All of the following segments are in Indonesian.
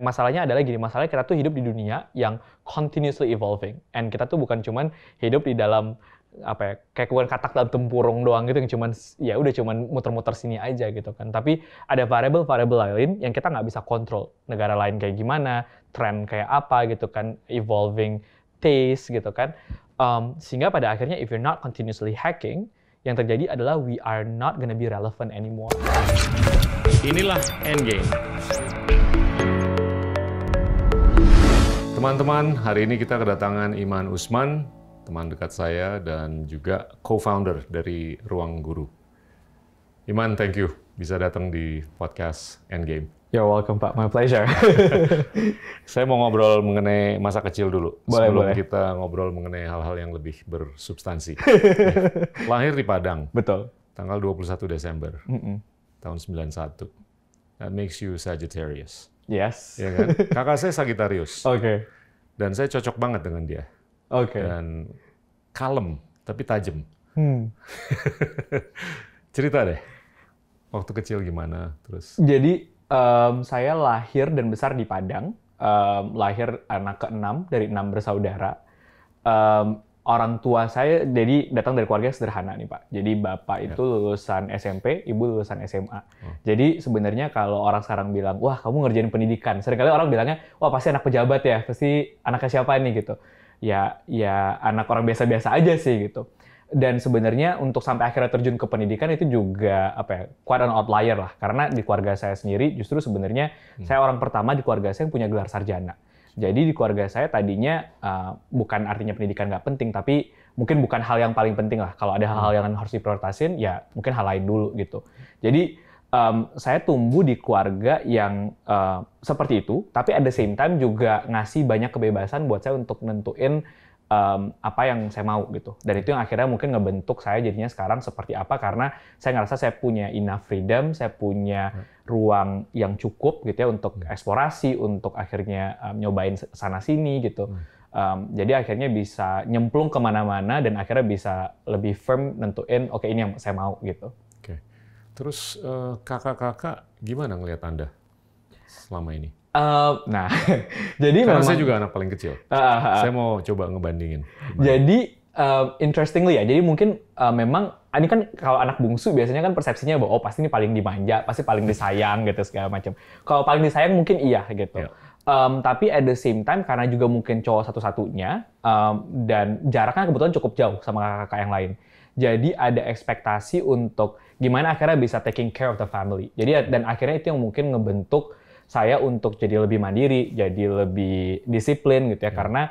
masalahnya adalah gini, masalahnya kita tuh hidup di dunia yang continuously evolving. And kita tuh bukan cuman hidup di dalam apa ya, kayak bukan katak dalam tempurung doang gitu yang cuman ya udah cuman muter-muter sini aja gitu kan. Tapi ada variable-variable lain yang kita nggak bisa kontrol. Negara lain kayak gimana, tren kayak apa gitu kan, evolving taste gitu kan. Um, sehingga pada akhirnya if you're not continuously hacking, yang terjadi adalah we are not gonna be relevant anymore. Inilah endgame. Teman-teman, hari ini kita kedatangan Iman Usman, teman dekat saya dan juga co-founder dari Ruang Guru. Iman, thank you bisa datang di podcast Endgame. Ya welcome, Pak. My pleasure. saya mau ngobrol mengenai masa kecil dulu. Boleh, sebelum boleh. kita ngobrol mengenai hal-hal yang lebih bersubstansi. Lahir di Padang. Betul. Tanggal 21 Desember mm -mm. tahun 91. That makes you Sagittarius. Yes. Ya kan? Kakak saya Sagitarius. Oke. Okay. Dan saya cocok banget dengan dia. Oke. Okay. Dan kalem tapi tajam. Hmm. Cerita deh. Waktu kecil gimana terus? Jadi um, saya lahir dan besar di Padang. Um, lahir anak keenam dari enam bersaudara. Um, orang tua saya jadi datang dari keluarga sederhana nih Pak. Jadi bapak ya. itu lulusan SMP, ibu lulusan SMA. Hmm. Jadi sebenarnya kalau orang sekarang bilang, "Wah, kamu ngerjain pendidikan." Seringkali orang bilangnya, "Wah, pasti anak pejabat ya, pasti anaknya siapa ini?" gitu. Ya ya anak orang biasa-biasa aja sih gitu. Dan sebenarnya untuk sampai akhirnya terjun ke pendidikan itu juga apa ya, quite an outlier lah. Karena di keluarga saya sendiri justru sebenarnya hmm. saya orang pertama di keluarga saya yang punya gelar sarjana. Jadi di keluarga saya tadinya uh, bukan artinya pendidikan nggak penting, tapi mungkin bukan hal yang paling penting lah. Kalau ada hmm. hal-hal yang harus diprioritasin, ya mungkin hal lain dulu gitu. Jadi um, saya tumbuh di keluarga yang uh, seperti itu, tapi at the same time juga ngasih banyak kebebasan buat saya untuk nentuin um, apa yang saya mau gitu. Dan itu yang akhirnya mungkin ngebentuk saya jadinya sekarang seperti apa karena saya ngerasa saya punya enough freedom, saya punya hmm ruang yang cukup gitu ya untuk hmm. eksplorasi, untuk akhirnya um, nyobain sana sini gitu. Um, jadi akhirnya bisa nyemplung kemana-mana dan akhirnya bisa lebih firm nentuin oke okay, ini yang saya mau gitu. Oke. Terus eh, kakak-kakak uh, gimana ngelihat anda selama ini? Uh, nah, jadi Karena memang. saya juga anak paling kecil. Uh, uh, uh, saya mau coba ngebandingin. Gimana? Jadi uh, interestingly ya, jadi mungkin uh, memang ah, ini kan kalau anak bungsu biasanya kan persepsinya bahwa oh pasti ini paling dimanja, pasti paling disayang gitu segala macam. Kalau paling disayang mungkin iya gitu. Yeah. Iya. Um, tapi at the same time karena juga mungkin cowok satu-satunya um, dan jaraknya kebetulan cukup jauh sama kakak-kakak yang lain. Jadi ada ekspektasi untuk gimana akhirnya bisa taking care of the family. Jadi dan akhirnya itu yang mungkin ngebentuk saya untuk jadi lebih mandiri, jadi lebih disiplin gitu ya iya. karena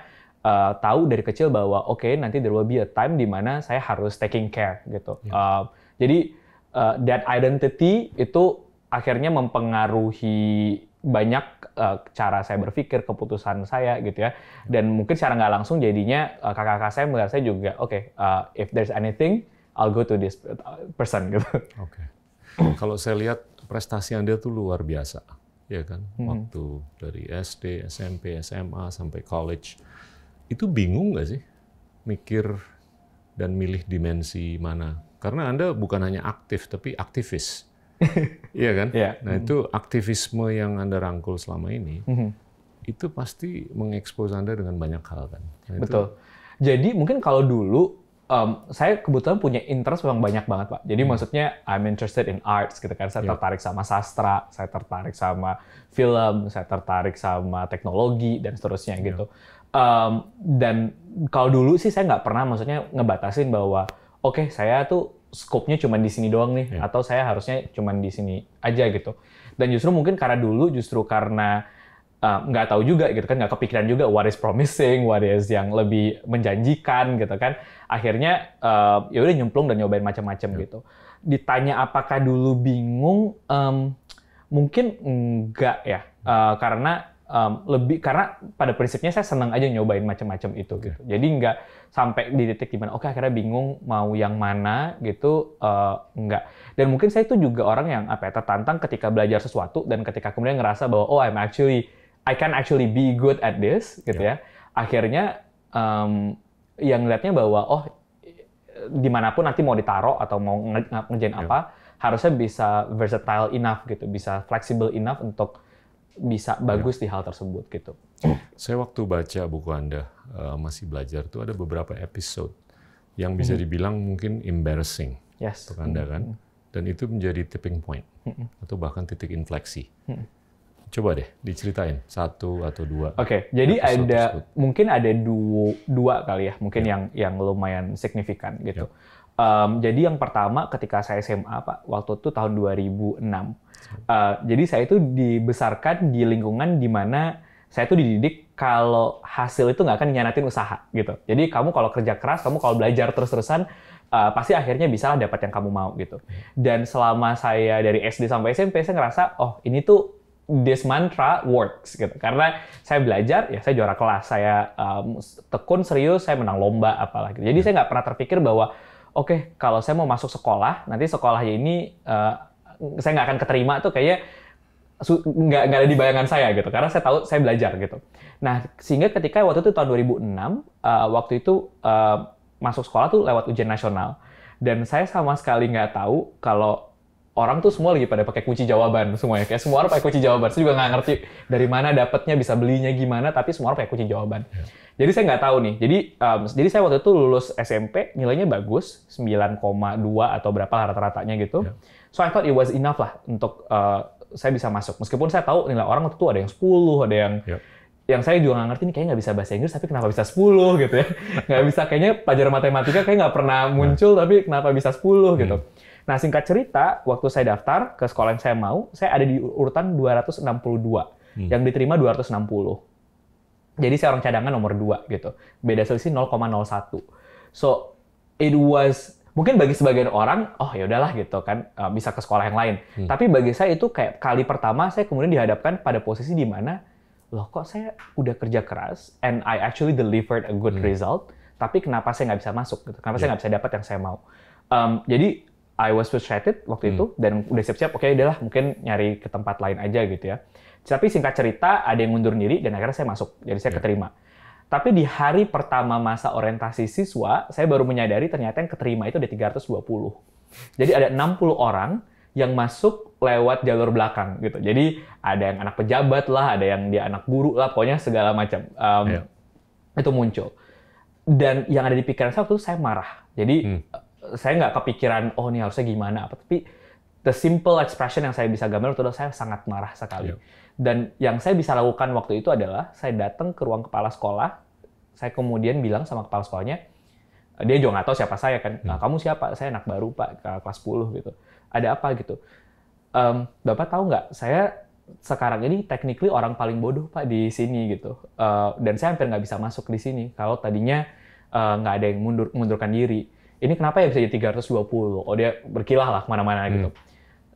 uh, tahu dari kecil bahwa oke okay, nanti there will be a time di mana saya harus taking care gitu. Yeah. Ya. Uh, jadi uh, that identity itu akhirnya mempengaruhi banyak uh, cara saya berpikir, keputusan saya gitu ya. Dan mungkin secara nggak langsung jadinya uh, kakak-kakak saya melihat saya juga oke okay, uh, if there's anything I'll go to this person gitu. Oke. Okay. Kalau saya lihat prestasi Anda tuh luar biasa ya kan mm-hmm. waktu dari SD, SMP, SMA sampai college itu bingung nggak sih mikir dan milih dimensi mana? Karena Anda bukan hanya aktif, tapi aktivis. iya kan? Yeah. Nah itu aktivisme yang Anda rangkul selama ini, mm -hmm. itu pasti mengekspos Anda dengan banyak hal kan? Nah, Betul. Jadi mungkin kalau dulu, um, saya kebetulan punya interest memang banyak banget Pak. Jadi hmm. maksudnya I'm interested in arts gitu kan. Saya yeah. tertarik sama sastra, saya tertarik sama film, saya tertarik sama teknologi, dan seterusnya iya. gitu. Um, dan kalau dulu sih saya nggak pernah maksudnya ngebatasin bahwa oke okay, saya tuh skopnya cuma di sini doang nih yeah. atau saya harusnya cuma di sini aja gitu dan justru mungkin karena dulu justru karena nggak uh, tahu juga gitu kan nggak kepikiran juga what is promising what is yang lebih menjanjikan gitu kan akhirnya uh, ya udah nyemplung dan nyobain macam-macam yeah. gitu ditanya apakah dulu bingung um, mungkin enggak ya uh, karena um, lebih karena pada prinsipnya saya senang aja nyobain macam-macam itu gitu. Jadi nggak sampai di titik dimana oke okay, akhirnya bingung mau yang mana gitu uh, nggak. Dan mungkin saya itu juga orang yang apa ya tertantang ketika belajar sesuatu dan ketika kemudian ngerasa bahwa oh I'm actually I can actually be good at this gitu yeah. ya. Akhirnya um, yang lihatnya bahwa oh dimanapun nanti mau ditaruh atau mau ngerjain nge ya. apa harusnya bisa versatile enough gitu, bisa flexible enough untuk bisa iya. bagus ya. di hal tersebut gitu. Oh, saya waktu baca buku Anda uh, masih belajar tuh ada beberapa episode yang bisa hmm. dibilang mungkin embarrassing yes. untuk Anda hmm. kan hmm. dan itu menjadi tipping point atau bahkan titik infleksi. Coba deh diceritain satu atau dua. Oke, okay, jadi ada tersebut. mungkin ada dua dua kali ya, mungkin yeah. yang yang lumayan signifikan gitu. Yeah. Um, jadi yang pertama ketika saya SMA Pak, waktu itu tahun 2006. Uh, eh, jadi saya itu dibesarkan di lingkungan di mana saya itu dididik kalau hasil itu nggak akan nyanatin usaha gitu. Jadi kamu kalau kerja keras, kamu kalau belajar terus-terusan, uh, pasti akhirnya bisa lah dapat yang kamu mau gitu. Dan selama saya dari SD sampai SMP, saya ngerasa, oh ini tuh this mantra works gitu. Karena saya belajar, ya saya juara kelas, saya um, tekun serius, saya menang lomba apalagi. Gitu. Jadi saya nggak pernah terpikir bahwa oke okay, kalau saya mau masuk sekolah nanti sekolahnya ini uh, saya nggak akan keterima tuh kayaknya nggak nggak ada di bayangan saya gitu karena saya tahu saya belajar gitu nah sehingga ketika waktu itu tahun 2006 uh, eh, waktu itu uh, masuk sekolah tuh lewat ujian nasional dan saya sama sekali nggak tahu kalau orang tuh semua lagi pada pakai kunci jawaban semuanya kayak semua orang pakai kunci jawaban saya juga nggak ngerti dari mana dapatnya bisa belinya gimana tapi semua orang pakai kunci jawaban yeah. Jadi saya nggak tahu nih. Jadi um, jadi saya waktu itu lulus SMP nilainya bagus 9,2 atau berapa rata-ratanya gitu. Yeah. So I thought it was enough lah untuk uh, saya bisa masuk. Meskipun saya tahu nilai orang waktu itu ada yang 10, ada yang yeah yang saya juga nggak ngerti nih kayaknya nggak bisa bahasa Inggris tapi kenapa bisa 10 gitu ya nggak bisa kayaknya pelajaran matematika kayak nggak pernah muncul ya. tapi kenapa bisa 10 gitu hmm. nah singkat cerita waktu saya daftar ke sekolah yang saya mau saya ada di urutan 262 hmm. yang diterima 260 jadi saya orang cadangan nomor 2 gitu. Beda selisih 0,01. So it was mungkin bagi sebagian orang oh ya udahlah gitu kan e, bisa ke sekolah yang lain. Hmm. Tapi bagi saya itu kayak kali pertama saya kemudian dihadapkan pada posisi di mana loh kok saya udah kerja keras and I actually delivered a good hmm. result tapi kenapa saya nggak bisa masuk gitu kenapa yeah. saya nggak bisa dapat yang saya mau um, jadi I was frustrated waktu hmm. itu dan udah siap-siap oke okay, udahlah mungkin nyari ke tempat lain aja gitu ya tapi singkat cerita, ada yang mundur diri dan akhirnya saya masuk. Jadi saya yeah. keterima. Tapi di hari pertama masa orientasi siswa, saya baru menyadari ternyata yang keterima itu ada 320. Jadi ada 60 orang yang masuk lewat jalur belakang gitu. Jadi ada yang anak pejabat lah, ada yang dia anak guru lah, pokoknya segala macam. Um, yeah. Itu muncul. Dan yang ada di pikiran saya waktu itu saya marah. Jadi hmm. Eh, saya nggak kepikiran, oh ini harusnya gimana apa. Tapi the simple expression yang saya bisa gambar itu adalah saya sangat marah sekali. Yeah dan yang saya bisa lakukan waktu itu adalah saya datang ke ruang kepala sekolah, saya kemudian bilang sama kepala sekolahnya, eh, dia juga nggak tahu siapa saya kan, nah, kamu siapa? Saya anak baru pak, kelas 10 gitu. Ada apa gitu? Um, Bapak tahu nggak, saya sekarang ini technically orang paling bodoh pak di sini gitu. Uh, dan saya hampir nggak bisa masuk di sini. Kalau tadinya eh, nggak uh, ada yang mundur mundurkan diri. Ini kenapa ya bisa jadi 320? Oh dia berkilah lah kemana-mana gitu. hmm. gitu.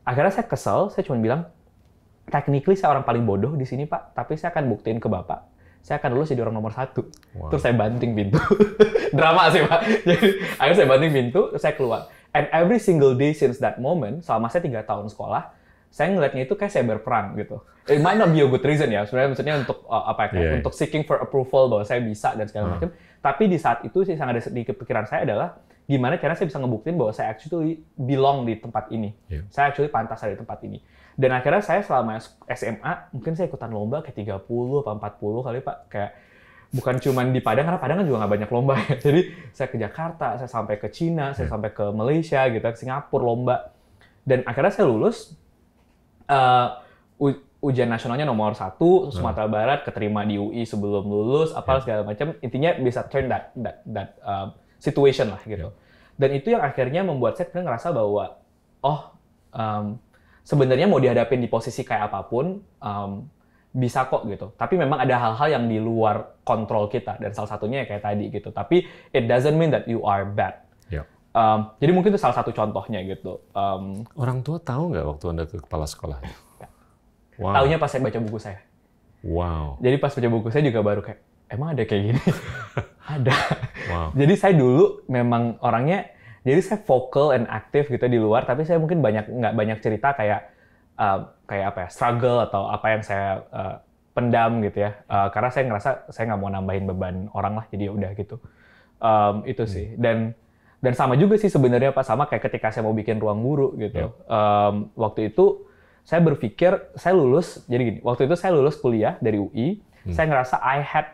Akhirnya saya kesel, saya cuma bilang, technically saya orang paling bodoh di sini pak, tapi saya akan buktiin ke bapak saya akan lulus jadi orang nomor satu. Wow. Terus saya banting pintu. Drama sih, Pak. Jadi, akhirnya saya banting pintu, saya keluar. And every single day since that moment, selama saya tiga tahun sekolah, saya ngeliatnya itu kayak saya berperang gitu. It might not be a good reason ya, sebenarnya maksudnya untuk uh, apa ya, yeah. untuk seeking for approval bahwa saya bisa dan segala macam. macam. Tapi di saat itu sih sangat ada di kepikiran saya adalah gimana karena saya bisa ngebuktiin bahwa saya actually belong di tempat ini. Yeah. Saya actually pantas ada di tempat ini. Dan akhirnya saya selama SMA, mungkin saya ikutan lomba ke 30 atau 40 kali Pak. Kayak bukan cuma di Padang, karena Padang kan juga nggak banyak lomba ya. Jadi saya ke Jakarta, saya sampai ke Cina, saya hmm. sampai ke Malaysia gitu, ke Singapura lomba. Dan akhirnya saya lulus, uh, ujian nasionalnya nomor satu Sumatera hmm. Barat keterima di UI sebelum lulus apa hmm. segala macam intinya bisa turn that that, that uh, situation lah gitu dan itu yang akhirnya membuat saya ngerasa bahwa oh um, sebenarnya mau dihadapin di posisi kayak apapun um, bisa kok gitu. Tapi memang ada hal-hal yang di luar kontrol kita dan salah satunya ya kayak tadi gitu. Tapi it doesn't mean that you are bad. Um, jadi mungkin itu salah satu contohnya gitu. Um, Orang tua tahu nggak waktu anda ke kepala sekolah? wow. Tahunya pas saya baca buku saya. Wow. Jadi pas baca buku saya juga baru kayak emang ada kayak gini. ada. Wow. Jadi saya dulu memang orangnya jadi saya vocal and aktif gitu di luar tapi saya mungkin banyak nggak banyak cerita kayak uh, kayak apa ya struggle atau apa yang saya uh, pendam gitu ya uh, karena saya ngerasa saya nggak mau nambahin beban orang lah jadi ya udah gitu um, itu hmm. sih dan dan sama juga sih sebenarnya pak sama kayak ketika saya mau bikin ruang guru gitu um, waktu itu saya berpikir saya lulus jadi gini waktu itu saya lulus kuliah dari UI hmm. saya ngerasa I had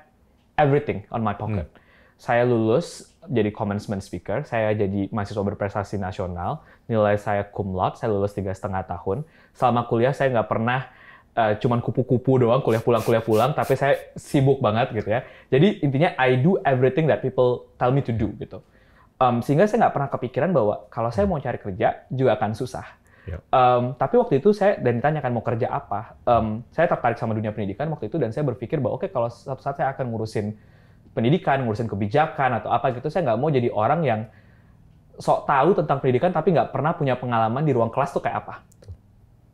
everything on my pocket hmm. saya lulus jadi commencement speaker, saya jadi mahasiswa berprestasi nasional, nilai saya cum laude, saya lulus tiga setengah tahun. Selama kuliah saya nggak pernah uh, cuman kupu-kupu doang, kuliah pulang kuliah pulang, tapi saya sibuk banget gitu ya. Jadi intinya I do everything that people tell me to do gitu. Um, sehingga saya nggak pernah kepikiran bahwa kalau saya mau cari kerja juga akan susah. Um, tapi waktu itu saya dan ditanyakan mau kerja apa, um, saya tertarik sama dunia pendidikan waktu itu dan saya berpikir bahwa oke okay, kalau satu saat saya akan ngurusin pendidikan, ngurusin kebijakan atau apa gitu. Saya nggak mau jadi orang yang sok tahu tentang pendidikan tapi nggak pernah punya pengalaman di ruang kelas tuh kayak apa.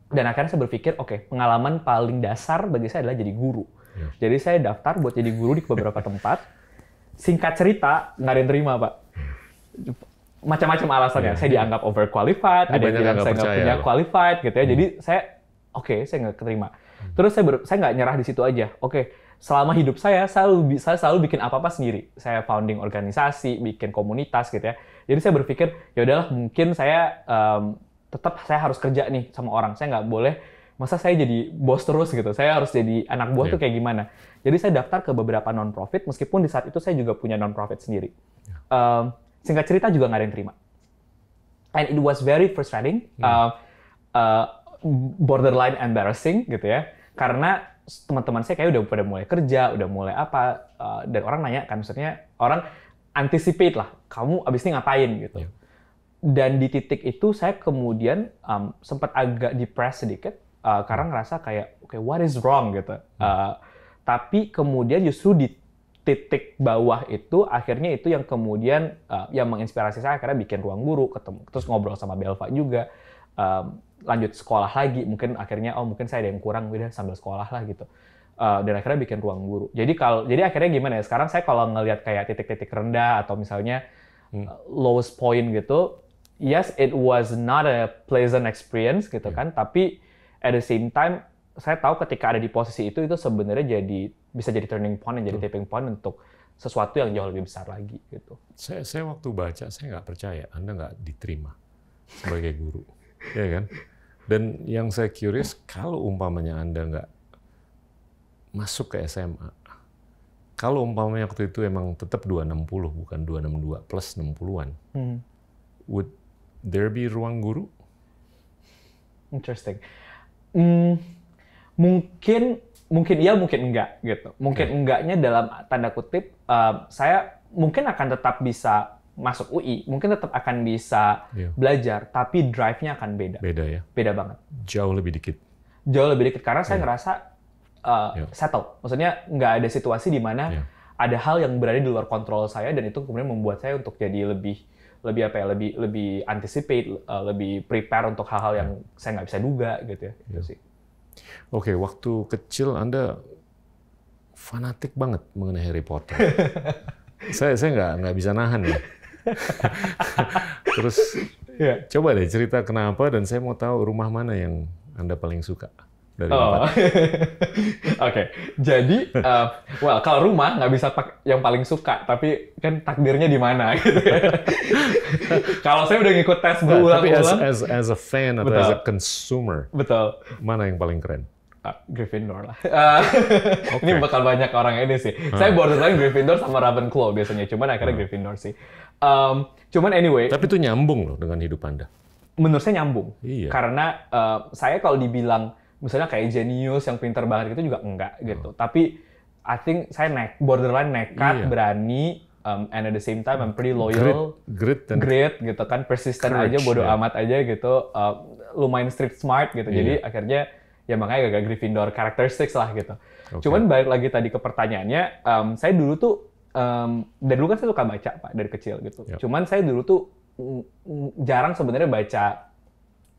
Dan akhirnya saya berpikir, oke, okay, pengalaman paling dasar bagi saya adalah jadi guru. Ya. Jadi saya daftar buat jadi guru di beberapa tempat. Singkat cerita, nggak ada yang terima, Pak. Macam-macam alasannya. Ya. Saya dianggap overqualified, ada yang bilang saya nggak punya loh. qualified, gitu ya. Hmm. Jadi saya, oke, okay, saya nggak keterima. Terus saya ber, saya nggak nyerah di situ aja. Oke, okay, selama hidup saya selalu saya selalu bikin apa apa sendiri saya founding organisasi bikin komunitas gitu ya jadi saya berpikir ya udahlah mungkin saya um, tetap saya harus kerja nih sama orang saya nggak boleh masa saya jadi bos terus gitu saya harus jadi anak buah yeah. tuh iya. kayak gimana jadi saya daftar ke beberapa non profit meskipun di saat itu saya juga punya non profit sendiri um, singkat cerita juga nggak ada yang terima and it was very frustrating uh, uh, borderline embarrassing gitu ya karena teman-teman saya kayak udah pada mulai kerja, udah mulai apa, uh, dan orang nanya kan, maksudnya orang anticipate lah, kamu abis ini ngapain gitu. Yeah. Dan di titik itu saya kemudian um, sempat agak depressed sedikit, uh, karena ngerasa kayak, oke okay, what is wrong gitu. Uh, tapi kemudian justru di titik bawah itu akhirnya itu yang kemudian uh, yang menginspirasi saya akhirnya bikin ruang guru ketemu terus ngobrol sama Belva juga um, lanjut sekolah lagi mungkin akhirnya oh mungkin saya ada yang kurang udah sambil sekolah lah gitu uh, dan akhirnya bikin ruang guru jadi kalau jadi akhirnya gimana ya sekarang saya kalau ngelihat kayak titik-titik rendah atau misalnya hmm. Eh, lowest point gitu yes it was not a pleasant experience gitu hmm. kan tapi at the same time saya tahu ketika ada di posisi itu itu sebenarnya jadi bisa jadi turning point dan jadi tipping point untuk sesuatu yang jauh lebih besar lagi gitu. Saya, saya waktu baca saya nggak percaya Anda nggak diterima sebagai guru, ya kan? Dan yang saya curious, kalau umpamanya Anda nggak masuk ke SMA, kalau umpamanya waktu itu emang tetap 260 bukan 262 plus 60-an, hmm. would there be ruang guru? Interesting. Hmm, mungkin mungkin iya mungkin enggak gitu. Mungkin okay. enggaknya dalam tanda kutip uh, saya mungkin akan tetap bisa masuk UI mungkin tetap akan bisa yeah. belajar tapi drive-nya akan beda. Beda ya. Beda banget. Jauh lebih dikit. Jauh lebih dikit karena saya iya. ngerasa uh, yeah. settle. Maksudnya nggak ada situasi di mana yeah. ada hal yang berada di luar kontrol saya dan itu kemudian membuat saya untuk jadi lebih lebih apa ya lebih lebih anticipate uh, lebih prepare untuk hal-hal yang yeah. saya nggak bisa duga gitu ya. Yeah. sih. Oke, okay, waktu kecil Anda fanatik banget mengenai Harry Potter. saya saya nggak nggak bisa nahan ya. Terus ya. coba deh cerita kenapa dan saya mau tahu rumah mana yang Anda paling suka dari oh. Oke, okay. jadi uh, well kalau rumah nggak bisa pak yang paling suka, tapi kan takdirnya di mana gitu. kalau saya udah ngikut tes nah, berulang-ulang. Tapi as, as, as a fan atau betul. as a consumer, betul. Mana yang paling keren? Ah, Gryffindor lah. okay. Eh, ini bakal banyak orang ini sih. Saya borderline Gryffindor sama Ravenclaw biasanya, cuman akhirnya Gryffindor sih. Um, cuman anyway. Tapi itu nyambung loh dengan hidup Anda. Menurut saya nyambung. Iya. Karena uh, saya kalau dibilang misalnya kayak jenius yang pinter banget itu juga enggak gitu. Oh. Tapi I think saya nek borderline nekat, iya. berani, um, and at the same time I'm pretty loyal, grit dan grit gitu kan, persisten courage, aja, bodoh yeah. amat aja gitu, um, lumayan street smart gitu. Jadi iya. akhirnya ya makanya agak Gryffindor characteristics lah gitu. Okay. Cuman balik lagi tadi ke pertanyaannya, um, saya dulu tuh um, dari dulu kan saya suka baca pak dari kecil gitu. Yep. Cuman saya dulu tuh jarang sebenarnya baca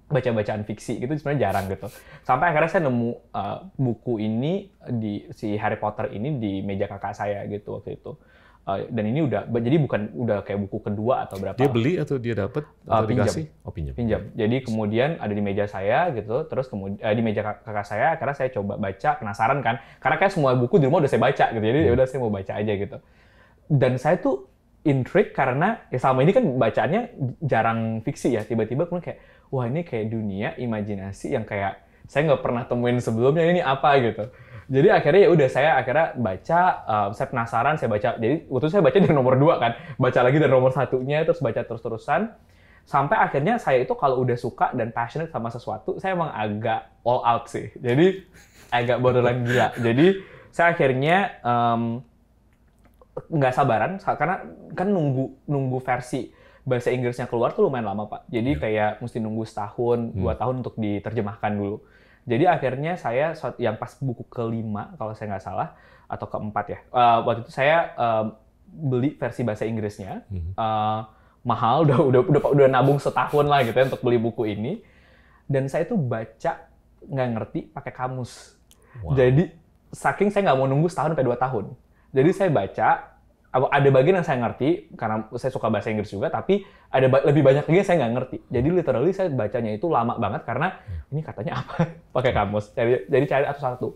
baca bacaan fiksi gitu sebenarnya jarang gitu. Sampai akhirnya saya nemu uh, buku ini di si Harry Potter ini di meja kakak saya gitu waktu itu. Uh, dan ini udah jadi bukan udah kayak buku kedua atau berapa dia beli atau dia dapat uh, eh, pinjam. oh pinjam pinjam iya. jadi kemudian ada di meja saya gitu terus kemudian uh, di meja kakak saya karena saya coba baca penasaran kan karena kayak semua buku di rumah udah saya baca gitu jadi ya hmm. udah saya mau baca aja gitu dan saya tuh intrigue karena ya selama ini kan bacaannya jarang fiksi ya tiba-tiba kemudian kayak wah ini kayak dunia imajinasi yang kayak saya nggak pernah temuin sebelumnya ini apa gitu jadi akhirnya ya udah saya akhirnya baca uh, saya penasaran saya baca jadi waktu saya baca dari nomor dua kan baca lagi dari nomor satunya terus baca terus-terusan sampai akhirnya saya itu kalau udah suka dan passionate sama sesuatu saya emang agak all out sih jadi agak borderline gila jadi saya akhirnya um, nggak sabaran karena kan nunggu nunggu versi bahasa Inggrisnya keluar tuh lumayan lama pak. Jadi yeah. kayak mesti nunggu setahun hmm. dua tahun untuk diterjemahkan dulu. Jadi akhirnya saya yang pas buku kelima kalau saya nggak salah atau keempat ya uh, waktu itu saya uh, beli versi bahasa Inggrisnya uh, mahal udah, udah udah udah nabung setahun lah gitu ya untuk beli buku ini dan saya tuh baca nggak ngerti pakai kamus. Wow. Jadi saking saya nggak mau nunggu setahun sampai dua tahun. Jadi saya baca, ada bagian yang saya ngerti karena saya suka bahasa Inggris juga, tapi ada ba lebih banyak lagi yang saya nggak ngerti. Jadi literally saya bacanya itu lama banget karena hmm. ini katanya apa? Pakai kamus. Jadi, jadi cari satu-satu.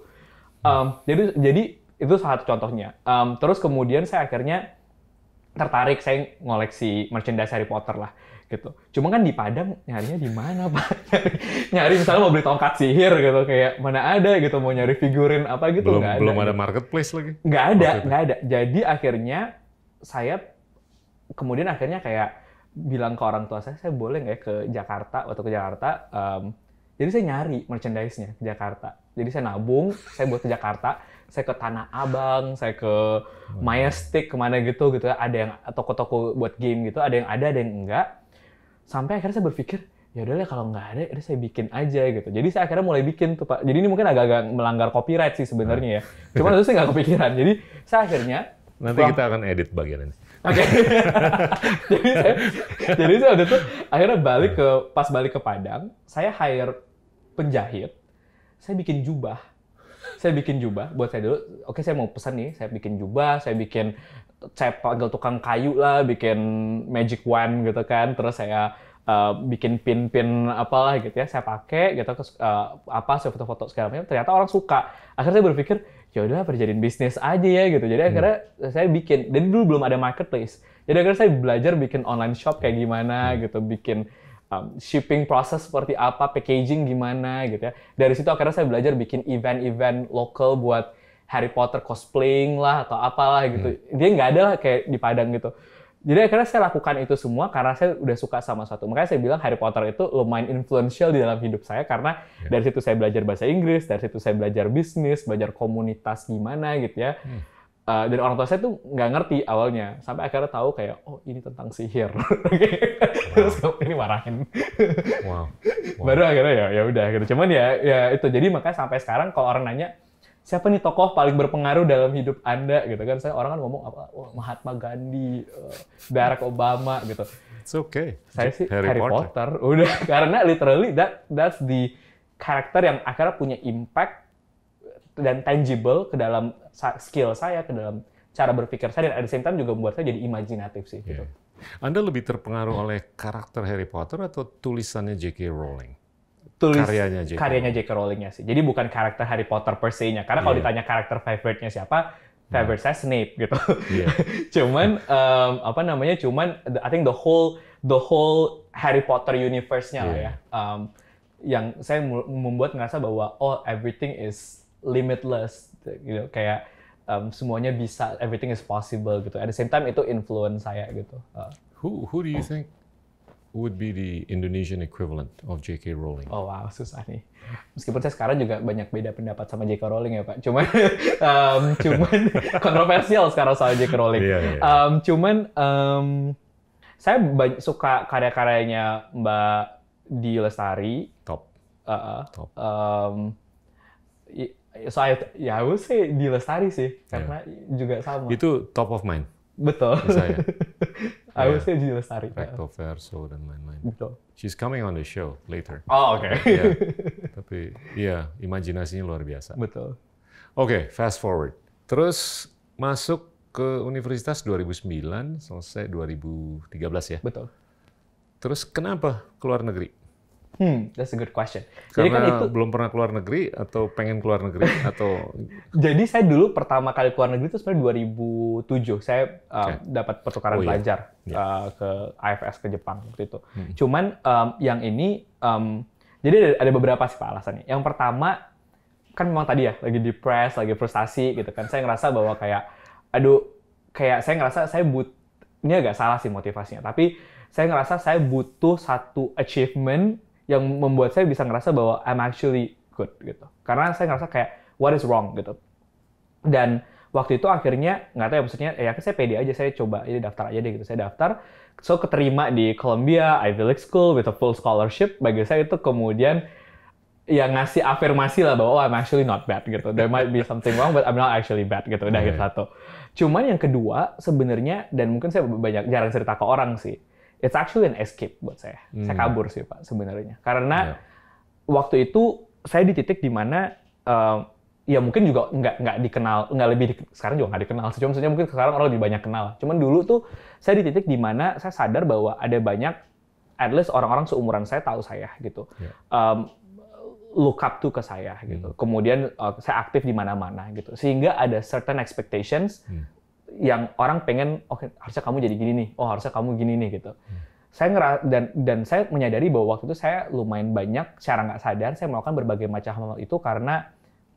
Um, jadi jadi itu salah satu contohnya. Um, terus kemudian saya akhirnya tertarik saya ngoleksi merchandise Harry Potter lah gitu. Cuma kan di Padang nyarinya di mana pak? nyari, nyari misalnya mau beli tongkat sihir gitu kayak mana ada gitu mau nyari figurin apa gitu belum, nggak ada. Belum ada marketplace lagi. Nggak ada, nggak ada. Jadi akhirnya saya kemudian akhirnya kayak bilang ke orang tua saya, saya boleh nggak ya ke Jakarta atau ke Jakarta? Um, jadi saya nyari merchandise-nya ke Jakarta. Jadi saya nabung, saya buat ke Jakarta, saya ke Tanah Abang, saya ke hmm. Majestic, kemana gitu gitu. Ya. Ada yang toko-toko buat game gitu, ada yang ada, ada yang enggak sampai akhirnya saya berpikir ya udahlah kalau nggak ada udah saya bikin aja gitu jadi saya akhirnya mulai bikin tuh pak jadi ini mungkin agak-agak melanggar copyright sih sebenarnya ya nah. cuma itu saya nggak kepikiran jadi saya akhirnya nanti pulang, kita akan edit bagian ini oke okay. jadi saya jadi saya udah tuh akhirnya balik ke pas balik ke Padang saya hire penjahit saya bikin jubah saya bikin jubah buat saya dulu oke saya mau pesan nih saya bikin jubah saya bikin saya panggil tukang kayu lah bikin magic wand gitu kan terus saya uh, bikin pin-pin apalah gitu ya saya pakai gitu terus uh, apa saya foto-foto segala macam ternyata orang suka akhirnya saya berpikir ya udahlah perjadiin bisnis aja ya gitu jadi hmm. akhirnya saya bikin dan dulu belum ada marketplace jadi akhirnya saya belajar bikin online shop kayak gimana hmm. gitu bikin um, shipping proses seperti apa, packaging gimana gitu ya. Dari situ akhirnya saya belajar bikin event-event lokal buat Harry Potter cosplaying lah atau apalah gitu. Hmm. Dia nggak ada lah kayak di Padang gitu jadi akhirnya saya lakukan itu semua karena saya udah suka sama suatu. Makanya saya bilang Harry Potter itu lumayan influential di dalam hidup saya karena yeah. dari situ saya belajar bahasa Inggris, dari situ saya belajar bisnis, belajar komunitas gimana gitu ya. Hmm. Uh, dan orang tua saya tuh nggak ngerti awalnya sampai akhirnya tahu kayak oh ini tentang sihir terus wow. ini marahin wow. Wow. baru akhirnya ya ya udah gitu cuman ya ya itu jadi makanya sampai sekarang kalau orang nanya siapa nih tokoh paling berpengaruh dalam hidup Anda gitu kan. Saya orang kan ngomong apa oh, Mahatma Gandhi, eh, Barack Obama gitu. It's okay. Saya sih Harry, Harry Potter. Potter udah karena literally that that's the karakter yang akhirnya punya impact dan tangible ke dalam skill saya, ke dalam cara berpikir saya dan at the same time juga membuat saya jadi imajinatif sih gitu. yeah. Anda lebih terpengaruh oleh karakter Harry Potter atau tulisannya J.K. Rowling? tulis karyanya J.K. karyanya J.K. rowling sih. Jadi bukan karakter Harry Potter per se-nya. Karena kalau iya. ditanya karakter favorite-nya siapa, favorite nah. saya Snape gitu. Yeah. cuman um, apa namanya? Cuman I think the whole the whole Harry Potter universe-nya yeah. lah ya. Um, yang saya membuat ngerasa bahwa oh everything is limitless gitu kayak um, semuanya bisa everything is possible gitu. At the same time itu influence saya gitu. Uh, who who do you oh. think Who would be the Indonesian equivalent of J.K. Rowling? Oh wow, susah nih. Meskipun saya sekarang juga banyak beda pendapat sama J.K. Rowling ya Pak. Cuman, um, cuman kontroversial sekarang soal J.K. Rowling. Yeah, yeah, yeah. Um, cuman um, saya suka karya-karyanya Mbak Di Lestari. Top. Uh, Top. Um, so I, ya would say Di Lestari sih, iya. karena yeah. juga sama. Itu top of mind. Betul. Saya. I would say Gina Lestari. Recto verso dan lain-lain. Betul. She's coming on the show later. Oh, oke. Okay. yeah. Tapi iya, yeah, imajinasinya luar biasa. Betul. Oke, okay, fast forward. Terus masuk ke universitas 2009, selesai 2013 ya. Betul. Terus kenapa keluar negeri? Hmm, that's a good question. Karena Jadi kan itu belum pernah keluar negeri atau pengen keluar negeri atau Jadi saya dulu pertama kali keluar negeri itu sebenarnya 2007. Saya uh, okay. dapat pertukaran oh, iya. pelajar iya. uh, ke AFS ke Jepang waktu itu. Hmm. Cuman um, yang ini um, jadi ada, ada beberapa sih Pak alasannya. Yang pertama kan memang tadi ya lagi depres, lagi frustasi gitu kan. Saya ngerasa bahwa kayak aduh kayak saya ngerasa saya but ini agak salah sih motivasinya, tapi saya ngerasa saya butuh satu achievement yang membuat saya bisa ngerasa bahwa I'm actually good gitu. Karena saya ngerasa kayak what is wrong gitu. Dan waktu itu akhirnya nggak tahu ya maksudnya ya saya pede aja saya coba ini ya, daftar aja deh gitu saya daftar so keterima di Columbia Ivy League School with a full scholarship bagi saya itu kemudian ya ngasih afirmasi lah bahwa oh, I'm actually not bad gitu there might be something wrong but I'm not actually bad gitu udah gitu satu cuman yang kedua sebenarnya dan mungkin saya banyak jarang cerita ke orang sih it's actually an escape buat saya. Hmm. Saya kabur sih Pak sebenarnya. Karena yeah. waktu itu saya di titik dimana uh, eh, ya mungkin juga nggak nggak dikenal nggak lebih di, sekarang juga nggak dikenal sih cuma mungkin sekarang orang lebih banyak kenal cuman dulu tuh saya di titik dimana saya sadar bahwa ada banyak at least orang-orang seumuran saya tahu saya gitu yeah. Ya. um, look up tuh ke saya gitu hmm. kemudian uh, saya aktif di mana-mana gitu sehingga ada certain expectations hmm yang orang pengen oh, harusnya kamu jadi gini nih oh harusnya kamu gini nih gitu hmm. saya ngera dan dan saya menyadari bahwa waktu itu saya lumayan banyak secara nggak sadar saya melakukan berbagai macam hal itu karena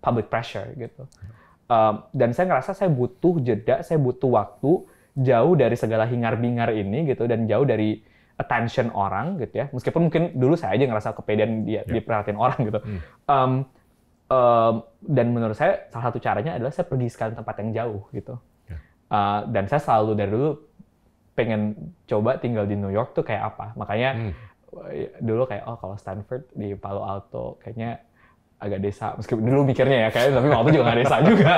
public pressure gitu hmm. um, dan saya ngerasa saya butuh jeda saya butuh waktu jauh dari segala hingar bingar ini gitu dan jauh dari attention orang gitu ya meskipun mungkin dulu saya aja ngerasa kepedean dia yeah. diperhatiin orang gitu hmm. um, um, dan menurut saya salah satu caranya adalah saya pergi sekali tempat yang jauh gitu Eh, dan saya selalu dari dulu pengen coba tinggal di New York tuh kayak apa makanya hmm. dulu kayak oh kalau Stanford di Palo Alto kayaknya agak desa meskipun dulu mikirnya ya kayak tapi waktu juga nggak desa juga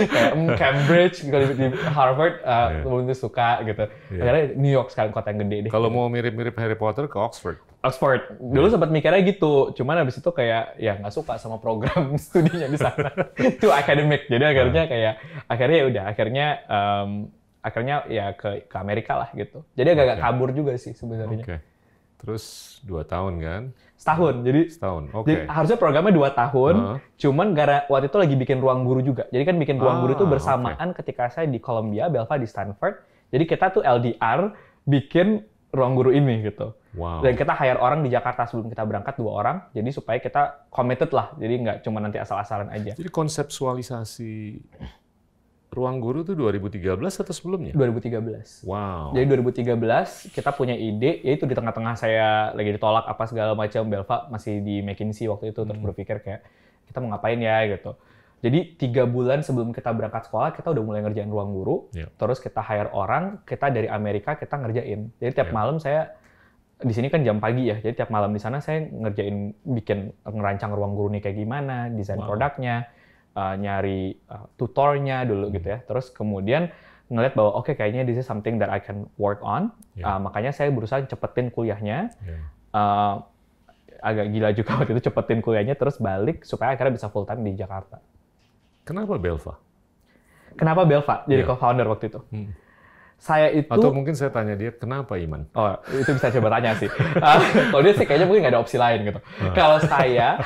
kayak mm, Cambridge kalau gitu, di Harvard uh, yeah. suka gitu yeah. akhirnya New York sekarang kota yang gede deh kalau mau mirip-mirip Harry Potter ke Oxford Oxford dulu yeah. sempat mikirnya gitu cuman habis itu kayak ya nggak suka sama program studinya di sana itu akademik jadi akhirnya ah. kayak akhirnya ya udah akhirnya um, akhirnya ya ke ke Amerika lah gitu jadi agak-agak okay. kabur juga sih sebenarnya okay. Terus dua tahun kan? Setahun. Jadi setahun. Oke. Okay. harusnya programnya dua tahun. Uh. Cuman karena waktu itu lagi bikin ruang guru juga. Jadi kan bikin ruang ah, guru itu ah, bersamaan okay. ketika saya di Columbia, Belva di Stanford. Jadi kita tuh LDR bikin ruang guru ini gitu. Wow. Dan kita hire orang di Jakarta sebelum kita berangkat dua orang. Jadi supaya kita committed lah. Jadi nggak cuma nanti asal-asalan aja. Jadi konsepsualisasi Ruang Guru itu 2013 atau sebelumnya? 2013. Wow. Jadi 2013 kita punya ide, yaitu di tengah-tengah saya lagi ditolak apa segala macam, Belva masih di McKinsey waktu itu, terus hmm. berpikir kayak, kita mau ngapain ya gitu. Jadi tiga bulan sebelum kita berangkat sekolah, kita udah mulai ngerjain Ruang Guru, yeah. terus kita hire orang, kita dari Amerika kita ngerjain. Jadi tiap yeah. malam saya, di sini kan jam pagi ya, jadi tiap malam di sana saya ngerjain, bikin ngerancang Ruang Guru nih kayak gimana, desain wow. produknya, uh, nyari uh, tutornya dulu hmm. gitu ya. Terus kemudian ngeliat bahwa oke okay, kayaknya this is something that I can work on. Yeah. Uh, makanya saya berusaha cepetin kuliahnya. Yeah. Uh, agak gila juga waktu itu cepetin kuliahnya terus balik supaya akhirnya bisa full time di Jakarta. Kenapa Belva? Kenapa Belva jadi yeah. co-founder waktu itu? Hmm. Saya itu atau mungkin saya tanya dia kenapa Iman? Oh itu bisa coba tanya sih. Uh, kalau dia sih kayaknya mungkin nggak ada opsi lain gitu. Uh. Kalau saya,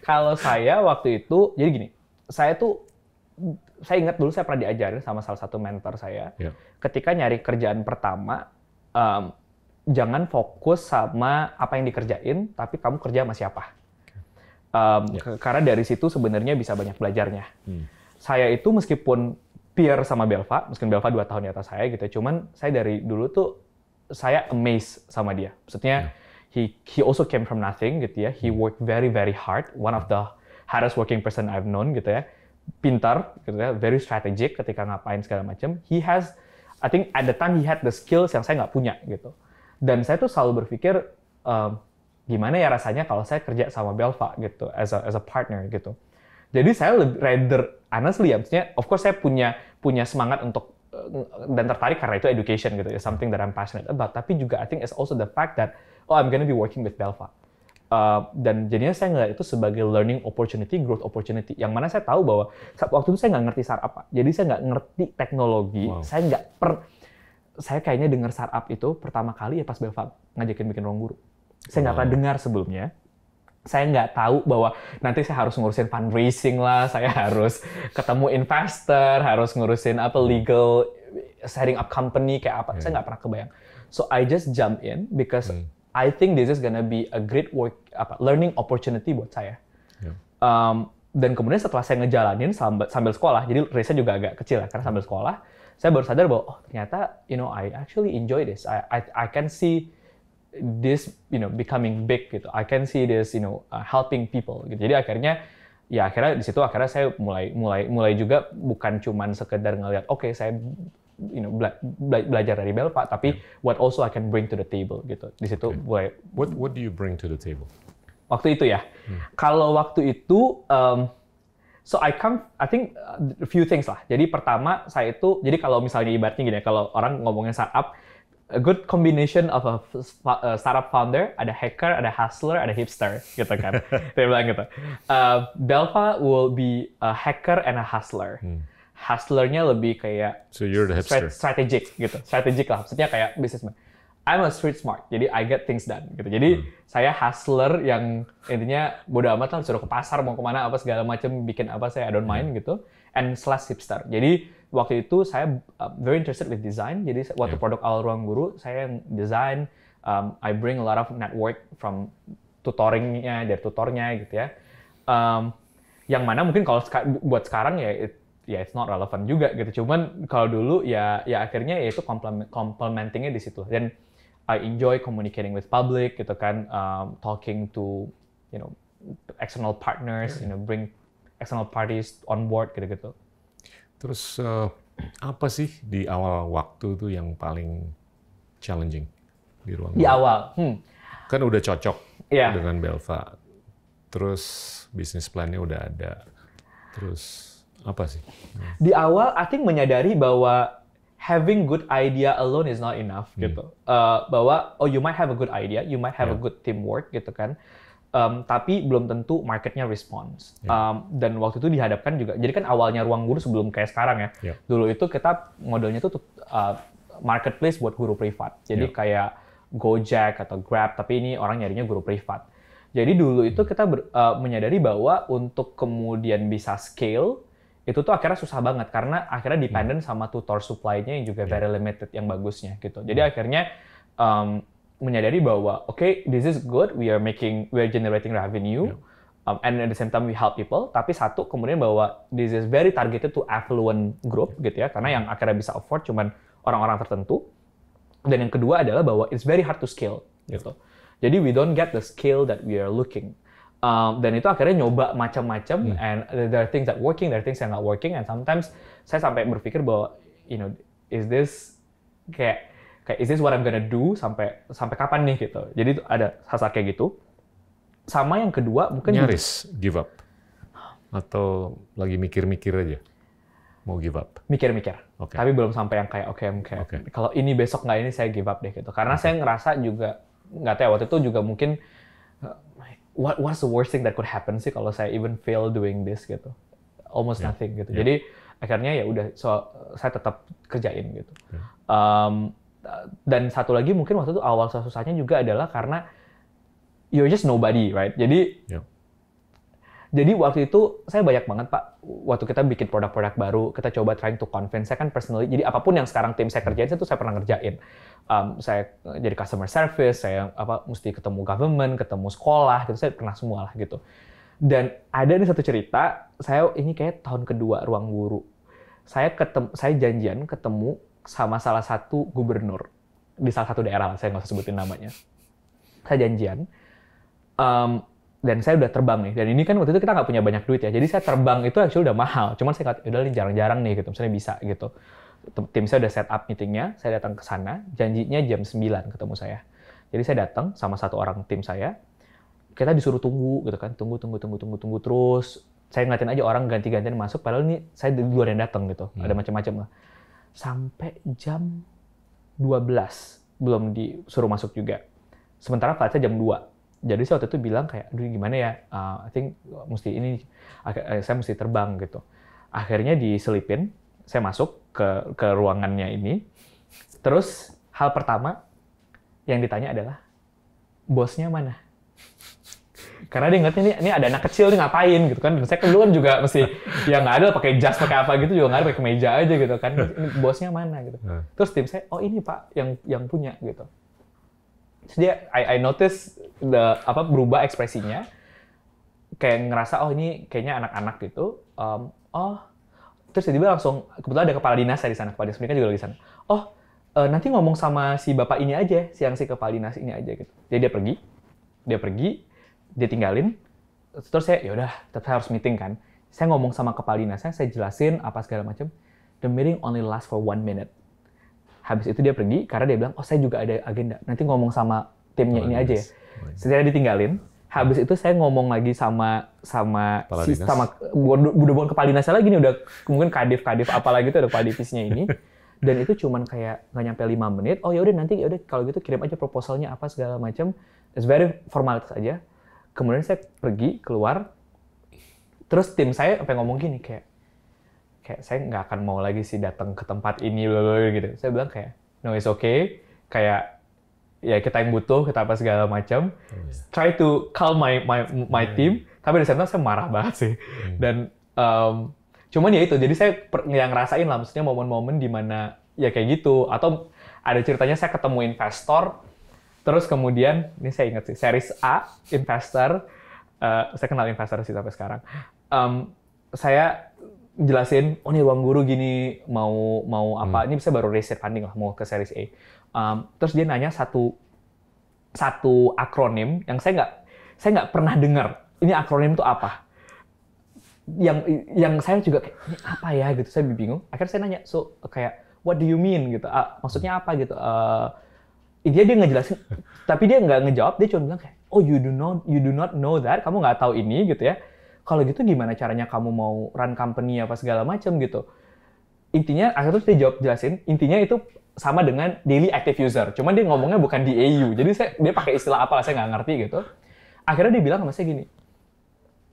kalau saya waktu itu jadi gini, saya tuh saya ingat dulu saya pernah diajarin sama salah satu mentor saya yeah. ketika nyari kerjaan pertama um, jangan fokus sama apa yang dikerjain tapi kamu kerja sama siapa um, yeah. Ya. karena dari situ sebenarnya bisa banyak belajarnya hmm. saya itu meskipun peer sama Belva meskipun Belva dua tahun di atas saya gitu cuman saya dari dulu tuh saya amazed sama dia maksudnya yeah. he he also came from nothing gitu ya he hmm. worked very very hard one of the hardest working person I've known gitu ya pintar gitu ya very strategic ketika ngapain segala macam he has I think at the time he had the skills yang saya nggak punya gitu dan saya tuh selalu berpikir um, gimana ya rasanya kalau saya kerja sama Belva gitu as a as a partner gitu jadi saya lebih rather honestly ya maksudnya of course saya punya punya semangat untuk eh, dan tertarik karena itu education gitu, something that I'm passionate about. Tapi juga I think it's also the fact that oh I'm gonna be working with Belva. Uh, dan jadinya saya ngeliat itu sebagai learning opportunity, growth opportunity. Yang mana saya tahu bahwa saat waktu itu saya nggak ngerti startup, Pak. Jadi saya nggak ngerti teknologi, wow. saya nggak per... Saya kayaknya dengar startup itu pertama kali ya pas Belva ngajakin bikin ruang guru. Saya nggak wow. pernah dengar sebelumnya. Saya nggak tahu bahwa nanti saya harus ngurusin fundraising lah, saya harus ketemu investor, harus ngurusin apa legal, setting up company kayak apa. Yeah. Saya nggak pernah kebayang. So I just jump in because hmm I think this is gonna be a great work apa learning opportunity buat saya. Yeah. Um, dan kemudian setelah saya ngejalanin sambil, sambil sekolah, jadi race juga agak kecil ya karena sambil sekolah, saya baru sadar bahwa oh ternyata you know I actually enjoy this. I I, I can see this you know becoming big gitu. I can see this you know uh, helping people. Gitu. Jadi akhirnya ya akhirnya di situ akhirnya saya mulai mulai mulai juga bukan cuman sekedar ngelihat oke okay, saya you know bela bela belajar dari Belva tapi yeah. what also I can bring to the table gitu di situ okay. what what do you bring to the table waktu itu ya hmm. kalau waktu itu um, So I come, I think a uh, few things lah. Jadi pertama saya itu, jadi kalau misalnya ibaratnya gini ya, kalau orang ngomongin startup, a good combination of a, uh, startup founder, ada hacker, ada hustler, ada hipster, gitu kan. Dia bilang gitu. Uh, Belva will be a hacker and a hustler. Hmm hustlernya lebih kayak so you're the hipster. strategic gitu strategic lah maksudnya kayak businessman I'm a street smart jadi I get things done gitu jadi hmm. saya hustler yang intinya bodo amat lah suruh ke pasar mau kemana apa segala macam bikin apa saya I don't mind hmm. gitu and slash hipster jadi waktu itu saya uh, very interested with design jadi waktu yeah. produk awal ruang guru saya yang design um, I bring a lot of network from tutoringnya dari tutornya gitu ya um, yang mana mungkin kalau buat sekarang ya it, ya it's not relevant juga gitu. Cuman kalau dulu ya ya akhirnya ya itu complement, complementingnya di situ. Dan I enjoy communicating with public gitu kan, um, talking to you know external partners, you know bring external parties on board gitu-gitu. Terus uh, apa sih di awal waktu itu yang paling challenging di ruang? Di awal. Hmm. Kan udah cocok yeah. dengan Belva. Terus bisnis plannya udah ada. Terus apa sih? Di awal, I think menyadari bahwa having good idea alone is not enough hmm. gitu. Uh, bahwa oh you might have a good idea, you might have yeah. a good teamwork gitu kan. Um, tapi belum tentu marketnya respons. Yeah. dan waktu itu dihadapkan juga. Jadi kan awalnya ruang guru sebelum kayak sekarang ya. Yeah. Dulu itu kita modelnya tuh uh, marketplace buat guru privat. Jadi yeah. kayak Gojek atau Grab, tapi ini orang nyarinya guru privat. Jadi dulu itu hmm. kita ber, uh, menyadari bahwa untuk kemudian bisa scale itu tuh akhirnya susah banget karena akhirnya hmm. dependent sama tutor supply-nya yang juga iya. very limited yang bagusnya gitu. Jadi yeah. Hmm. akhirnya um, menyadari bahwa oke okay, this is good we are making we are generating revenue yeah. um, and at the same time we help people tapi satu kemudian bahwa this is very targeted to affluent group gitu ya karena yang akhirnya bisa afford cuman orang-orang tertentu dan yang kedua adalah bahwa it's very hard to scale yeah. gitu. Jadi we don't get the scale that we are looking. Um, dan itu akhirnya nyoba macam-macam hmm. and there are things that working, there are things yang not working and sometimes saya sampai berpikir bahwa you know is this kayak kayak is this what I'm gonna do sampai sampai kapan nih gitu. Jadi ada saat kayak gitu. Sama yang kedua mungkin gitu. nyaris juga, give up atau lagi mikir-mikir aja mau give up? Mikir-mikir. Okay. Tapi belum sampai yang kayak oke okay, okay. okay. kalau ini besok nggak ini saya give up deh gitu. Karena okay. saya ngerasa juga nggak tahu waktu itu juga mungkin eh, what what's the worst thing that could happen sih kalau saya even fail doing this gitu almost yeah. nothing gitu yeah. jadi akhirnya ya udah so, saya tetap kerjain gitu yeah. um, dan satu lagi mungkin waktu itu awal susahnya juga adalah karena you're just nobody right jadi yeah jadi waktu itu saya banyak banget Pak, waktu kita bikin produk-produk baru, kita coba trying to convince. Saya kan personally, jadi apapun yang sekarang tim saya kerjain, saya tuh saya pernah ngerjain. Um, saya jadi customer service, saya apa mesti ketemu government, ketemu sekolah, gitu. Saya pernah semua lah gitu. Dan ada nih satu cerita, saya ini kayak tahun kedua ruang guru. Saya ketemu, saya janjian ketemu sama salah satu gubernur di salah satu daerah, saya nggak usah sebutin namanya. Saya janjian. Um, dan saya udah terbang nih dan ini kan waktu itu kita nggak punya banyak duit ya jadi saya terbang itu actually udah mahal cuman saya kata ya udah jarang-jarang nih gitu misalnya bisa gitu tim saya udah set up meetingnya saya datang ke sana janjinya jam 9 ketemu saya jadi saya datang sama satu orang tim saya kita disuruh tunggu gitu kan tunggu tunggu tunggu tunggu tunggu terus saya ngeliatin aja orang ganti-gantian masuk padahal ini saya di luar yang datang gitu hmm. ada macam-macam lah sampai jam 12 belum disuruh masuk juga sementara flight saya jam 2 jadi saya waktu itu bilang kayak aduh gimana ya uh, I think mesti ini eh, saya mesti terbang gitu akhirnya diselipin saya masuk ke ke ruangannya ini terus hal pertama yang ditanya adalah bosnya mana karena dia ngerti ini, ada anak kecil nih ngapain gitu kan dan saya kan dulu kan juga mesti ya nggak ada pakai jas pakai apa gitu juga nggak ada pakai meja aja gitu kan ini bosnya mana gitu hmm. terus tim saya oh ini pak yang yang punya gitu Terus dia, I, I notice the, apa berubah ekspresinya. Kayak ngerasa, oh ini kayaknya anak-anak gitu. Um, oh, terus tiba-tiba langsung, kebetulan ada kepala dinas ya di sana, kepala dinas mereka juga di sana. Oh, uh, nanti ngomong sama si bapak ini aja, siang si kepala dinas ini aja gitu. Jadi dia pergi, dia pergi, dia tinggalin. Terus saya, yaudah, tetap saya harus meeting kan. Saya ngomong sama kepala dinasnya, saya jelasin apa segala macam. The meeting only last for one minute habis itu dia pergi karena dia bilang oh saya juga ada agenda nanti ngomong sama timnya oh, ini aja ya saya ditinggalin habis itu saya ngomong lagi sama sama si, sama udah bukan kepala dinasnya lagi nih udah mungkin kadif kadif apalagi itu ada kepala divisinya ini dan itu cuman kayak nggak nyampe lima menit oh ya udah nanti ya udah kalau gitu kirim aja proposalnya apa segala macam it's very formalitas aja kemudian saya pergi keluar terus tim saya sampai ngomong gini kayak kayak saya nggak akan mau lagi sih datang ke tempat ini blablabla, gitu saya bilang kayak no it's okay kayak ya kita yang butuh kita apa segala macam hmm. try to calm my my my hmm. team tapi di sana saya marah banget sih hmm. dan um, cuman ya itu jadi saya yang ngerasain lah maksudnya momen-momen di mana ya kayak gitu atau ada ceritanya saya ketemu investor terus kemudian ini saya ingat sih series A investor uh, saya kenal investor sih sampai sekarang um, saya jelasin oh ini ruang guru gini mau mau apa hmm. ini bisa baru riset funding lah mau ke series A um, terus dia nanya satu satu akronim yang saya nggak saya nggak pernah dengar ini akronim itu apa yang yang saya juga kayak ini apa ya gitu saya bingung akhirnya saya nanya so kayak what do you mean gitu uh, maksudnya apa gitu uh, dia dia ngejelasin tapi dia nggak ngejawab dia cuma bilang kayak oh you do not you do not know that kamu nggak tahu ini gitu ya kalau gitu gimana caranya kamu mau run company apa segala macam gitu intinya akhirnya dia jawab jelasin intinya itu sama dengan daily active user Cuma dia ngomongnya bukan di DAU jadi saya dia pakai istilah apa saya nggak ngerti gitu akhirnya dia bilang sama saya gini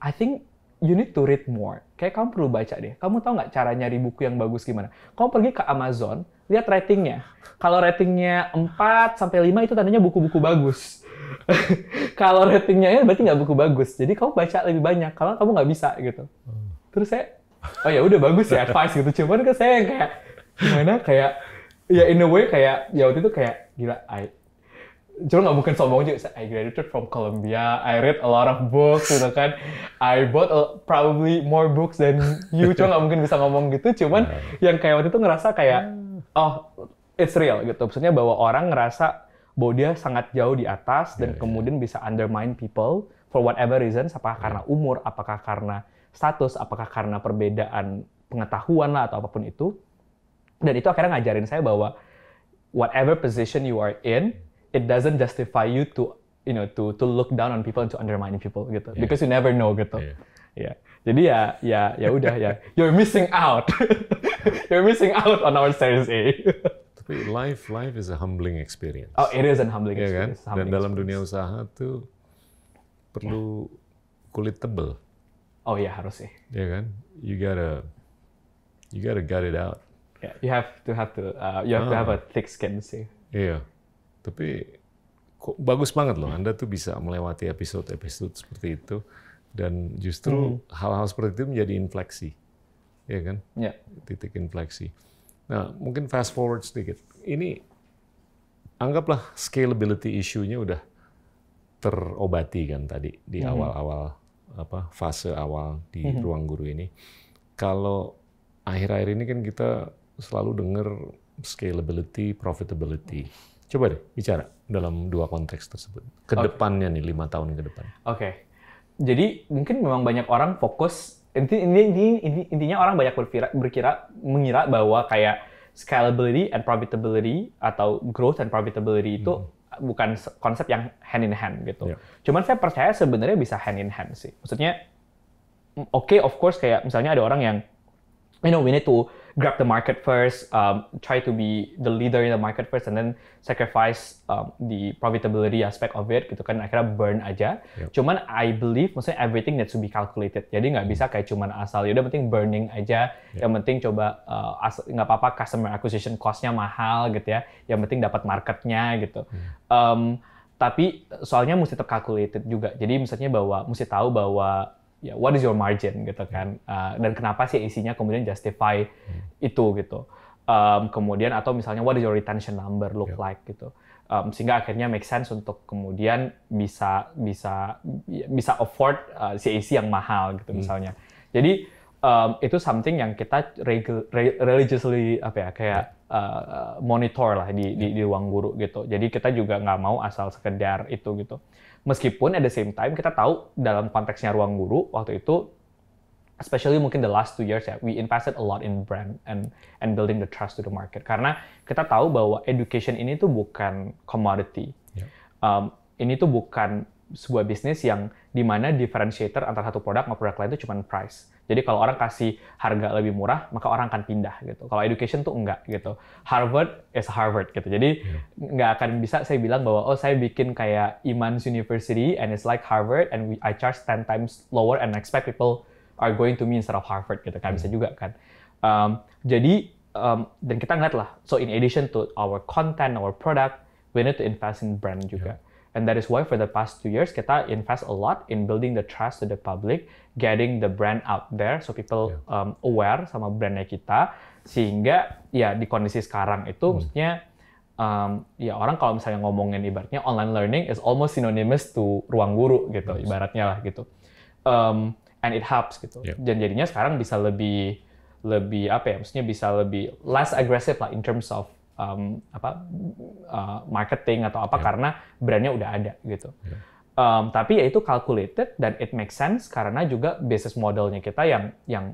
I think you need to read more. Kayak kamu perlu baca deh. Kamu tahu nggak cara nyari buku yang bagus gimana? Kamu pergi ke Amazon, lihat ratingnya. Kalau ratingnya 4 sampai 5 itu tandanya buku-buku bagus. kalau ratingnya ya berarti nggak buku bagus. Jadi kamu baca lebih banyak. Kalau kamu nggak bisa gitu. Hmm. Terus saya, oh ya udah bagus ya advice gitu. Cuman kan saya yang kayak gimana kayak ya in a way kayak ya waktu itu kayak gila I cuman nggak mungkin sombong juga. I graduated from Columbia. I read a lot of books, gitu kan. I bought a, probably more books than you. Cuma nggak mungkin bisa ngomong gitu. Cuman hmm. yang kayak waktu itu ngerasa kayak, hmm. oh, it's real gitu. Maksudnya bahwa orang ngerasa bahwa dia sangat jauh di atas dan yeah, iya. kemudian yeah. bisa undermine people for whatever reason, apakah yeah. karena iya. umur, apakah karena status, apakah karena perbedaan pengetahuan lah atau apapun itu. Dan itu akhirnya ngajarin saya bahwa whatever position you are in, it doesn't justify you to you know to to look down on people and to undermine people gitu. Yeah. Because you never know gitu. Yeah. Yeah. Jadi ya ya ya udah ya you're missing out. you're missing out on our series A. Tapi life life is a humbling experience. Oh, it is a humbling yeah, kan? experience. Kan? Humbling Dan dalam experience. dunia usaha tuh perlu yeah. kulit tebel. Oh ya yeah, harus sih. Ya yeah, kan, you gotta you gotta gut it out. Yeah, you have to have to uh, you have ah. to have ah. a thick skin sih. Iya, tapi kok bagus banget loh, Anda tuh bisa melewati episode-episode seperti itu dan justru hmm. hal-hal mm. seperti itu menjadi infleksi, ya kan? Yeah. Titik infleksi. Nah, mungkin fast forward sedikit. Ini anggaplah scalability isunya udah terobati kan tadi di mm-hmm. awal-awal hmm apa fase awal di hmm ruang guru ini. Kalau akhir-akhir ini kan kita selalu dengar scalability, profitability. Coba deh bicara dalam dua konteks tersebut. Kedepannya okay. nih lima tahun ke depan. Oke. Okay. Jadi mungkin memang banyak orang fokus inti, inti, inti, intinya orang banyak berkira, berkira mengira bahwa kayak scalability and profitability atau growth and profitability itu hmm. bukan konsep yang hand in hand gitu. Yeah. Cuman saya percaya sebenarnya bisa hand in hand sih. Maksudnya oke mm, okay, of course kayak misalnya ada orang yang you know we need to grab the market first, um, try to be the leader in the market first, and then sacrifice um, the profitability aspect of it, gitu kan akhirnya burn aja. Yep. Cuman I believe, maksudnya everything needs to be calculated. Jadi nggak hmm. bisa kayak cuman asal, yaudah penting burning aja. Yep. Yang penting coba uh, nggak uh, apa-apa customer acquisition costnya mahal gitu ya. Yang penting dapat marketnya gitu. Hmm. Um, tapi soalnya mesti terkalkulated juga. Jadi misalnya bahwa mesti tahu bahwa ya yeah, what is your margin gitu hmm. kan uh, dan kenapa sih isinya kemudian justify hmm. itu gitu um, kemudian atau misalnya what is your retention number look yeah. like gitu um, sehingga akhirnya make sense untuk kemudian bisa bisa bisa afford uh, eh, CAC yang mahal gitu hmm. misalnya jadi um, itu something yang kita re- religiously apa ya kayak yeah. Ya. Uh, monitor lah di, di ya. di ruang guru gitu. Jadi kita juga nggak mau asal sekedar itu gitu. Meskipun at the same time kita tahu dalam konteksnya ruang guru waktu itu especially mungkin the last two years ya, we invested a lot in brand and and building the trust to the market. Karena kita tahu bahwa education ini tuh bukan commodity. Yeah. Um, ini tuh bukan sebuah bisnis yang dimana differentiator antara satu produk sama produk lain itu cuma price. Jadi kalau orang kasih harga lebih murah, maka orang akan pindah gitu. Kalau education tuh enggak gitu. Harvard is Harvard gitu. Jadi yeah. Iya. nggak akan bisa saya bilang bahwa oh saya bikin kayak Imans University and it's like Harvard and we, I charge 10 times lower and expect people are going to me instead of Harvard gitu. Kan bisa hmm. juga kan. Um, jadi um, dan kita ngeliat lah. So in addition to our content, our product, we need to invest in brand juga. Yeah. And that is why for the past two years kita invest a lot in building the trust to the public, getting the brand out there so people yeah. um, aware sama brandnya kita sehingga ya di kondisi sekarang itu hmm. maksudnya um, ya orang kalau misalnya ngomongin ibaratnya online learning is almost synonymous to ruang guru gitu yes. ibaratnya lah gitu. Um, and it helps gitu. Yeah. Dan jadinya sekarang bisa lebih lebih apa ya maksudnya bisa lebih less aggressive lah in terms of um, apa uh, marketing atau apa yeah. karena brandnya udah ada gitu. Yeah. Ya. Um, tapi ya itu calculated dan it makes sense karena juga basis modelnya kita yang yang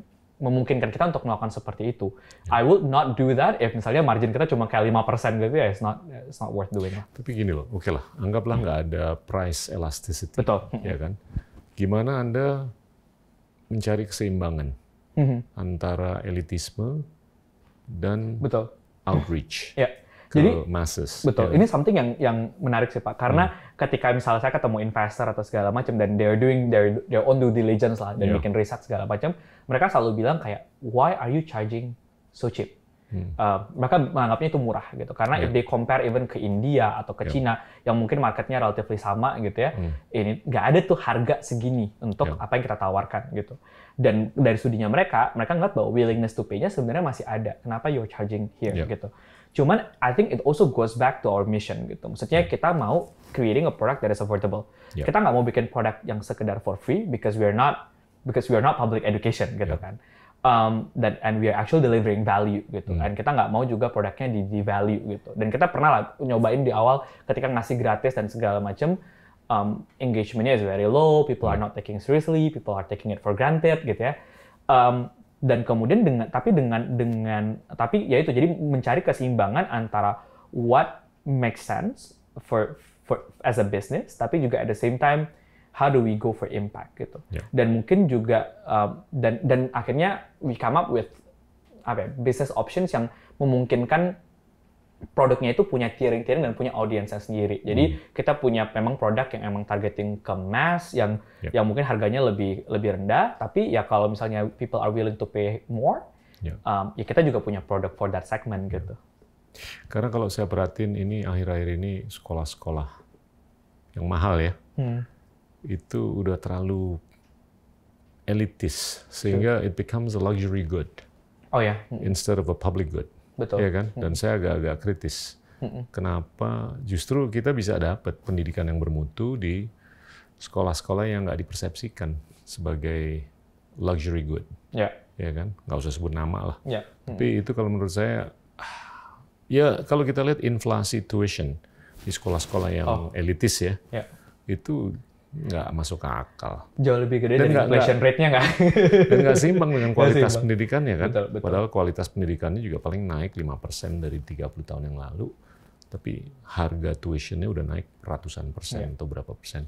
memungkinkan kita untuk melakukan seperti itu. Yeah. I would not do that if misalnya margin kita cuma kayak lima persen gitu ya, it's not it's not worth doing. lah Tapi gini loh, oke okay lah, anggaplah nggak ada price elasticity. Betul. Ya kan? Gimana Anda mencari keseimbangan -hmm. antara elitisme dan Betul outreach. Ya. Ke Jadi masses. Betul. Ya. Ini something yang yang menarik sih Pak karena hmm. ketika misalnya saya ketemu investor atau segala macam dan they're doing their their own due diligence lah dan yeah. bikin riset segala macam, mereka selalu bilang kayak why are you charging so cheap? Hmm. Uh, mereka menganggapnya itu murah gitu karena yeah. if they compare even ke India atau ke yeah. Cina yang mungkin marketnya relatif sama gitu ya hmm. ini nggak ada tuh harga segini untuk yeah. apa yang kita tawarkan gitu dan dari studinya mereka mereka ngeliat bahwa willingness to pay-nya sebenarnya masih ada kenapa you charging here yeah. gitu cuman I think it also goes back to our mission gitu maksudnya yeah. kita mau creating a product that is affordable yeah. kita nggak mau bikin produk yang sekedar for free because we are not because we are not public education gitu yeah. kan um, that and we are actually delivering value gitu hmm. and kita nggak mau juga produknya di, di value gitu dan kita pernah lah nyobain di awal ketika ngasih gratis dan segala macam um, engagementnya is very low people hmm. are not taking seriously people are taking it for granted gitu ya um, dan kemudian dengan tapi dengan dengan tapi ya itu jadi mencari keseimbangan antara what makes sense for for as a business tapi juga at the same time how do we go for impact gitu. Yeah. Dan mungkin juga um, dan dan akhirnya we come up with apa ya, business options yang memungkinkan produknya itu punya tiering-tiering dan punya audiensnya sendiri. Jadi mm. kita punya memang produk yang emang targeting ke mass yang yeah. yang mungkin harganya lebih lebih rendah, tapi ya kalau misalnya people are willing to pay more, yeah. um, ya kita juga punya produk for that segment yeah. gitu. Karena kalau saya perhatiin ini akhir-akhir ini sekolah-sekolah yang mahal ya. Hmm itu udah terlalu elitis sehingga it becomes a luxury good. Oh ya. Instead of a public good. Betul. Ya kan? Dan saya agak-agak kritis. Kenapa justru kita bisa dapat pendidikan yang bermutu di sekolah-sekolah yang nggak dipersepsikan sebagai luxury good. Ya. Ya kan? Nggak usah sebut nama lah. Ya. Tapi itu kalau menurut saya ya kalau kita lihat inflasi tuition di sekolah-sekolah yang oh. elitis ya. ya. Itu nggak masuk akal. Jauh lebih gede dan dari inflation rate-nya nggak. Dan nggak simpang dengan kualitas pendidikan pendidikannya kan. Betul, betul. Padahal kualitas pendidikannya juga paling naik 5% dari 30 tahun yang lalu. Tapi harga tuition-nya udah naik ratusan persen yeah. atau berapa persen.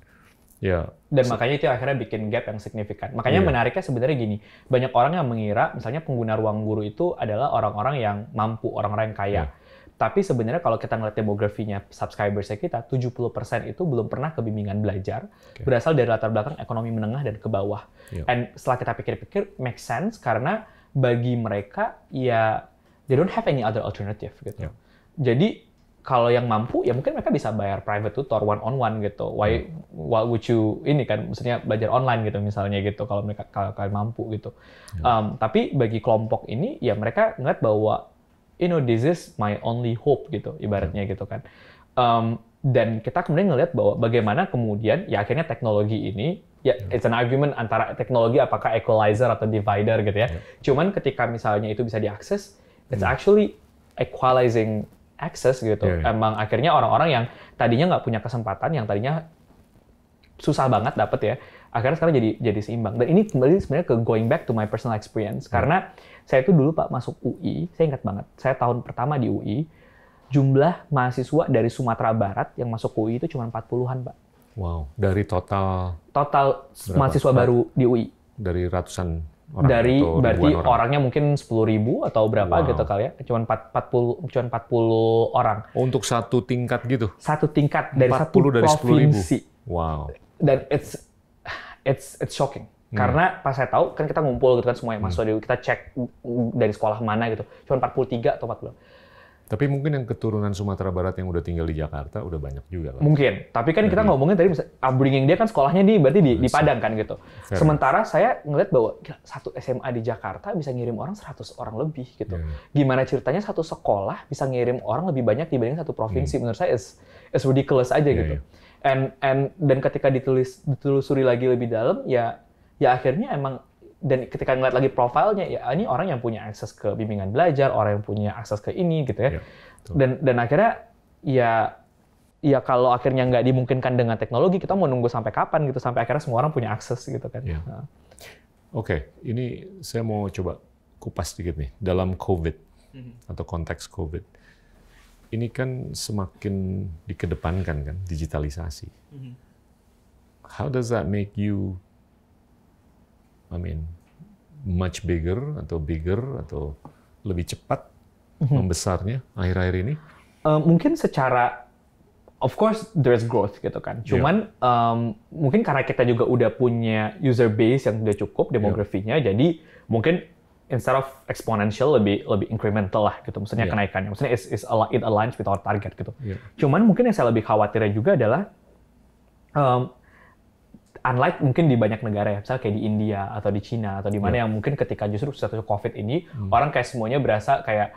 Ya. Dan makanya itu akhirnya bikin gap yang signifikan. Makanya yeah. menariknya sebenarnya gini, banyak orang yang mengira misalnya pengguna ruang guru itu adalah orang-orang yang mampu, orang-orang yang kaya. Yeah tapi sebenarnya kalau kita ngeliat demografinya subscribersnya kita, 70% itu belum pernah kebimbingan belajar, okay. berasal dari latar belakang ekonomi menengah dan ke bawah. Yeah. And setelah kita pikir-pikir, make sense karena bagi mereka ya they don't have any other alternative gitu. Yeah. Jadi kalau yang mampu ya mungkin mereka bisa bayar private tutor one on one gitu. Why iya. why would you ini kan maksudnya belajar online gitu misalnya gitu kalau mereka kalau kalian mampu gitu. Yeah. Um, tapi bagi kelompok ini ya mereka ngeliat bahwa you know this is my only hope gitu ibaratnya gitu kan um, dan kita kemudian ngelihat bahwa bagaimana kemudian ya akhirnya teknologi ini ya, ya. it's an argument antara teknologi apakah equalizer atau divider gitu ya. Yeah. Cuman ketika misalnya itu bisa diakses, it's hmm. actually equalizing access gitu. Yeah, yeah. Emang akhirnya orang-orang yang tadinya nggak punya kesempatan, yang tadinya susah banget dapat ya, akhirnya sekarang jadi jadi seimbang. Dan ini kembali sebenarnya ke going back to my personal experience yeah. karena saya itu dulu Pak masuk UI, saya ingat banget. Saya tahun pertama di UI, jumlah mahasiswa dari Sumatera Barat yang masuk UI itu cuma 40-an, Pak. Wow, dari total total berapa? mahasiswa baru di UI. Dari ratusan orang dari berarti orang. orangnya mungkin sepuluh ribu atau berapa wow. gitu kali ya cuman 40, cuma 40 orang oh, untuk satu tingkat gitu satu tingkat dari satu dari provinsi ribu. wow dan it's it's it's shocking Iya. Karena pas saya tahu kan kita ngumpul gitu kan yang hmm. mahasiswa kita cek dari sekolah mana gitu. Cuma 43 atau 40. Tapi mungkin yang keturunan Sumatera Barat yang udah tinggal di Jakarta udah banyak juga lah. Kan? Mungkin. Tapi kan Jadi, kita ngomongin tadi upbringing dia kan sekolahnya di berarti di, di Padang kan gitu. Fair. Sementara saya ngeliat bahwa satu SMA di Jakarta bisa ngirim orang 100 orang lebih gitu. Yeah. Gimana ceritanya satu sekolah bisa ngirim orang lebih banyak dibanding satu provinsi hmm. menurut saya is is ridiculous aja yeah, gitu. Yeah. And and dan ketika ditulis ditelusuri lagi lebih dalam ya ya akhirnya emang dan ketika ngeliat lagi profilnya ya ini orang yang punya akses ke bimbingan belajar orang yang punya akses ke ini gitu ya, ya dan dan akhirnya ya ya kalau akhirnya nggak dimungkinkan dengan teknologi kita mau nunggu sampai kapan gitu sampai akhirnya semua orang punya akses gitu kan ya. nah. oke okay. ini saya mau coba kupas sedikit nih dalam covid mm-hmm. atau konteks covid ini kan semakin dikedepankan kan digitalisasi mm-hmm. how does that make you I mean much bigger atau bigger atau lebih cepat mhm. membesarnya akhir-akhir ini? Uh, mungkin secara of course there's growth gitu kan. Iya. Cuman yeah. um, mungkin karena kita juga udah punya user base yang udah cukup iya. demografinya, yeah. jadi mungkin instead of exponential lebih lebih incremental lah gitu. Maksudnya yeah. kenaikannya, maksudnya is, is a, it aligns with our target gitu. Yeah. Cuman mungkin yang saya lebih khawatirnya juga adalah um, unlike mungkin di banyak negara ya, misalnya kayak di India atau di China atau di mana yeah. yang mungkin ketika justru satu COVID ini hmm. orang kayak semuanya berasa kayak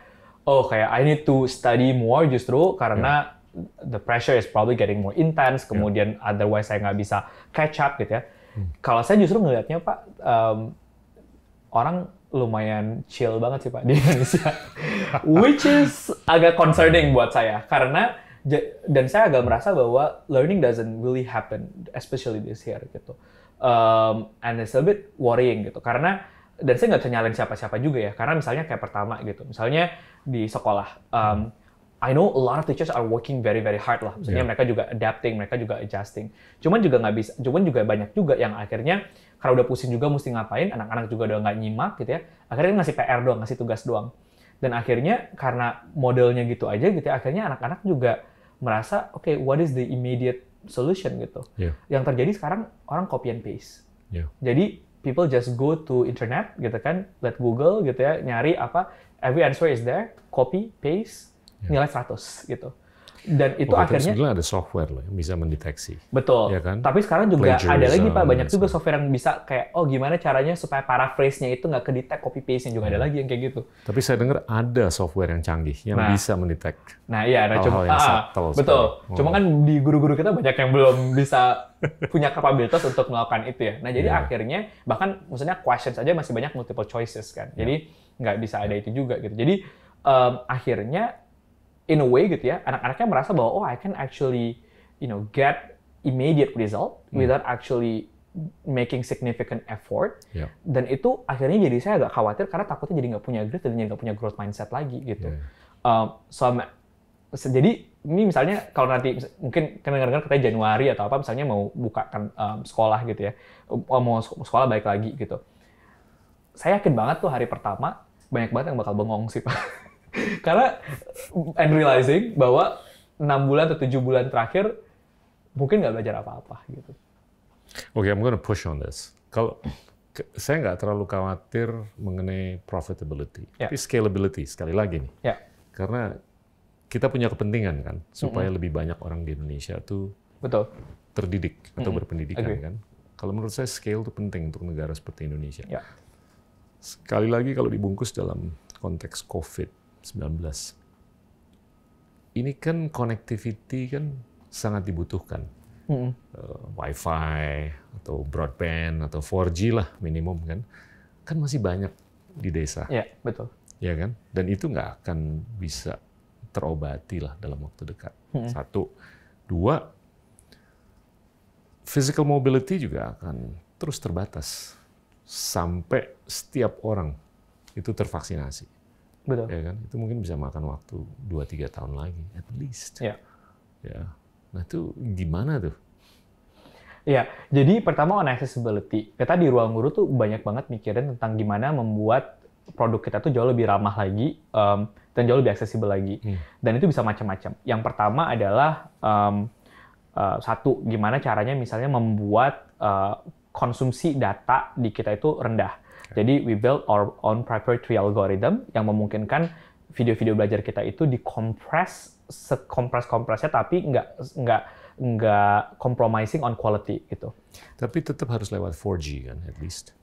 oh kayak I need to study more justru karena yeah. the pressure is probably getting more intense iya. kemudian yeah. otherwise saya nggak bisa catch up gitu ya. Hmm. Kalau saya justru ngelihatnya Pak um, orang lumayan chill banget sih Pak di Indonesia, which is agak concerning buat saya karena dan saya agak merasa bahwa learning doesn't really happen, especially this year gitu. Um, and it's a bit worrying gitu karena dan saya nggak bisa nyalain siapa-siapa juga ya karena misalnya kayak pertama gitu, misalnya di sekolah. Um, I know a lot of teachers are working very very hard lah. Maksudnya yeah. mereka juga adapting, mereka juga adjusting. Cuman juga nggak bisa, cuman juga banyak juga yang akhirnya karena udah pusing juga mesti ngapain, anak-anak juga udah nggak nyimak gitu ya. Akhirnya ngasih PR doang, ngasih tugas doang. Dan akhirnya karena modelnya gitu aja gitu ya, akhirnya anak-anak juga merasa oke okay, what is the immediate solution gitu. Yeah. Yang terjadi sekarang orang copy and paste. Yeah. Jadi people just go to internet gitu kan, let Google gitu ya, nyari apa, every answer is there, copy, paste, yeah. nilai 100 gitu dan itu akhirnya sebenarnya ada software loh yang bisa mendeteksi. Betul. Ya kan? Tapi sekarang juga ada lagi pak banyak juga software yang bisa kayak oh gimana caranya supaya paraphrase-nya itu nggak kedetek copy paste nya juga hmm. ada iya. lagi yang kayak gitu. Tapi saya dengar ada software yang canggih yang nah, bisa mendetek. Nah iya ada cuma yang ah, betul. Oh. Cuma kan di guru-guru kita banyak yang belum bisa punya kapabilitas untuk melakukan itu ya. Nah jadi yeah. akhirnya bahkan maksudnya question saja masih banyak multiple choices kan. Iya. Jadi nggak bisa ada itu juga gitu. Jadi um, akhirnya in a way gitu ya, anak-anaknya merasa bahwa oh I can actually you know get immediate result hmm. without actually making significant effort yeah. dan itu akhirnya jadi saya agak khawatir karena takutnya jadi nggak punya growth, jadi nggak punya growth mindset lagi gitu. Yeah. Ya, ya. Um, so jadi ini misalnya kalau nanti mungkin kedengar-dengar kan katanya Januari atau apa misalnya mau bukakan um, ehm, sekolah gitu ya oh, mau sekolah baik lagi gitu saya yakin banget tuh hari pertama banyak banget yang bakal bengong sih pak Karena and realizing bahwa enam bulan atau tujuh bulan terakhir mungkin nggak belajar apa-apa gitu. Oke, okay, I'm gonna push on this. Kalau saya nggak terlalu khawatir mengenai profitability, yeah. tapi scalability sekali lagi nih. Yeah. Karena kita punya kepentingan kan supaya mm -hmm. lebih banyak orang di Indonesia tuh betul terdidik atau mm -hmm. berpendidikan Agree. kan. Kalau menurut saya scale itu penting untuk negara seperti Indonesia. Yeah. Sekali lagi kalau dibungkus dalam konteks COVID, ini kan connectivity kan sangat dibutuhkan. Mm -hmm. uh, WiFi atau broadband atau 4G lah minimum kan, kan masih banyak di desa. Iya yeah, betul. Ya kan, dan itu nggak akan bisa terobati lah dalam waktu dekat. Mm Satu, dua, physical mobility juga akan terus terbatas sampai setiap orang itu tervaksinasi. Betul. Ya kan? Itu mungkin bisa makan waktu 2-3 tahun lagi, at least. Ya. ya. Nah itu gimana tuh? ya jadi pertama on accessibility. Kita di ruang guru tuh banyak banget mikirin tentang gimana membuat produk kita tuh jauh lebih ramah lagi um, dan jauh lebih aksesibel lagi. Hmm. Dan itu bisa macam-macam. Yang pertama adalah um, uh, satu, gimana caranya misalnya membuat uh, konsumsi data di kita itu rendah jadi we build our own proprietary algorithm yang memungkinkan video-video belajar kita itu dikompres sekompres-kompresnya tapi nggak nggak nggak compromising on quality gitu. Tapi tetap harus lewat 4G kan at least.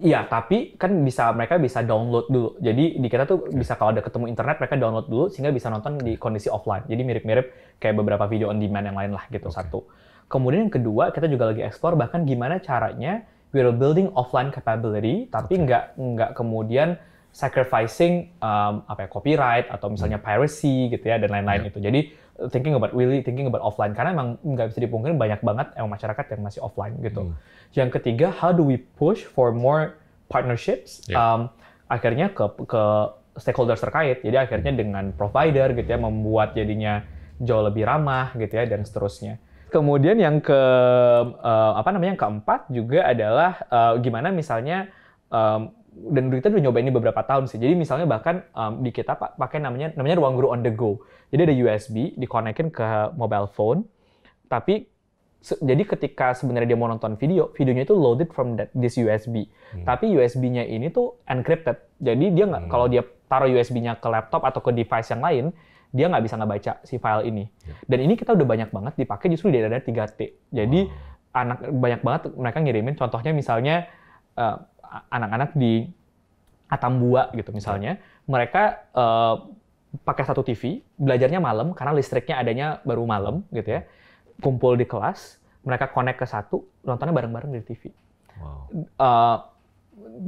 Iya, tapi kan bisa mereka bisa download dulu. Jadi di kita tuh okay. bisa kalau ada ketemu internet mereka download dulu sehingga bisa nonton di kondisi offline. Jadi mirip-mirip kayak beberapa video on demand yang lain lah gitu okay. satu. Kemudian yang kedua kita juga lagi explore bahkan gimana caranya we're building offline capability, tapi okay. nggak nggak kemudian sacrificing um, apa ya copyright atau misalnya hmm. piracy gitu ya dan lain-lain yeah. itu. Jadi thinking about really thinking about offline karena emang nggak bisa dipungkiri banyak banget emang masyarakat yang masih offline gitu. hmm. Yang ketiga, how do we push for more partnerships? Yeah. Um, akhirnya ke ke stakeholders terkait. Jadi akhirnya hmm. dengan provider gitu ya membuat jadinya jauh lebih ramah gitu ya dan seterusnya. Kemudian yang ke uh, apa namanya yang keempat juga adalah uh, gimana misalnya um, dan kita udah nyoba ini beberapa tahun sih. Jadi misalnya bahkan um, di kita pakai namanya namanya ruang guru on the go. Jadi ada USB dikonekin ke mobile phone. Tapi jadi ketika sebenarnya dia mau nonton video, videonya itu loaded from that, this USB. Hmm. Tapi USB-nya ini tuh encrypted. Jadi dia nggak hmm. kalau dia taruh USB-nya ke laptop atau ke device yang lain, dia nggak bisa ngebaca si file ini. Ya. Dan ini kita udah banyak banget dipakai justru di daerah 3T. Jadi wow. anak banyak banget mereka ngirimin contohnya misalnya eh, anak anak-anak di Atambua gitu misalnya, ya. mereka uh, pakai satu TV, belajarnya malam karena listriknya adanya baru malam gitu ya. Kumpul di kelas, mereka connect ke satu, nontonnya bareng-bareng di TV. Wow. Uh,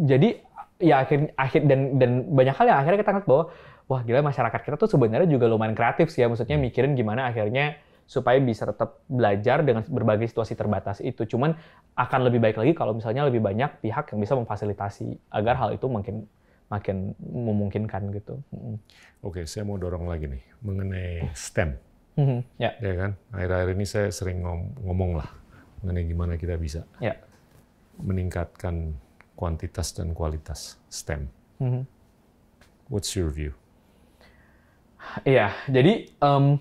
jadi ya akhir akhir dan dan banyak hal yang akhirnya kita ngeliat bahwa wah gila masyarakat kita tuh sebenarnya juga lumayan kreatif sih ya maksudnya hmm. mikirin gimana akhirnya supaya bisa tetap belajar dengan berbagai situasi terbatas itu. Cuman akan lebih baik lagi kalau misalnya lebih banyak pihak yang bisa memfasilitasi agar hal itu makin makin memungkinkan gitu. Hmm. Oke, saya mau dorong lagi nih mengenai hmm. STEM. Mm-hmm, ya. kan, akhir-akhir ini saya sering ngom- ngomong lah mengenai gimana kita bisa ya. meningkatkan kuantitas dan kualitas STEM. What's your view? Iya, jadi um,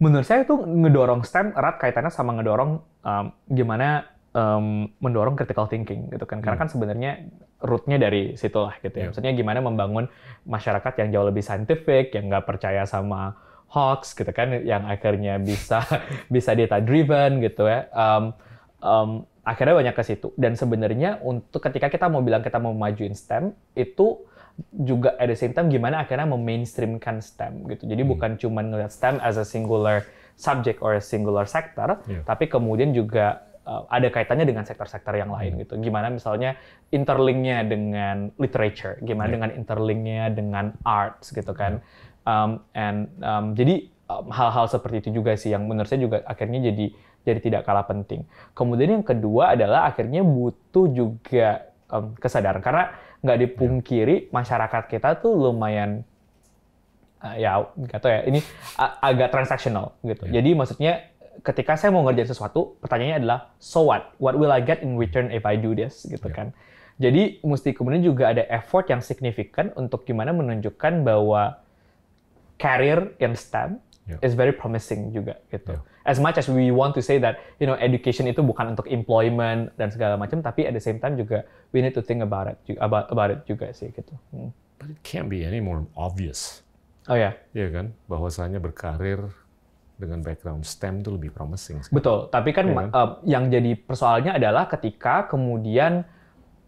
menurut saya itu ngedorong STEM erat kaitannya sama ngedorong um, gimana um, mendorong critical thinking gitu kan. Karena hmm. kan sebenarnya rootnya dari situlah gitu ya. Yeah. Maksudnya gimana membangun masyarakat yang jauh lebih scientific, yang nggak percaya sama hoax gitu kan, yang akhirnya bisa bisa data driven gitu ya. Um, um, akhirnya banyak ke situ. Dan sebenarnya untuk ketika kita mau bilang kita mau majuin STEM itu juga at the same time gimana akhirnya memainstreamkan STEM gitu. Jadi hmm. bukan cuma ngelihat STEM as a singular subject or a singular sector, yeah. tapi kemudian juga uh, ada kaitannya dengan sektor-sektor yang lain hmm. gitu. Gimana misalnya interlinknya dengan literature, gimana yeah. dengan interlinknya dengan arts gitu kan. Yeah. Um, and um, jadi hal um, hal-hal seperti itu juga sih yang menurut saya juga akhirnya jadi jadi tidak kalah penting. Kemudian yang kedua adalah akhirnya butuh juga um, kesadaran karena nggak dipungkiri masyarakat kita tuh lumayan uh, ya nggak tahu ya ini agak transaksional gitu. Yeah. Jadi maksudnya ketika saya mau ngerjain sesuatu, pertanyaannya adalah so what? What will I get in return if I do this? gitu yeah. kan. Jadi mesti kemudian juga ada effort yang signifikan untuk gimana menunjukkan bahwa karir yang STEM yeah. it's very promising juga gitu. Yeah. As much as we want to say that you know education itu bukan untuk employment dan segala macam, tapi at the same time juga we need to think about it about about it juga sih gitu. Hmm. But it can't be any more obvious. Oh ya. Yeah. Iya kan, bahwasanya berkarir dengan background STEM itu lebih promising. Sekarang. Betul, tapi kan, yeah, kan? Uh, yang jadi persoalannya adalah ketika kemudian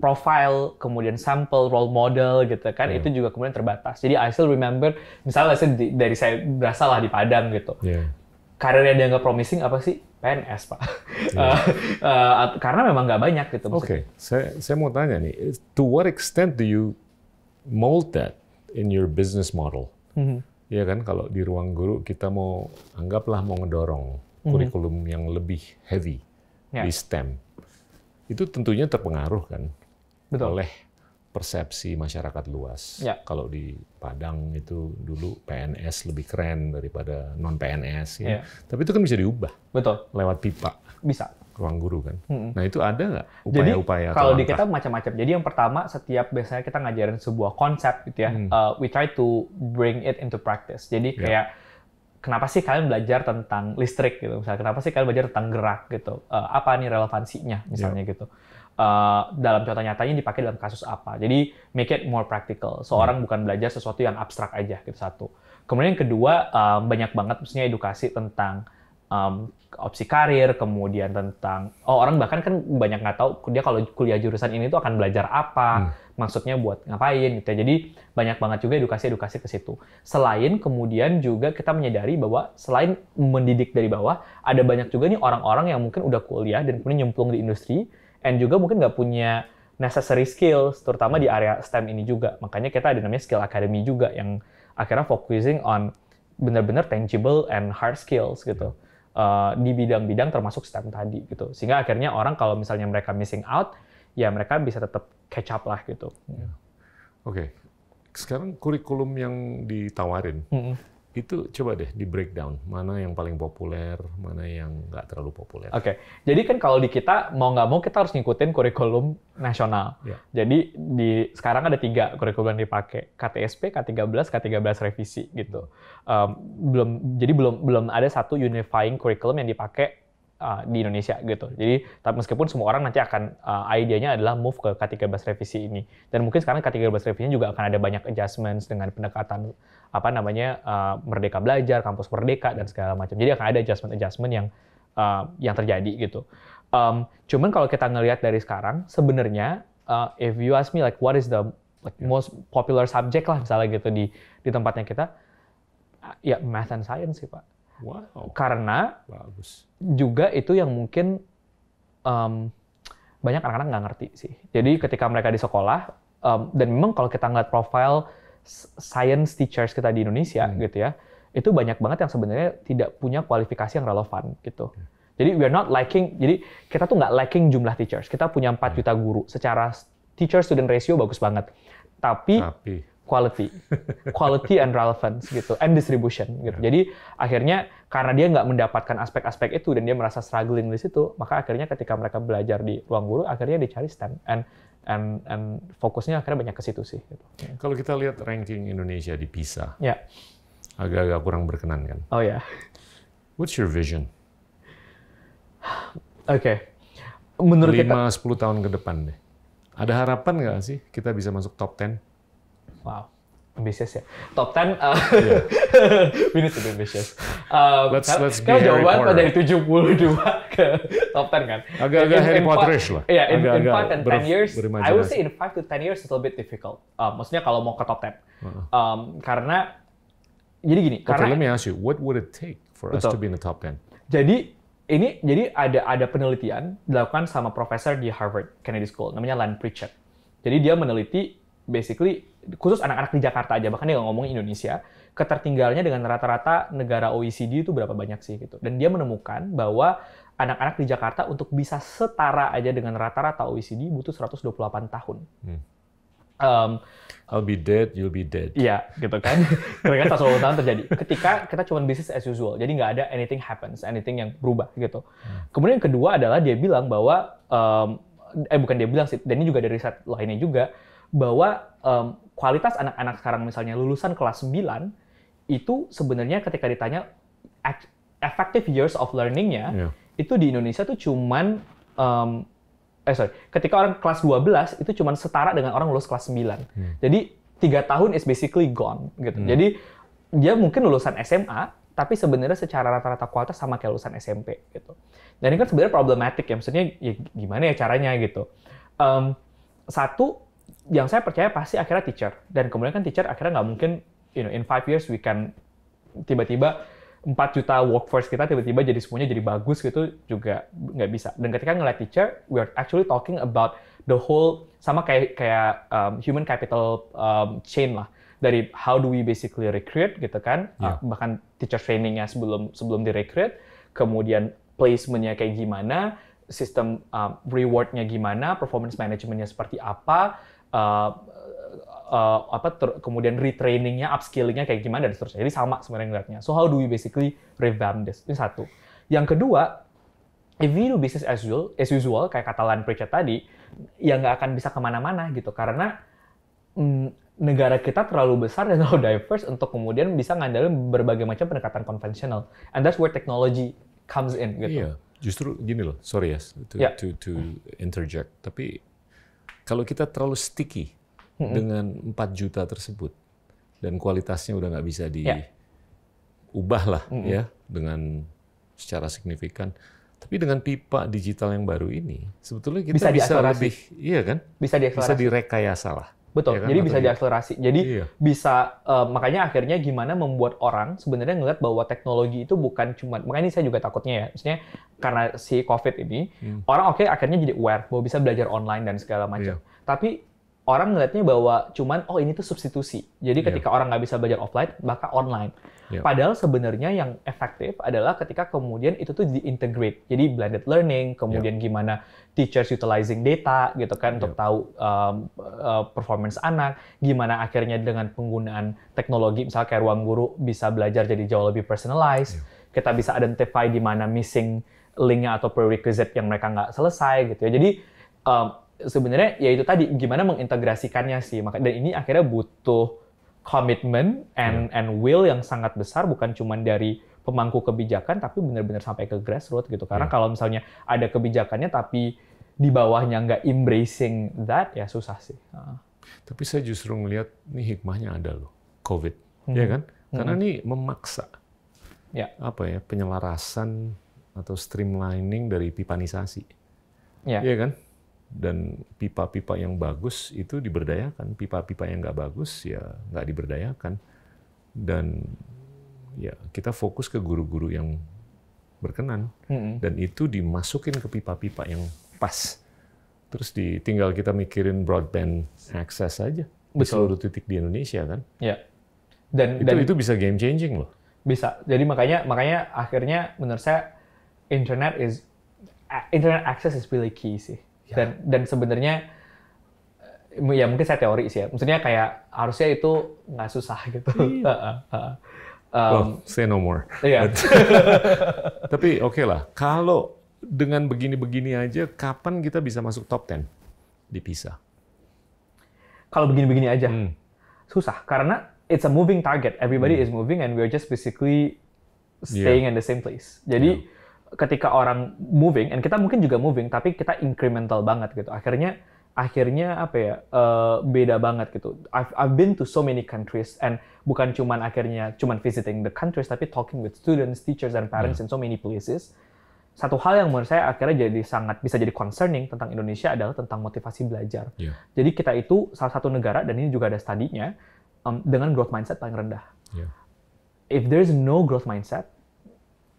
profile, kemudian sampel, role model gitu kan, yeah. itu juga kemudian terbatas. Jadi I still remember, misalnya saya dari saya berasal lah di Padang gitu. Yeah. Karir yang dianggap promising apa sih? PNS pak. Yeah. uh, uh, karena memang nggak banyak gitu. Oke, okay. saya saya mau tanya nih, to what extent do you mold that in your business model? Mm -hmm. Iya kan, kalau di ruang guru kita mau anggaplah mau ngedorong mhm. kurikulum mm -hmm. yang lebih heavy yeah. di ya. STEM, itu tentunya terpengaruh kan Betul. oleh persepsi masyarakat luas. Ya. Kalau di Padang itu dulu PNS lebih keren daripada non PNS. Ya. Ya. Tapi itu kan bisa diubah. Betul. Lewat pipa. Bisa. Ruang guru kan. Hmm. Nah itu ada nggak upaya-upaya? Jadi kalau di kita macam-macam. Jadi yang pertama setiap biasanya kita ngajarin sebuah konsep gitu ya. Hmm. Uh, we try to bring it into practice. Jadi ya. kayak kenapa sih kalian belajar tentang listrik gitu misalnya kenapa sih kalian belajar tentang gerak gitu uh, apa nih relevansinya misalnya yeah. gitu Eh, dalam contoh nyatanya dipakai dalam kasus apa. Jadi make it more practical. Seorang hmm. bukan belajar sesuatu yang abstrak aja gitu satu. Kemudian yang kedua um, banyak banget maksudnya edukasi tentang um, opsi karir, kemudian tentang oh orang bahkan kan banyak nggak tahu dia kalau kuliah jurusan ini tuh akan belajar apa, hmm. maksudnya buat ngapain gitu. Ya. Jadi banyak banget juga edukasi-edukasi ke situ. Selain kemudian juga kita menyadari bahwa selain mendidik dari bawah, ada banyak juga nih orang-orang yang mungkin udah kuliah dan kemudian nyemplung di industri, and juga mungkin nggak punya necessary skills terutama di area STEM ini juga makanya kita ada namanya skill academy juga yang akhirnya focusing on benar-benar tangible and hard skills gitu uh, di bidang-bidang termasuk STEM tadi gitu sehingga akhirnya orang kalau misalnya mereka missing out ya mereka bisa tetap catch up lah gitu iya. oke okay. sekarang kurikulum yang ditawarin mm -hmm itu coba deh di breakdown mana yang paling populer mana yang nggak terlalu populer. Oke, okay. jadi kan kalau di kita mau nggak mau kita harus ngikutin kurikulum nasional. Yeah. Jadi di sekarang ada tiga kurikulum yang dipakai KTSP, K13, K13 revisi gitu. Um, belum jadi belum belum ada satu unifying kurikulum yang dipakai uh, di Indonesia gitu. Jadi tapi meskipun semua orang nanti akan uh, idenya adalah move ke K13 revisi ini. Dan mungkin sekarang K13 revisinya juga akan ada banyak adjustments dengan pendekatan apa namanya uh, merdeka belajar, kampus merdeka dan segala macam. Jadi akan ada adjustment-adjustment yang uh, yang terjadi gitu. Um, cuman kalau kita ngelihat dari sekarang sebenarnya uh, if you ask me like what is the like, most popular subject lah misalnya gitu di di tempatnya kita uh, ya math and science sih pak Wow. Karena bagus. Juga itu yang mungkin um, banyak anak-anak nggak ngerti sih. Jadi ketika mereka di sekolah um, dan memang kalau kita ngeliat profile science teachers kita di Indonesia hmm. gitu ya, itu banyak banget yang sebenarnya tidak punya kualifikasi yang relevan gitu. Hmm. Jadi are not lacking, jadi kita tuh nggak lacking jumlah teachers. Kita punya 4 hmm. juta guru. Secara teacher student ratio bagus banget. Tapi, Tapi quality, quality and relevance gitu, and distribution gitu. Yeah. Jadi akhirnya karena dia nggak mendapatkan aspek-aspek itu dan dia merasa struggling di situ, maka akhirnya ketika mereka belajar di ruang guru, akhirnya dicari STEM and and and fokusnya akhirnya banyak ke situ sih. Gitu. Ya, kalau kita lihat ranking Indonesia di PISA, ya. agak-agak kurang berkenan kan? Oh ya. Yeah. What's your vision? Oke, okay. menurut 5, kita 10 tahun ke depan deh. Ada harapan nggak sih kita bisa masuk top 10? Wow. ambisius ya. Top 10 ini sudah ambisius. need to be ambitious. Uh, let's, dari 72 ke top 10 kan. Agak-agak Harry Potterish lah. Iya, in, in 5 and 10 years, I would say in 5 to 10 years it's a little bit difficult. Uh, maksudnya kalau mau ke top 10. Uh-huh. Um, karena, jadi gini. Okay, karena, let me ask you, what would it take for betul. us to be in the top 10? Jadi, ini jadi ada ada penelitian dilakukan sama profesor di Harvard Kennedy School namanya Lan Pritchett. Jadi dia meneliti basically khusus anak-anak di Jakarta aja bahkan dia ngomong Indonesia ketertinggalnya dengan rata-rata negara OECD itu berapa banyak sih gitu dan dia menemukan bahwa anak-anak di Jakarta untuk bisa setara aja dengan rata-rata OECD butuh 128 tahun. Hmm. Um, I'll be dead, you'll be dead. Iya, gitu kan. Karena 128 tahun terjadi. Ketika kita cuma bisnis as usual, jadi nggak ada anything happens, anything yang berubah gitu. Hmm. Kemudian yang kedua adalah dia bilang bahwa, um, eh bukan dia bilang sih, dan ini juga dari riset lainnya juga, bahwa um, kualitas anak-anak sekarang misalnya lulusan kelas 9 itu sebenarnya ketika ditanya effective years of learning-nya yeah. itu di Indonesia tuh cuman um, eh sorry, ketika orang kelas 12 itu cuman setara dengan orang lulus kelas 9. Hmm. Iya. Jadi tiga tahun is basically gone gitu. Hmm. Jadi dia mungkin lulusan SMA tapi sebenarnya secara rata-rata kualitas sama kayak lulusan SMP gitu. Dan ini kan sebenarnya problematik ya, maksudnya ya gimana ya caranya gitu. Um, satu yang saya percaya pasti akhirnya teacher dan kemudian kan teacher akhirnya nggak mungkin you know in five years we can tiba-tiba 4 juta workforce kita tiba-tiba jadi semuanya jadi bagus gitu juga nggak bisa dan ketika ngeliat teacher we are actually talking about the whole sama kayak kayak um, human capital um, chain lah dari how do we basically recruit gitu kan yeah. Ya. bahkan teacher trainingnya sebelum sebelum direkrut kemudian placementnya kayak gimana sistem um, rewardnya gimana performance managementnya seperti apa uh, apa ter, kemudian retrainingnya, upskillingnya kayak gimana dan seterusnya. Jadi sama sebenarnya ngeliatnya. So how do we basically revamp this? Ini satu. Yang kedua, if we do business as usual, as usual kayak kata Lan Precha tadi, ya nggak akan bisa kemana-mana gitu karena mm, negara kita terlalu besar dan terlalu diverse untuk kemudian bisa ngandalin berbagai macam pendekatan konvensional. And that's where technology comes in gitu. Iya, justru gini loh, sorry ya, to, yeah. to, to interject. Tapi kalau kita terlalu sticky hmm. dengan 4 juta tersebut dan kualitasnya udah nggak bisa diubah ya. lah hmm. ya dengan secara signifikan. Tapi dengan pipa digital yang baru ini, sebetulnya kita bisa, bisa lebih, iya kan? Bisa, bisa direkayasa lah. Betul. Ya kan? Jadi bisa iya. diakselerasi. Jadi iya. bisa uh, makanya akhirnya gimana membuat orang sebenarnya ngeliat bahwa teknologi itu bukan cuma makanya ini saya juga takutnya ya. Maksudnya karena si Covid ini hmm. orang oke okay, akhirnya jadi aware bahwa bisa belajar online dan segala macam. Iya. Tapi orang ngelihatnya bahwa cuman oh ini tuh substitusi. Jadi iya. ketika iya. orang nggak bisa belajar offline, maka online. Yep. Padahal sebenarnya yang efektif adalah ketika kemudian itu tuh diintegrate. Jadi blended learning, kemudian yep. gimana teachers utilizing data gitu kan yep. untuk tahu um, uh, performance anak, gimana akhirnya dengan penggunaan teknologi misalnya kayak ruang guru bisa belajar jadi jauh lebih personalized. Yep. Kita bisa identify di mana missing linknya atau prerequisite yang mereka nggak selesai gitu ya. Jadi um, sebenarnya ya itu tadi gimana mengintegrasikannya sih. Maka dan ini akhirnya butuh commitment and yeah. and will yang sangat besar bukan cuma dari pemangku kebijakan tapi benar-benar sampai ke grassroots gitu. Karena yeah. kalau misalnya ada kebijakannya tapi di bawahnya nggak embracing that ya susah sih. Ah. Tapi saya justru melihat nih hikmahnya ada loh COVID, hmm. Iya kan? hmm. ya kan? Karena hmm. ini memaksa yeah. apa ya penyelarasan atau streamlining dari pipanisasi, yeah. ya iya kan? dan pipa-pipa yang bagus itu diberdayakan, pipa-pipa yang nggak bagus ya nggak diberdayakan. Dan ya kita fokus ke guru-guru yang berkenan hmm. dan itu dimasukin ke pipa-pipa yang pas. Terus ditinggal kita mikirin broadband akses saja di seluruh titik di Indonesia kan. Ya. Dan itu, dan itu bisa game changing loh. Bisa. Jadi makanya makanya akhirnya menurut saya internet is internet access is really key sih Ya. Dan dan sebenarnya eh, ya mungkin saya teori sih ya. Maksudnya kayak harusnya itu nggak susah gitu. Iya. um, well, say no more. Iya. But, Tapi oke okay lah. Kalau dengan begini-begini aja, kapan kita bisa masuk top 10 di PISA? Kalau begini-begini aja, hmm. susah karena it's a moving target. Everybody hmm. is moving and we're just basically staying yeah. in the same place. Jadi yeah ketika orang moving and kita mungkin juga moving tapi kita incremental banget gitu akhirnya akhirnya apa ya uh, beda banget gitu I've, I've been to so many countries and bukan cuman akhirnya cuman visiting the countries tapi talking with students teachers and parents yeah. in so many places satu hal yang menurut saya akhirnya jadi sangat bisa jadi concerning tentang Indonesia adalah tentang motivasi belajar yeah. jadi kita itu salah satu negara dan ini juga ada studinya um, dengan growth mindset paling rendah yeah. if is no growth mindset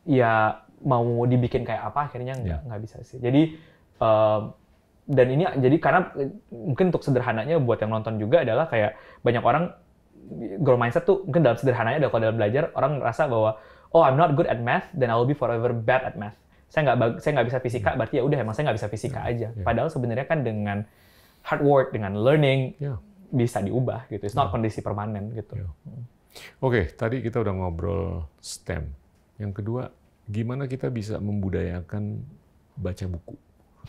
ya mau dibikin kayak apa akhirnya nggak yeah. bisa sih. Jadi uh, dan ini jadi karena mungkin untuk sederhananya buat yang nonton juga adalah kayak banyak orang goal mindset tuh mungkin dalam sederhananya adalah kalau dalam belajar orang merasa bahwa oh I'm not good at math then I will be forever bad at math. Saya nggak saya nggak bisa fisika yeah. berarti ya udah emang saya nggak bisa fisika yeah. aja. Yeah. Padahal sebenarnya kan dengan hard work dengan learning yeah. bisa diubah gitu. It's not yeah. kondisi permanen gitu. Yeah. Oke, okay, tadi kita udah ngobrol STEM. Yang kedua gimana kita bisa membudayakan baca buku.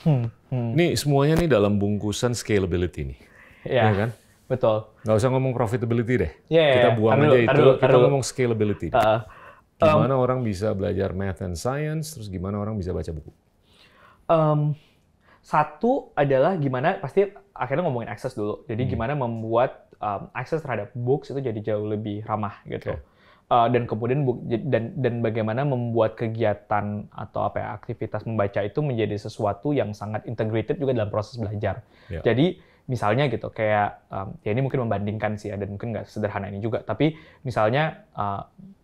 Hmm, hmm. Ini semuanya nih dalam bungkusan scalability nih. Ya, iya ya kan? Betul. Gak usah ngomong profitability deh. Yeah, ya, ya. kita buang aja itu. kita ngomong scalability. Uh, um, gimana orang bisa belajar math and science, terus gimana orang bisa baca buku? Um, satu adalah gimana, pasti akhirnya ngomongin akses dulu. Jadi hmm. gimana membuat um, akses terhadap books itu jadi jauh lebih ramah gitu. Okay uh, dan kemudian dan dan bagaimana membuat kegiatan atau apa ya, aktivitas membaca itu menjadi sesuatu yang sangat integrated juga dalam proses belajar. Yeah. Jadi misalnya gitu kayak um, ya ini mungkin membandingkan sih ya dan mungkin nggak sederhana ini juga tapi misalnya uh,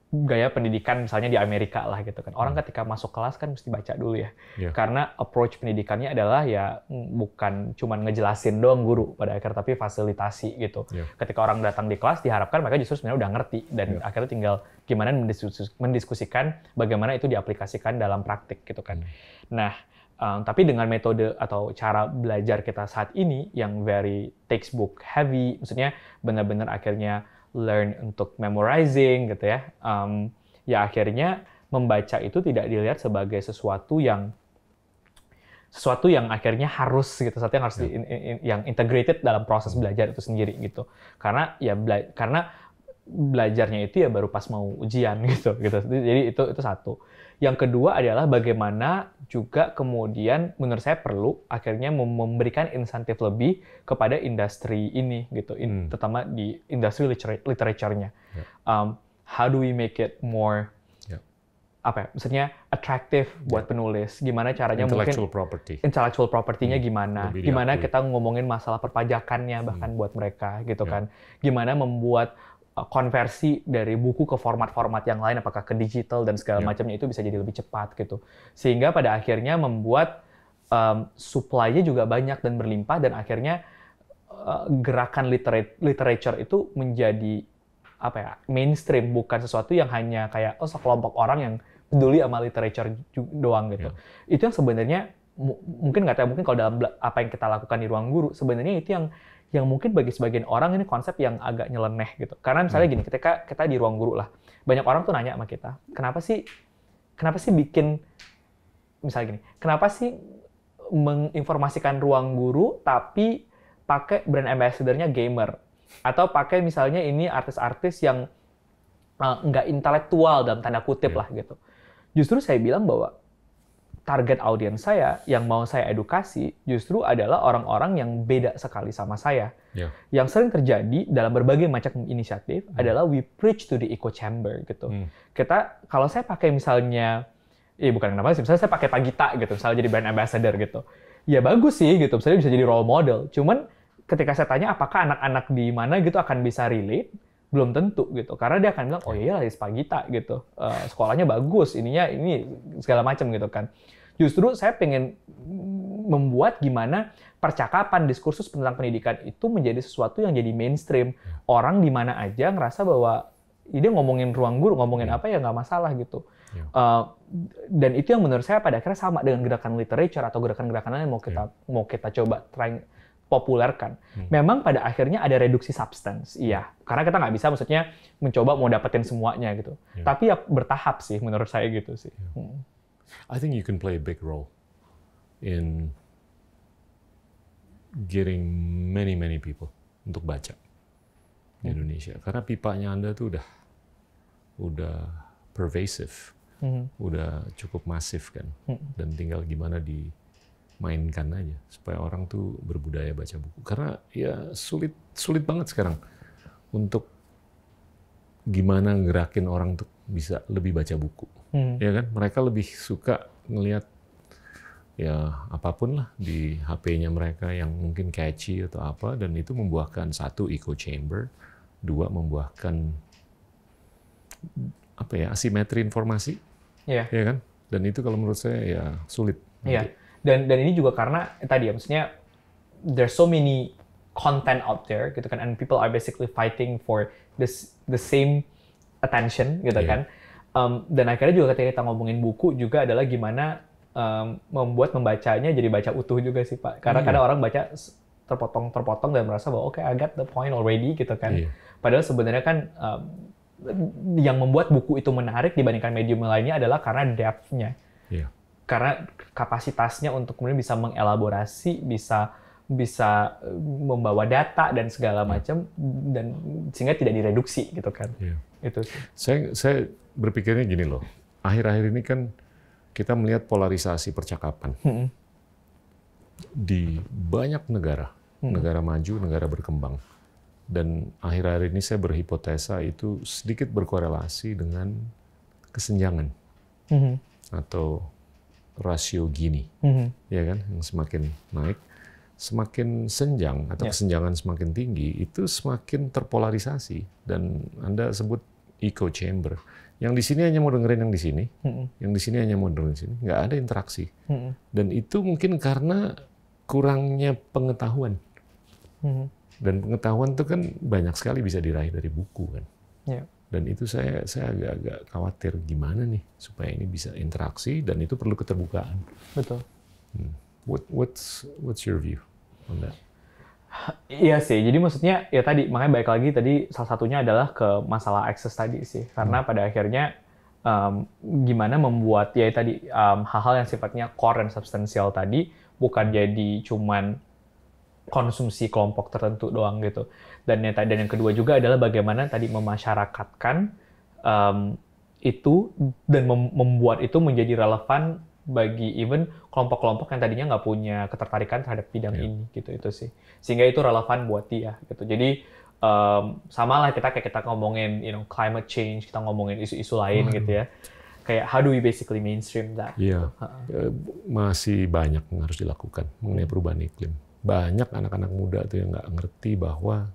gaya pendidikan misalnya di Amerika lah gitu kan. Orang hmm. ketika masuk kelas kan mesti baca dulu ya. Yeah. Karena approach pendidikannya adalah ya mm, bukan cuma ngejelasin doang guru pada akhir tapi fasilitasi gitu. Yeah. Ketika orang datang di kelas diharapkan mereka justru sebenarnya udah ngerti dan yeah. akhirnya tinggal gimana mendiskusikan bagaimana itu diaplikasikan dalam praktik gitu kan. Hmm. Nah, Um, tapi dengan metode atau cara belajar kita saat ini yang very textbook heavy, maksudnya benar-benar akhirnya learn untuk memorizing gitu ya um, ya akhirnya membaca itu tidak dilihat sebagai sesuatu yang sesuatu yang akhirnya harus gitu sesuatu yang harus yeah. di, in, in, yang integrated dalam proses hmm. belajar itu sendiri gitu karena ya bela, karena belajarnya itu ya baru pas mau ujian gitu gitu jadi itu itu satu yang kedua adalah bagaimana juga kemudian menurut saya perlu akhirnya memberikan insentif lebih kepada industri ini gitu, hmm. terutama di industri literaturnya. Yeah. Um, how do we make it more ya. apa ya, maksudnya atraktif buat ya. penulis. Gimana caranya intellectual mungkin property. intellectual propertinya hmm. gimana? Lebih gimana diakui. kita ngomongin masalah perpajakannya bahkan hmm. buat mereka gitu yeah. kan. Gimana membuat Eh, konversi dari buku ke format-format yang lain apakah ke digital dan segala yeah. macamnya itu bisa jadi lebih cepat gitu sehingga pada akhirnya membuat um, supply-nya juga banyak dan berlimpah dan akhirnya uh, gerakan literat literature itu menjadi apa ya mainstream bukan sesuatu yang hanya kayak oh sekelompok orang yang peduli sama literature doang gitu yeah. itu yang sebenarnya mungkin nggak tahu mungkin kalau dalam apa yang kita lakukan di ruang guru sebenarnya itu yang yang mungkin bagi sebagian orang ini konsep yang agak nyeleneh gitu. Karena misalnya hmm. gini, ketika kita di ruang guru lah, banyak orang tuh nanya sama kita, kenapa sih, kenapa sih bikin, misalnya gini, kenapa sih menginformasikan ruang guru tapi pakai brand ambassadornya gamer atau pakai misalnya ini artis-artis yang eh, nggak uh, intelektual dalam tanda kutip yeah. lah gitu. Justru saya bilang bahwa target audiens saya yang mau saya edukasi justru adalah orang-orang yang beda sekali sama saya. Yeah. Yang sering terjadi dalam berbagai macam inisiatif mm. adalah we preach to the echo chamber gitu. Mm. Kita kalau saya pakai misalnya, eh, bukan kenapa sih, misalnya saya pakai Pagita gitu, misalnya jadi brand ambassador gitu. Ya bagus sih gitu, misalnya bisa jadi role model. Cuman ketika saya tanya apakah anak-anak di mana gitu akan bisa relate, belum tentu gitu karena dia akan bilang oh ya. iya lah Pagita gitu uh, sekolahnya bagus ininya ini segala macam gitu kan Justru saya pengen membuat gimana percakapan diskursus tentang pendidikan itu menjadi sesuatu yang jadi mainstream. Orang di mana aja ngerasa bahwa ini ngomongin ruang guru, ngomongin ya. apa ya nggak masalah gitu. Uh, dan itu yang menurut saya pada akhirnya sama dengan gerakan literature atau gerakan-gerakan lain yang mau ya. kita yeah. mau kita coba try populerkan. Hmm. Memang pada akhirnya ada reduksi substance, iya. Karena kita nggak bisa, maksudnya mencoba mau dapetin semuanya gitu. Yeah. Tapi ya bertahap sih menurut saya gitu sih. Yeah. Hmm. I think you can play a big role in getting many many people untuk baca hmm. di Indonesia karena pipanya anda tuh udah udah pervasive, hmm. udah cukup masif kan, hmm. dan tinggal gimana dimainkan aja supaya orang tuh berbudaya baca buku karena ya sulit sulit banget sekarang untuk gimana ngerakin orang tuh bisa lebih baca buku, hmm. ya kan? Mereka lebih suka ngelihat ya apapun lah di HP-nya mereka yang mungkin catchy atau apa dan itu membuahkan satu echo chamber, dua membuahkan apa ya asimetri informasi, yeah. ya kan? Dan itu kalau menurut saya ya sulit. Iya. Dan dan ini juga karena eh, tadi ya maksudnya there's so many content out there gitu kan and people are basically fighting for this the same attention gitu yeah. kan. Um, dan akhirnya juga ketika kita ngomongin buku juga adalah gimana um, membuat membacanya jadi baca utuh juga sih Pak. Karena yeah. kadang orang baca terpotong-terpotong dan merasa bahwa oke okay, I got the point already gitu kan. Yeah. Padahal sebenarnya kan um, yang membuat buku itu menarik dibandingkan medium lainnya adalah karena depth-nya. Yeah. Karena kapasitasnya untuk kemudian bisa mengelaborasi, bisa bisa eh, membawa data dan segala iya. macam yeah. dan sehingga tidak direduksi gitu kan. Yeah. Itu. Saya saya berpikirnya gini loh. Akhir-akhir ini kan kita melihat polarisasi percakapan hmm. di banyak negara, hmm. negara maju, negara berkembang. Dan akhir-akhir ini saya berhipotesa itu sedikit berkorelasi dengan kesenjangan hmm. atau rasio gini, hmm. ya kan, yang semakin naik semakin senjang atau ya. kesenjangan semakin tinggi itu semakin terpolarisasi dan anda sebut echo chamber. Yang di sini hanya mau dengerin yang di sini, hmm. yang di sini hanya mau dengerin sini, nggak ada interaksi. Hmm. Dan itu mungkin karena kurangnya pengetahuan. Hmm. Dan pengetahuan itu kan banyak sekali bisa diraih dari buku kan. Yeah. Dan itu saya saya agak-agak khawatir gimana nih supaya ini bisa interaksi dan itu perlu keterbukaan. Betul. Hmm. What what's what's your view? benar Iya sih, jadi maksudnya ya tadi makanya baik lagi tadi salah satunya adalah ke masalah akses tadi sih, karena hmm. pada akhirnya um, gimana membuat ya tadi hal hal-hal yang sifatnya core dan substansial tadi bukan jadi cuman konsumsi kelompok tertentu doang gitu. Dan yang dan yang kedua juga adalah bagaimana tadi memasyarakatkan um, itu dan membuat itu menjadi relevan bagi even kelompok-kelompok yang tadinya nggak punya ketertarikan terhadap bidang yeah. ini gitu itu sih sehingga itu relevan buat dia gitu jadi um, lah kita kayak kita ngomongin you know climate change kita ngomongin isu-isu lain hmm. gitu ya kayak how do we basically mainstream that yeah. Iya. uh-huh. Ya, masih banyak yang harus dilakukan mengenai perubahan iklim banyak anak-anak muda tuh yang nggak ngerti bahwa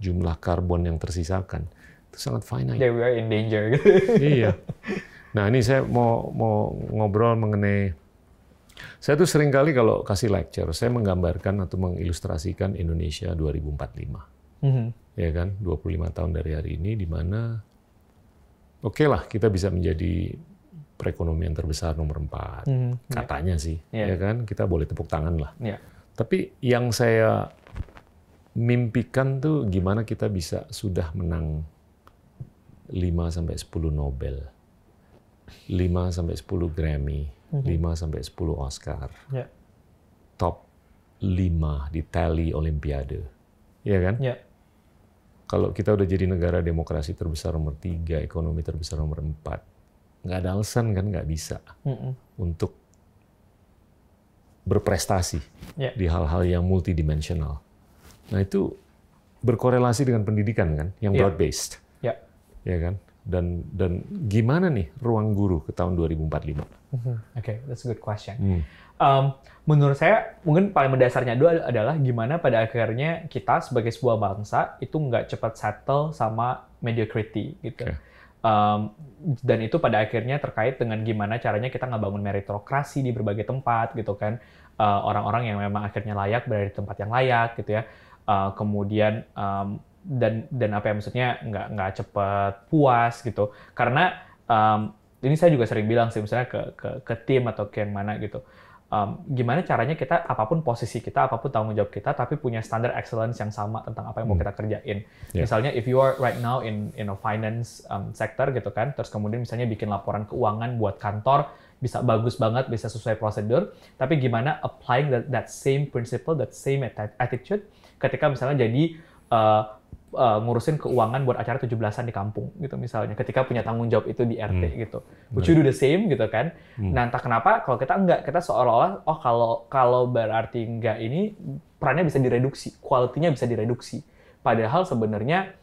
jumlah karbon yang tersisakan itu sangat finite. Yeah, we are in danger. iya. Nah ini saya mau mau ngobrol mengenai saya tuh sering kali kalau kasih lecture, saya menggambarkan atau mengilustrasikan Indonesia 2045. Mm -hmm. Ya kan, 25 tahun dari hari ini di mana oke okay lah kita bisa menjadi perekonomian terbesar nomor 4. Mm -hmm. Katanya yeah. sih, yeah. ya kan? Kita boleh tepuk tangan lah. Yeah. Tapi yang saya mimpikan tuh gimana kita bisa sudah menang 5 sampai 10 Nobel 5 sampai 10 Grammy, mm -hmm. 5 sampai 10 Oscar. Yeah. Top 5 di tally olimpiade. Iya kan? Yeah. Kalau kita udah jadi negara demokrasi terbesar nomor 3, ekonomi terbesar nomor 4, nggak ada alasan kan nggak bisa mm -mm. untuk berprestasi yeah. di hal-hal yang multidimensional. Nah itu berkorelasi dengan pendidikan kan, yang broad based, yeah. ya, ya. Iya kan? dan dan gimana nih ruang guru ke tahun 2045? Hmm, oke, okay, that's a good question. Hmm. Um, menurut saya mungkin paling mendasarnya dua adalah gimana pada akhirnya kita sebagai sebuah bangsa itu nggak cepat settle sama mediocrity gitu. Okay. Um, dan itu pada akhirnya terkait dengan gimana caranya kita nggak bangun meritokrasi di berbagai tempat gitu kan. Uh, orang-orang uh, yang memang akhirnya layak berada di tempat yang layak gitu ya. Uh, kemudian um, dan dan apa ya maksudnya nggak nggak cepet puas gitu karena um, ini saya juga sering bilang sih misalnya ke ke, ke tim atau ke yang mana gitu um, gimana caranya kita apapun posisi kita apapun tanggung jawab kita tapi punya standar excellence yang sama tentang apa yang mau hmm. kita kerjain yeah. misalnya if you are right now in in a finance um, sector gitu kan terus kemudian misalnya bikin laporan keuangan buat kantor bisa bagus banget bisa sesuai prosedur tapi gimana applying that, that same principle that same attitude ketika misalnya jadi uh, uh, ngurusin keuangan buat acara 17-an di kampung gitu misalnya ketika punya tanggung jawab itu di RT hmm. gitu Which do the same gitu kan hmm. nah entah kenapa kalau kita enggak kita seolah-olah oh kalau kalau berarti enggak ini perannya bisa direduksi kualitinya bisa direduksi padahal sebenarnya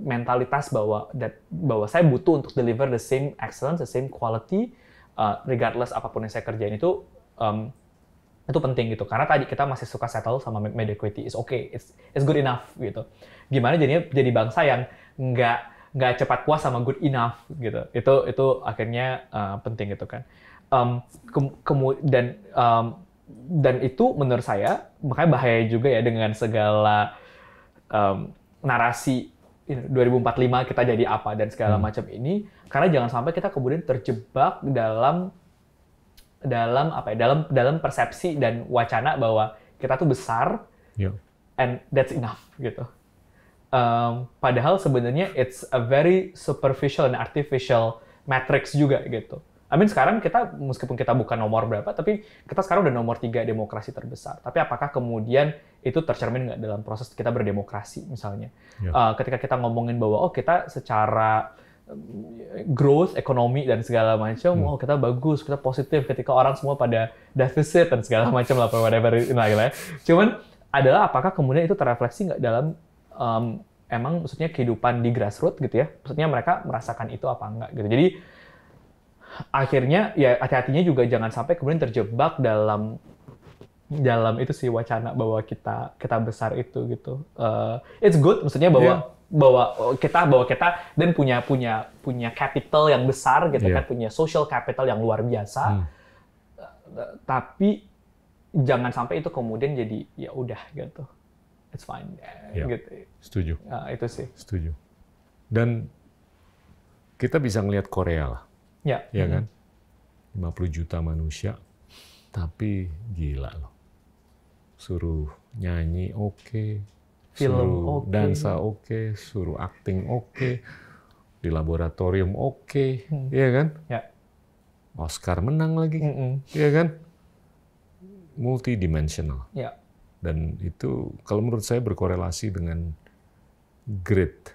mentalitas bahwa that, bahwa saya butuh untuk deliver the same excellence the same quality uh, regardless apapun yang saya kerjain itu um, itu penting gitu karena tadi kita masih suka settle sama mediocrity is okay it's it's good enough gitu gimana jadinya jadi bangsa yang nggak nggak cepat puas sama good enough gitu itu itu akhirnya uh, penting gitu kan um, ke, kemu dan um, dan itu menurut saya makanya bahaya juga ya dengan segala um, narasi 2045 kita jadi apa dan segala hmm. macam ini karena jangan sampai kita kemudian terjebak dalam dalam apa ya dalam dalam persepsi dan wacana bahwa kita tuh besar yeah. and that's enough gitu um, padahal sebenarnya it's a very superficial and artificial matrix juga gitu I mean sekarang kita meskipun kita bukan nomor berapa, tapi kita sekarang udah nomor tiga demokrasi terbesar. Tapi apakah kemudian itu tercermin nggak dalam proses kita berdemokrasi misalnya? Yeah. Iya. Uh, ketika kita ngomongin bahwa oh kita secara growth ekonomi dan segala macam hmm. oh kita bagus kita positif ketika orang semua pada deficit dan segala oh. macam lah whatever lain lah ya. cuman adalah apakah kemudian itu terefleksi nggak dalam um, emang maksudnya kehidupan di grassroots gitu ya maksudnya mereka merasakan itu apa enggak gitu jadi akhirnya ya hati-hatinya juga jangan sampai kemudian terjebak dalam dalam itu sih wacana bahwa kita kita besar itu gitu uh, it's good maksudnya bahwa yeah bawa kita bawa kita dan punya punya punya capital yang besar gitu yeah. kan punya social capital yang luar biasa hmm. tapi jangan sampai itu kemudian jadi ya udah gitu it's fine yeah. gitu setuju nah, itu sih setuju dan kita bisa ngelihat Korea lah yeah. ya iya mm-hmm. kan -hmm. 50 juta manusia tapi gila loh suruh nyanyi oke okay film suruh okay. dansa oke, okay, suruh acting oke, okay, di laboratorium oke, okay, hmm. ya kan? Ya. Oscar menang lagi, mm -mm. ya kan? Multidimensional. Ya. Dan itu kalau menurut saya berkorelasi dengan grit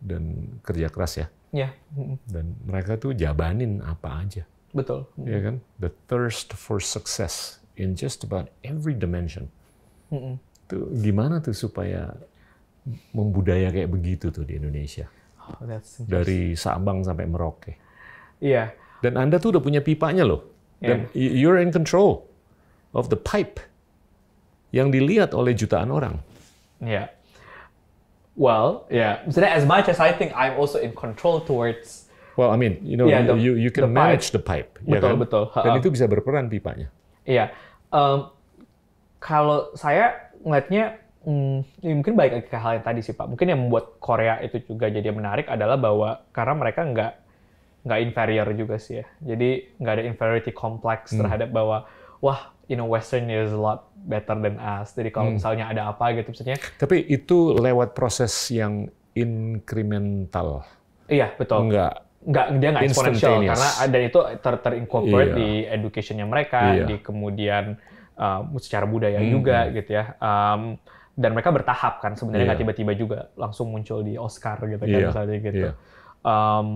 dan kerja keras ya. Ya. Dan mereka tuh jabanin apa aja. Betul. ya kan? The thirst for success in just about every dimension. Tuh gimana tuh supaya membudaya kayak begitu tuh di Indonesia. Oh, Dari Sabang sampai Merauke. Iya. Yeah. Dan Anda tuh udah punya pipanya loh. Iya. Dan yeah. you're in control of the pipe yang dilihat oleh jutaan orang. Iya. Yeah. Well, yeah. So as much as I think I'm also in control towards Well, I mean, you know, yeah, the, you you can the manage pipe. the pipe. Ya betul, ya kan? betul. Dan itu bisa berperan pipanya. Iya. Um, kalau saya ngeliatnya Hmm, ya mungkin baik ke hal yang tadi sih Pak. Mungkin yang membuat Korea itu juga jadi menarik adalah bahwa karena mereka nggak nggak inferior juga sih ya. Jadi nggak ada inferiority complex hmm. terhadap bahwa wah you know Western is a lot better than us. Jadi kalau hmm. misalnya ada apa gitu maksudnya. Tapi itu lewat proses yang incremental. Iya betul. Nggak nggak dia nggak eksponensial karena ah, dan itu ter terincorporate iya. di educationnya mereka, iya. di kemudian uh, secara budaya hmm. juga gitu ya. Um, dan mereka bertahap kan sebenarnya nggak yeah. tiba-tiba juga langsung muncul di Oscar gitu kan yeah. misalnya gitu. Yeah. Iya. Um,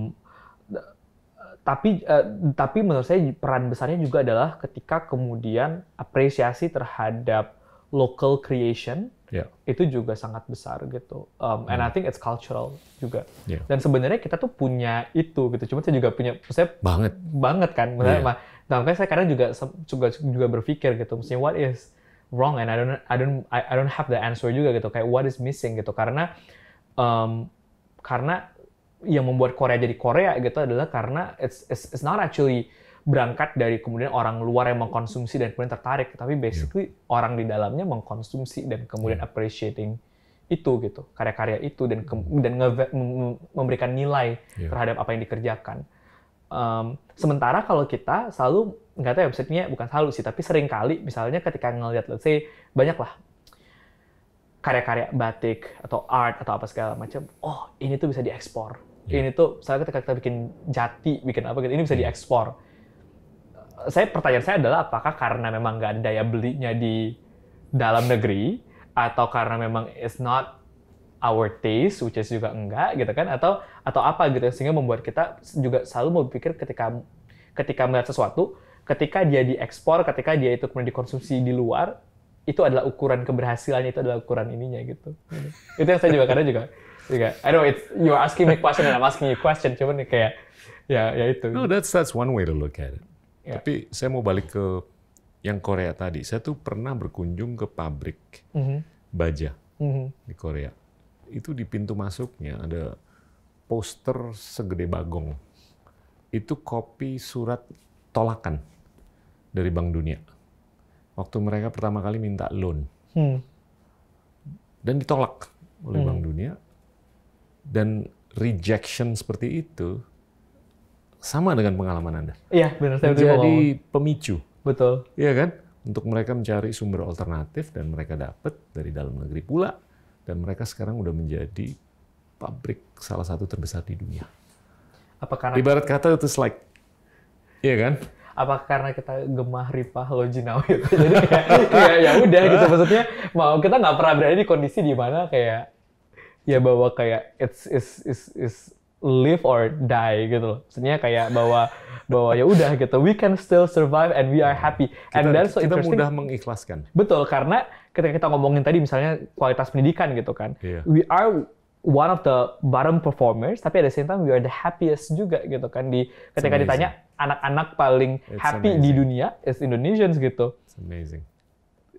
tapi uh, tapi menurut saya peran besarnya juga adalah ketika kemudian apresiasi terhadap local creation yeah. itu juga sangat besar gitu. Um, and mm. I hmm. think it's cultural juga. Yeah. Dan sebenarnya kita tuh punya itu gitu. Cuma saya juga punya, saya banget banget kan. yeah. Iya. Nah, makanya saya kadang juga juga juga berpikir gitu. Maksudnya what is wrong and I don't I don't I, don't have the answer juga gitu kayak what is missing gitu karena um, karena yang membuat Korea jadi Korea gitu adalah karena it's it's, it's not actually berangkat dari kemudian orang luar yang mengkonsumsi dan kemudian tertarik tapi basically yeah. orang di dalamnya mengkonsumsi dan kemudian yeah. appreciating itu gitu karya-karya itu dan ke, mm. dan nge, memberikan nilai yeah. terhadap apa yang dikerjakan um, sementara kalau kita selalu nggak tahu ya maksudnya bukan selalu sih tapi sering kali misalnya ketika ngelihat let's say banyak lah karya-karya batik atau art atau apa segala macam oh ini tuh bisa diekspor yeah. ini tuh misalnya ketika kita bikin jati bikin apa gitu ini bisa yeah. diekspor saya pertanyaan saya adalah apakah karena memang nggak ada daya belinya di dalam negeri atau karena memang it's not our taste which is juga enggak gitu kan atau atau apa gitu sehingga membuat kita juga selalu mau pikir ketika ketika melihat sesuatu ketika dia diekspor, ketika dia itu kemudian dikonsumsi di luar, itu adalah ukuran keberhasilannya, itu adalah ukuran ininya gitu. itu yang saya juga karena juga juga. I know it's you're asking me question and I'm asking you question, cuman ya kayak ya ya itu. No, that's that's one way to look at it. Yeah. Tapi saya mau balik ke yang Korea tadi. Saya tuh pernah berkunjung ke pabrik mm-hmm. baja mm-hmm. di Korea. Itu di pintu masuknya ada poster segede bagong. Itu kopi surat tolakan dari Bank Dunia. Waktu mereka pertama kali minta loan. Hmm. Dan ditolak oleh hmm. Bank Dunia. Dan rejection seperti itu sama dengan pengalaman Anda. Iya, benar saya Jadi pemicu. Betul. Iya kan? Untuk mereka mencari sumber alternatif dan mereka dapat dari dalam negeri pula dan mereka sekarang udah menjadi pabrik salah satu terbesar di dunia. Apa karena Ibarat kata itu like Iya kan? apa karena kita gemah ripah lo jinau gitu jadi kayak ya ya udah gitu maksudnya mau kita nggak pernah berada di kondisi di mana kayak ya bahwa kayak it's is is is live or die gitu loh. Maksudnya kayak bahwa bahwa ya udah gitu, we can still survive and we are happy. Kita, and that's so kita mudah mengikhlaskan. Betul, karena ketika kita ngomongin tadi misalnya kualitas pendidikan gitu kan. Yeah. We are one of the bottom performers tapi ada the same time we are the happiest juga gitu kan di ketika ditanya anak-anak paling It's happy amazing. di dunia is Indonesians gitu. It's amazing.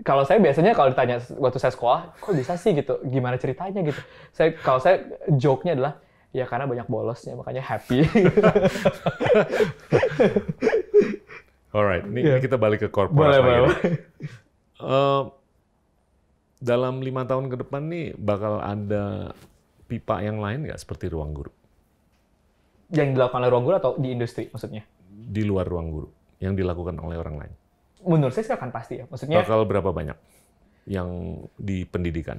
Kalau saya biasanya kalau ditanya waktu saya sekolah, kok bisa sih gitu? Gimana ceritanya gitu? Saya kalau saya joke-nya adalah ya karena banyak bolosnya makanya happy. Alright, ini, yeah. kita balik ke korporat Boleh. Uh, dalam lima tahun ke depan nih bakal ada pipa yang lain nggak seperti ruang guru? Yang dilakukan oleh ruang guru atau di industri maksudnya? Di luar ruang guru, yang dilakukan oleh orang lain. Menurut saya sih akan pasti ya, maksudnya. Bakal berapa banyak yang di pendidikan?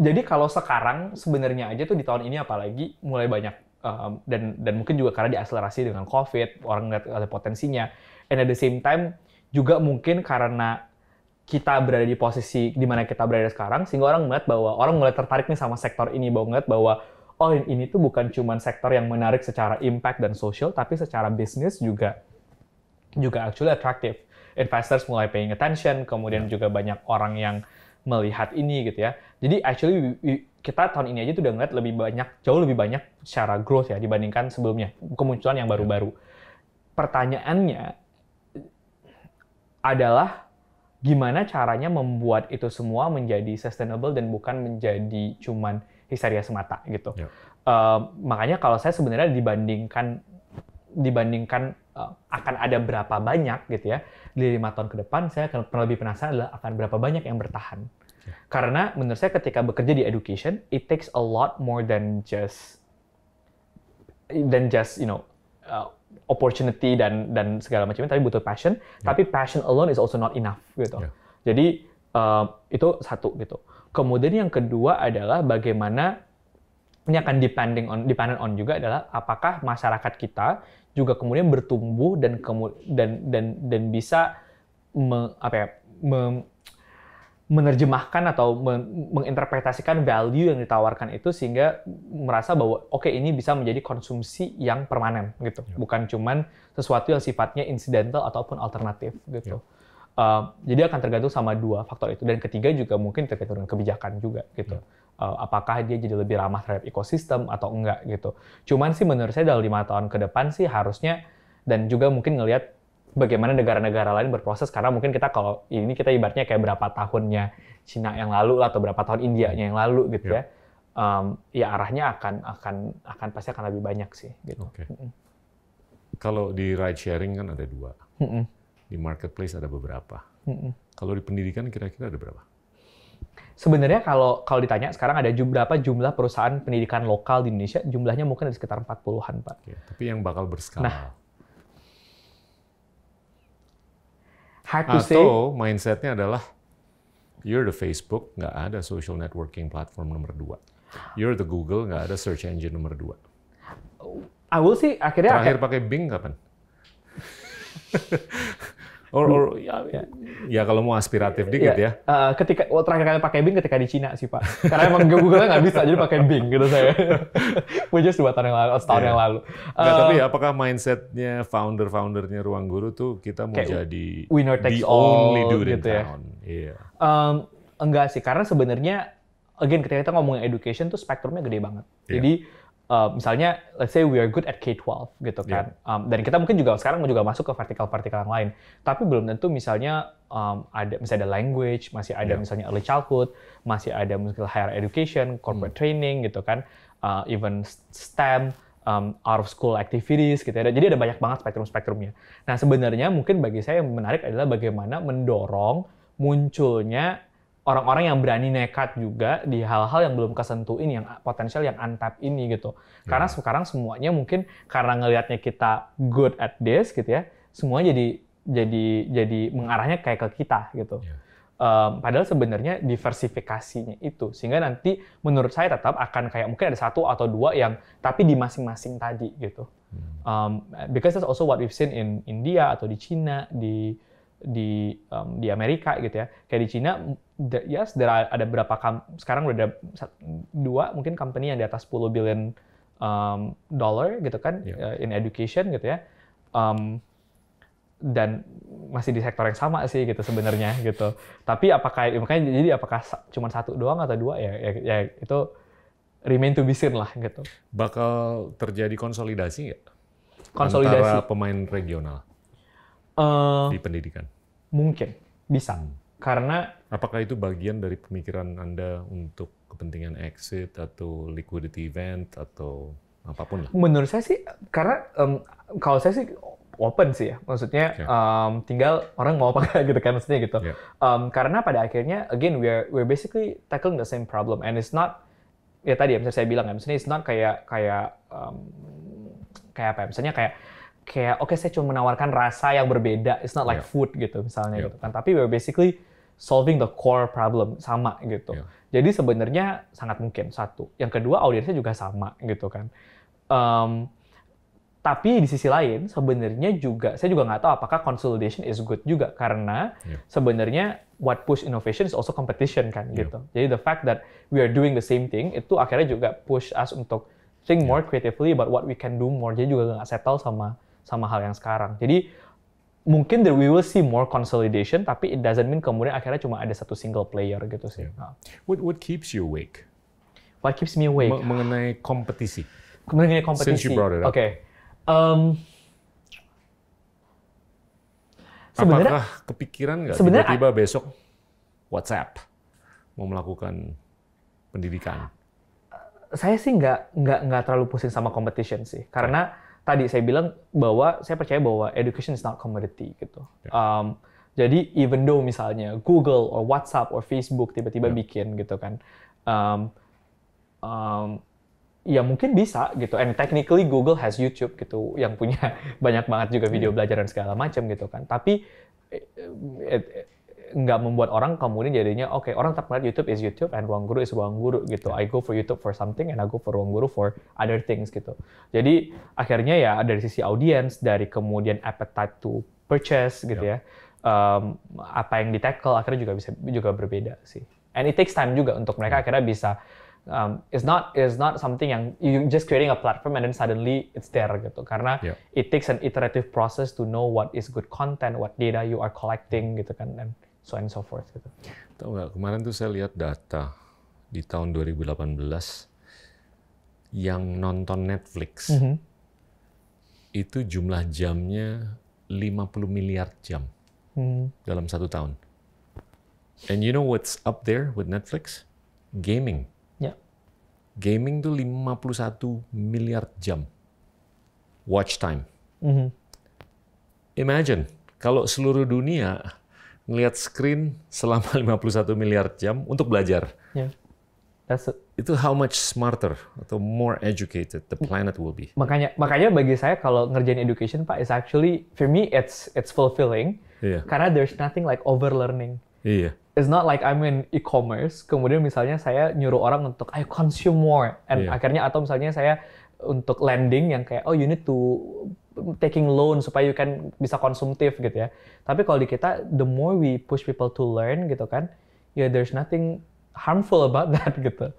Jadi kalau sekarang sebenarnya aja tuh di tahun ini apalagi mulai banyak Um, dan dan mungkin juga karena diakselerasi dengan COVID, orang ngeliat ada potensinya. And at the same time juga mungkin karena kita berada di posisi di mana kita berada sekarang sehingga orang melihat bahwa orang mulai tertarik nih sama sektor ini bahwa bahwa oh ini tuh bukan cuman sektor yang menarik secara impact dan social tapi secara bisnis juga juga actually attractive investors mulai paying attention kemudian ya. juga banyak orang yang melihat ini gitu ya jadi actually kita tahun ini aja tuh udah ngeliat lebih banyak jauh lebih banyak secara growth ya dibandingkan sebelumnya kemunculan yang baru-baru ya. pertanyaannya adalah gimana caranya membuat itu semua menjadi sustainable dan bukan menjadi cuman histeria semata gitu. Yeah. Ya. Uh, makanya kalau saya sebenarnya dibandingkan dibandingkan uh, akan ada berapa banyak gitu ya di lima tahun ke depan saya akan lebih penasaran adalah akan berapa banyak yang bertahan. Yeah. Karena menurut saya ketika bekerja di education it takes a lot more than just than just you know eh, opportunity dan dan segala macamnya tapi butuh passion yeah. tapi passion alone is also not enough gitu yeah. jadi uh, itu satu gitu kemudian yang kedua adalah bagaimana ini akan depending on dependent on juga adalah apakah masyarakat kita juga kemudian bertumbuh dan kemu, dan dan dan bisa me, apa ya, me, menerjemahkan atau men menginterpretasikan value yang ditawarkan itu sehingga merasa bahwa oke okay, ini bisa menjadi konsumsi yang permanen gitu yeah. bukan cuman sesuatu yang sifatnya incidental ataupun alternatif gitu yeah. Ya. uh, jadi akan tergantung sama dua faktor itu dan ketiga juga mungkin tergantung dengan kebijakan juga gitu yeah. Ya. uh, apakah dia jadi lebih ramah terhadap ekosistem atau enggak gitu cuman sih menurut saya dalam lima tahun ke depan sih harusnya dan juga mungkin ngelihat bagaimana negara-negara lain berproses karena mungkin kita kalau ini kita ibaratnya kayak berapa tahunnya Cina yang lalu atau berapa tahun India yang lalu gitu yeah. ya um, ya arahnya akan akan akan pasti akan lebih banyak sih gitu. Okay. Mm -mm. Kalau di ride sharing kan ada dua, mm -mm. di marketplace ada beberapa. Mm -mm. Kalau di pendidikan kira-kira ada berapa? Sebenarnya kalau kalau ditanya sekarang ada berapa jumlah perusahaan pendidikan lokal di Indonesia, jumlahnya mungkin ada sekitar 40-an, Pak. Oke. Tapi yang bakal berskala. Nah, Hard to Atau mindsetnya adalah you're the Facebook, nggak ada social networking platform nomor dua. You're the Google, nggak ada search engine nomor dua. I will sih akhirnya. Terakhir akhir... pakai Bing kapan? Or, or ya, ya. ya kalau mau aspiratif ya, dikit ya. ya. Uh, ketika oh, terakhir kali pakai Bing ketika di Cina sih Pak. Karena emang Google nggak bisa jadi pakai Bing gitu saya. Puji dua tahun yang lalu, setahun yeah. yang lalu. Nggak, uh, tapi eh, apakah mindsetnya founder-foundernya Ruang Guru tuh kita mau jadi winner takes the only all, dude gitu in ya. town? Ya. Yeah. Um, enggak sih, karena sebenarnya again ketika kita ngomongin education tuh spektrumnya gede banget. Yeah. Jadi Eh, misalnya let's say we are good at K12 gitu kan. Yeah. Um, dan kita mungkin juga sekarang juga masuk ke vertikal-vertikal yang lain. Tapi belum tentu misalnya um, ada misalnya ada language, masih ada yeah. misalnya early childhood, masih ada mungkin higher education, corporate hmm. training gitu kan, uh, even STEM um, out of school activities gitu ya. Jadi ada banyak banget spektrum-spektrumnya. Nah, sebenarnya mungkin bagi saya yang menarik adalah bagaimana mendorong munculnya orang-orang yang berani nekat juga di hal-hal yang belum kesentuhin yang potensial yang untap ini gitu. Karena yeah. sekarang semuanya mungkin karena ngelihatnya kita good at this gitu ya, semua jadi jadi jadi mengarahnya kayak ke kita gitu. Yeah. Ya. Um, padahal sebenarnya diversifikasinya itu sehingga nanti menurut saya tetap akan kayak mungkin ada satu atau dua yang tapi di masing-masing tadi gitu. Um, because that's also what we've seen in India atau di China, di di um, di Amerika gitu ya kayak di Cina ya yes, ada berapa sekarang udah ada dua mungkin company yang di atas 10 billion um, dollar gitu kan yeah. Uh, in education gitu ya um, dan masih di sektor yang sama sih gitu sebenarnya gitu tapi apakah makanya jadi apakah cuma satu doang atau dua ya ya, ya itu remain to be seen lah gitu bakal terjadi konsolidasi nggak konsolidasi antara pemain regional Uh, di pendidikan? Mungkin bisa. Hmm. Karena apakah itu bagian dari pemikiran Anda untuk kepentingan exit atau liquidity event atau apapun lah? Menurut saya sih karena um, kalau saya sih open sih ya. Maksudnya yeah. Ya. um, tinggal orang mau apa gitu kan maksudnya gitu. Yeah. Ya. Um, karena pada akhirnya again we are we're basically tackling the same problem and it's not ya tadi ya misalnya saya bilang ya kan, misalnya it's not kayak kayak um, kayak apa ya misalnya kayak kayak oke okay, saya cuma menawarkan rasa yang berbeda it's not like yeah. food gitu misalnya yeah. gitu kan tapi we're basically solving the core problem sama gitu yeah. jadi sebenarnya sangat mungkin satu yang kedua audiensnya juga sama gitu kan um, tapi di sisi lain sebenarnya juga saya juga nggak tahu apakah consolidation is good juga karena yeah. sebenarnya what push innovation is also competition kan yeah. gitu jadi the fact that we are doing the same thing itu akhirnya juga push us untuk think yeah. more creatively about what we can do more jadi juga nggak settle sama sama hal yang sekarang. Jadi mungkin that we will see more consolidation, tapi it doesn't mean kemudian akhirnya cuma ada satu single player gitu sih. Yeah. Nah. What what keeps you awake? What keeps me awake? mengenai kompetisi. Mengenai kompetisi. Since you brought it up. Oke. Okay. Um, sebenarnya kepikiran nggak tiba-tiba besok WhatsApp mau melakukan pendidikan? Saya sih nggak nggak nggak terlalu pusing sama competition sih, karena yeah tadi saya bilang bahwa saya percaya bahwa education is not commodity gitu. Yeah. Um, jadi even though misalnya Google or WhatsApp or Facebook tiba-tiba yeah. bikin gitu kan, um, um, ya mungkin bisa gitu. And technically Google has YouTube gitu yang punya banyak banget juga video ya. belajar dan segala macam gitu kan. Tapi eh, eh, nggak membuat orang kemudian jadinya oke okay, orang tetap melihat YouTube is YouTube and ruang guru is ruang guru gitu. I go for YouTube for something and I go for ruang guru for other things gitu. Jadi akhirnya ya dari sisi audience, dari kemudian appetite to purchase gitu yeah. ya, um, apa yang ditackle akhirnya juga bisa juga berbeda sih. And it takes time juga untuk mereka akhirnya bisa um, it's not it's not something yang you just creating a platform and then suddenly it's there gitu karena yeah. it takes an iterative process to know what is good content, what data you are collecting gitu kan and so and so forth gitu. Tahu nggak kemarin tuh saya lihat data di tahun 2018 yang nonton Netflix mm -hmm. itu jumlah jamnya 50 miliar jam mm. dalam satu tahun. And you know what's up there with Netflix? Gaming. Yeah. Gaming tuh 51 miliar jam watch time. Mm -hmm. Imagine kalau seluruh dunia ngelihat screen selama 51 miliar jam untuk belajar. Yeah. That's Itu how much smarter atau more educated the planet will be. Makanya makanya bagi saya kalau ngerjain education Pak is actually for me it's it's fulfilling. Yeah. Karena there's nothing like overlearning. Iya. Yeah. It's not like I'm in e-commerce kemudian misalnya saya nyuruh orang untuk I consume more and yeah. akhirnya atau misalnya saya untuk landing yang kayak oh you need to taking loan supaya you can bisa konsumtif gitu ya. Tapi kalau di kita the more we push people to learn gitu kan, ya yeah, there's nothing harmful about that gitu.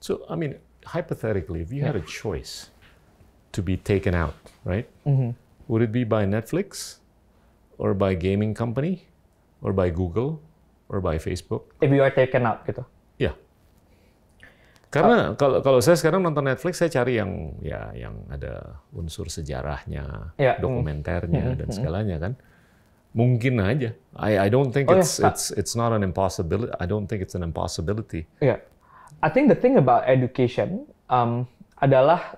So I mean hypothetically if you yeah. had a choice to be taken out, right? Mm -hmm. Would it be by Netflix or by gaming company or by Google or by Facebook? If you are taken out gitu. Karena kalau kalau saya sekarang nonton Netflix saya cari yang ya yang ada unsur sejarahnya, ya. Hmm. dokumenternya hmm. dan hmm, hmm. segalanya kan. Mungkin aja. I I don't think oh, it's ya. it's it's not an impossibility. I don't think it's an impossibility. Yeah. I think the thing about education um, adalah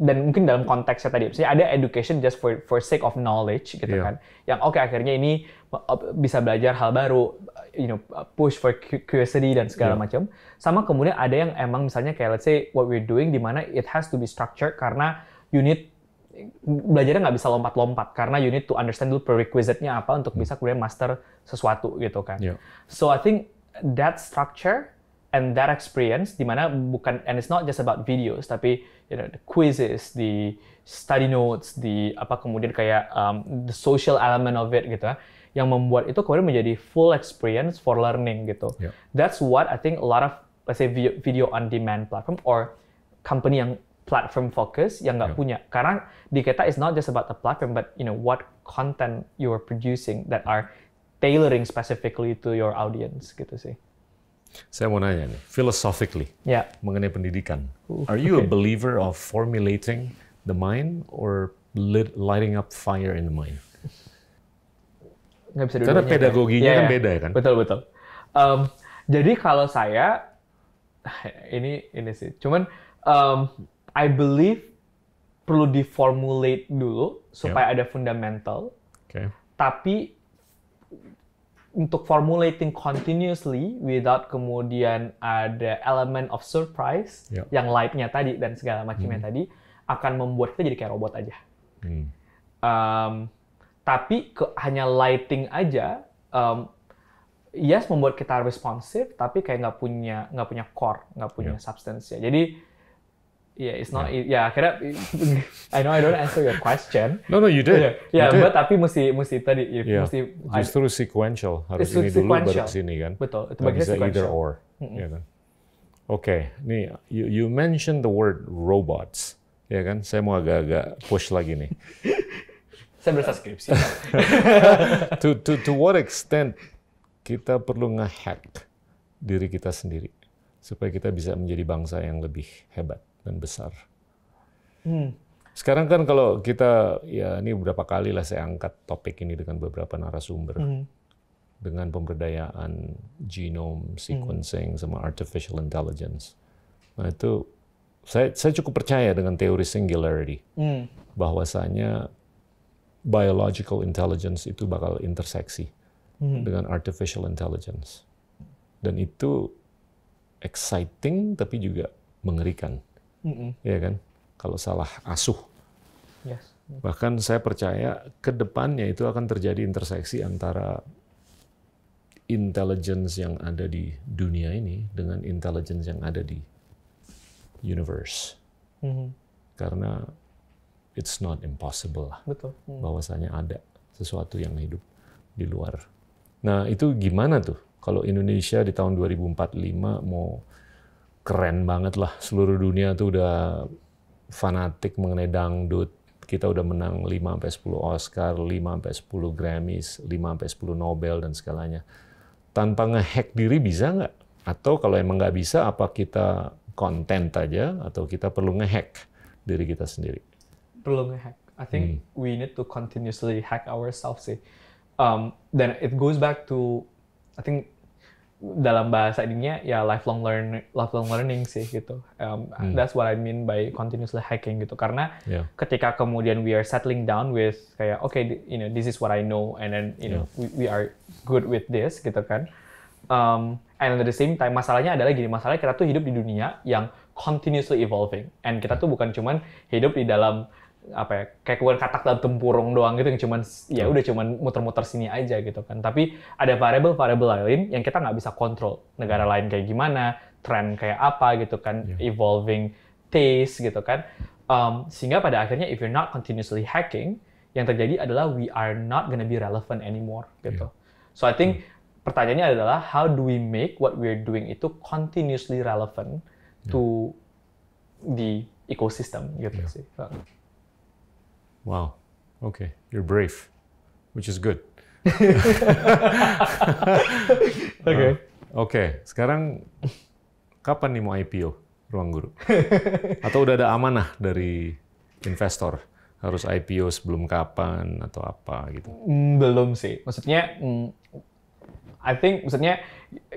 dan mungkin dalam konteksnya tadi, misalnya ada education just for for sake of knowledge gitu yeah. kan, yang oke okay, akhirnya ini uh, bisa belajar hal baru, you know, uh, push for curiosity dan segala yeah. macam. Sama kemudian ada yang emang misalnya kayak let's say what we're doing di mana it has to be structured karena you need belajarnya nggak bisa lompat-lompat karena you need to understand dulu prerequisite-nya apa untuk hmm. bisa kemudian master sesuatu gitu kan. Yeah. So I think that structure and that experience di mana bukan and it's not just about videos tapi you know the quizzes the study notes the apa kemudian kayak um, the social element of it gitu ya, yang membuat itu kemudian menjadi full experience for learning gitu yeah. that's what I think a lot of let's say video, video on demand platform or company yang platform focus yang nggak yeah. punya karena di kita it's not just about the platform but you know what content you are producing that are tailoring specifically to your audience gitu sih saya mau nanya nih, philosophically yeah. mengenai pendidikan. Uh, Are you okay. a believer of formulating the mind or lit, lighting up fire in the mind? Nggak bisa Karena pedagoginya ya. Ya, kan, kan beda ya kan? Betul betul. Um, jadi kalau saya ini ini sih, cuman um, I believe perlu diformulate dulu supaya yep. ada fundamental. Okay. Tapi untuk formulating continuously without kemudian ada element of surprise yep. yang light-nya tadi dan segala macamnya hmm. tadi akan membuat kita jadi kayak robot aja. Hmm. Um, tapi ke, hanya lighting aja, um, yes membuat kita responsif, tapi kayak nggak punya nggak punya core, nggak punya yep. substance ya. Jadi yeah, it's not. Yeah, e- yeah I know I don't answer your question. No, no, you did. Yeah, you did. but tapi mesti mesti tadi yeah. mesti justru sequential harus ini dulu baru sini kan. Betul. Itu bagian sequential. either or. Mm -hmm. ya kan? Oke, okay. nih you, you mention the word robots, ya kan? Saya mau agak-agak push lagi nih. Saya berasa skripsi. to to to what extent kita perlu ngehack diri kita sendiri supaya kita bisa menjadi bangsa yang lebih hebat? dan besar. Hmm. Sekarang kan kalau kita ya ini beberapa kali lah saya angkat topik ini dengan beberapa narasumber hmm. dengan pemberdayaan genome sequencing hmm. sama artificial intelligence. Nah itu saya saya cukup percaya dengan teori singularity hmm. bahwasanya biological intelligence itu bakal interseksi hmm. dengan artificial intelligence dan itu exciting tapi juga mengerikan mm ya kan? Kalau salah asuh. Yes. Bahkan saya percaya ke depannya itu akan terjadi interseksi antara intelligence yang ada di dunia ini dengan intelligence yang ada di universe. Mm-hmm. Karena it's not impossible lah. Betul. Mm. Bahwasanya ada sesuatu yang hidup di luar. Nah, itu gimana tuh kalau Indonesia di tahun 2045 mau keren banget lah seluruh dunia tuh udah fanatik mengenai dangdut. Kita udah menang 5 sampai 10 Oscar, 5 sampai 10 Grammys, 5 sampai 10 Nobel dan segalanya. Tanpa ngehack diri bisa nggak? Atau kalau emang nggak bisa apa kita konten aja atau kita perlu ngehack diri kita sendiri? Perlu ngehack. I think hmm. we need to continuously hack ourselves sih. Um, then it goes back to I think dalam bahasa ininya ya lifelong learn lifelong learning sih gitu. Um, hmm. That's what I mean by continuously hacking gitu. Karena yeah. ketika kemudian we are settling down with kayak okay you know this is what I know and then you yeah. know we, we are good with this gitu kan. Um, and at the same time masalahnya adalah gini masalahnya kita tuh hidup di dunia yang continuously evolving and kita tuh bukan cuman hidup di dalam apa ya kayak keluar katak dalam tempurung doang gitu yang cuman ya udah cuman muter-muter sini aja gitu kan tapi ada variable-variable lain yang kita nggak bisa kontrol negara lain kayak gimana tren kayak apa gitu kan yeah. evolving taste gitu kan um, sehingga pada akhirnya if you're not continuously hacking yang terjadi adalah we are not gonna be relevant anymore gitu yeah. so I think yeah. pertanyaannya adalah how do we make what we're doing itu continuously relevant yeah. to the ecosystem gitu yeah. sih Wow. Okay, you're brave, which is good. Oke. okay. Oke, uh, okay. sekarang kapan nih mau IPO Ruang Guru? Atau udah ada amanah dari investor harus IPO sebelum kapan atau apa gitu? Mm, belum sih. Maksudnya, mm, I think maksudnya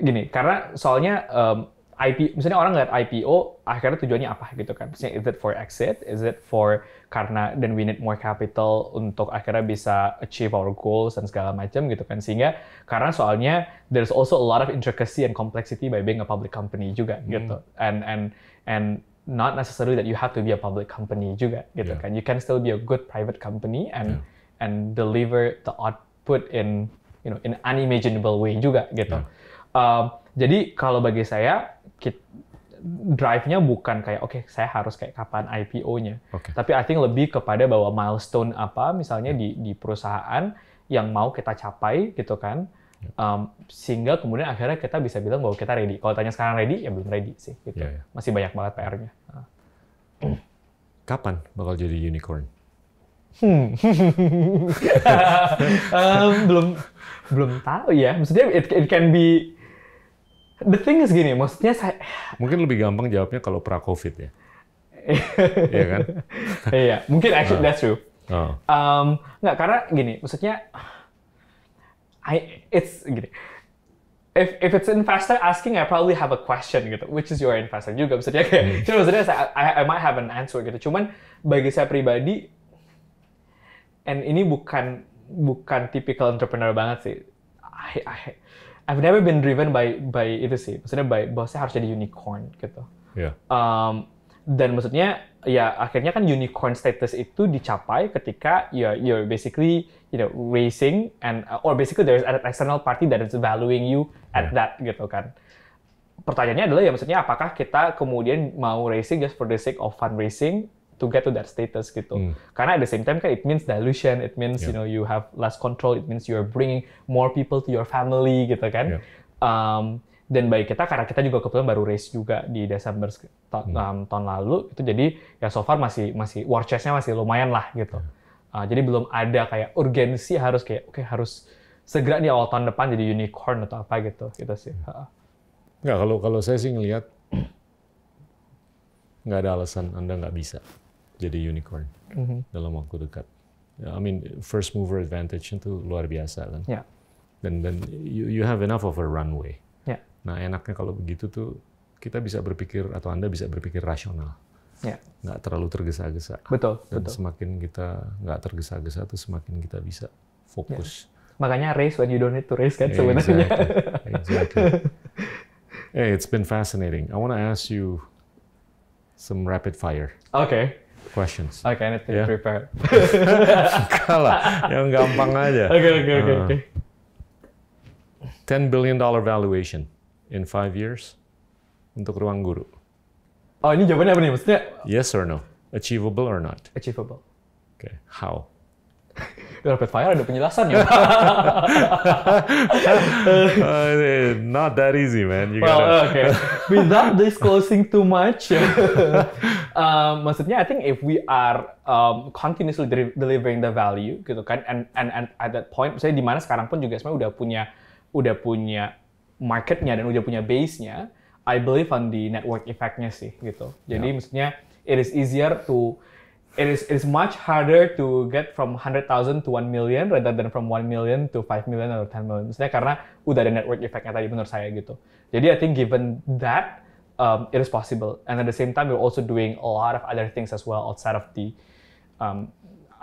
gini, karena soalnya um, IPO, misalnya orang lihat IPO akhirnya tujuannya apa gitu kan? Maksudnya is it for exit, is it for karena dan we need more capital untuk akhirnya bisa achieve our goals dan segala macam gitu kan sehingga karena soalnya there's also a lot of intricacy and complexity by being a public company juga hmm. gitu and and and not necessarily that you have to be a public company juga gitu yeah. kan you can still be a good private company and yeah. and deliver the output in you know in unimaginable way juga gitu yeah. uh, jadi kalau bagi saya drive-nya bukan kayak oke okay, saya harus kayak kapan IPO-nya. Okay. Tapi I think lebih kepada bahwa milestone apa misalnya di di perusahaan yang mau kita capai gitu kan. Ya. Um, sehingga kemudian akhirnya kita bisa bilang bahwa kita ready. Kalau tanya sekarang ready ya belum ready sih gitu. Yeah, yeah. Masih banyak banget PR-nya. Ah. Kapan bakal jadi unicorn? Hmm. um, belum belum tahu ya. Maksudnya it, it can be the thing is gini, maksudnya saya mungkin lebih gampang jawabnya kalau pra covid ya. iya kan? iya, mungkin actually ah. that's true. Oh. Um, nggak karena gini, maksudnya I it's gini. If if it's investor asking, I probably have a question gitu, which is your investor juga maksudnya kayak, hmm. cuma maksudnya saya, I, I might have an answer gitu. Cuman bagi saya pribadi, and ini bukan bukan tipikal entrepreneur banget sih. I, I, I've never been driven by by itu sih. Maksudnya by bosnya harus jadi unicorn gitu. Yeah. Um, dan maksudnya ya akhirnya kan unicorn status itu dicapai ketika you're, you're basically you know racing and uh, or basically there is an external party that is valuing you at yeah. that gitu kan. Pertanyaannya adalah ya maksudnya apakah kita kemudian mau racing just for the sake of fun racing to get to that status gitu. Hmm. Karena at the same time kan it means dilution, it means yeah. you know you have less control, it means you are bringing more people to your family gitu kan. Yeah. Um, dan baik kita karena kita juga kebetulan baru race juga di Desember hmm. um, tahun lalu itu jadi ya so far masih masih war chestnya masih lumayan lah gitu. Yeah. Uh, jadi belum ada kayak urgensi harus kayak oke okay, harus segera nih awal tahun depan jadi unicorn atau apa gitu gitu sih. Hmm. Nggak kalau kalau saya sih ngelihat nggak ada alasan Anda nggak bisa jadi unicorn mm-hmm. dalam waktu dekat. Ya, I mean first mover advantage itu luar biasa kan. Yeah. Dan dan you, you have enough of a runway. Yeah. Nah enaknya kalau begitu tuh kita bisa berpikir atau anda bisa berpikir rasional. Yeah. Nggak terlalu tergesa-gesa. Betul. Dan betul. semakin kita nggak tergesa-gesa tuh semakin kita bisa fokus. Yeah. Makanya race when you don't need to race kan sebenarnya. Exactly. exactly. hey, it's been fascinating. I want to ask you some rapid fire. Okay questions. I okay, anything yeah. prepared. Enggak yang gampang aja. Oke, oke, oke. 10 uh, billion dollar valuation in five years untuk ruang guru. Oh, ini jawabannya apa nih? Maksudnya? Yes or no? Achievable or not? Achievable. Oke, okay. how? Rapid fire ada penjelasan ya. Uh, not that easy, man. You well, gotta... okay. Without disclosing too much, Um, maksudnya I think if we are um, continuously delivering the value gitu kan and and, and at that point misalnya di mana sekarang pun juga sebenarnya udah punya udah punya marketnya dan udah punya base-nya I believe on the network effect-nya sih gitu. Jadi yeah. maksudnya it is easier to it is it is much harder to get from 100,000 to 1 million rather than from 1 million to 5 million atau 10 million. Maksudnya karena udah ada network effect-nya tadi menurut saya gitu. Jadi I think given that um, it is possible. And at the same time, we're also doing a lot of other things as well outside of the um,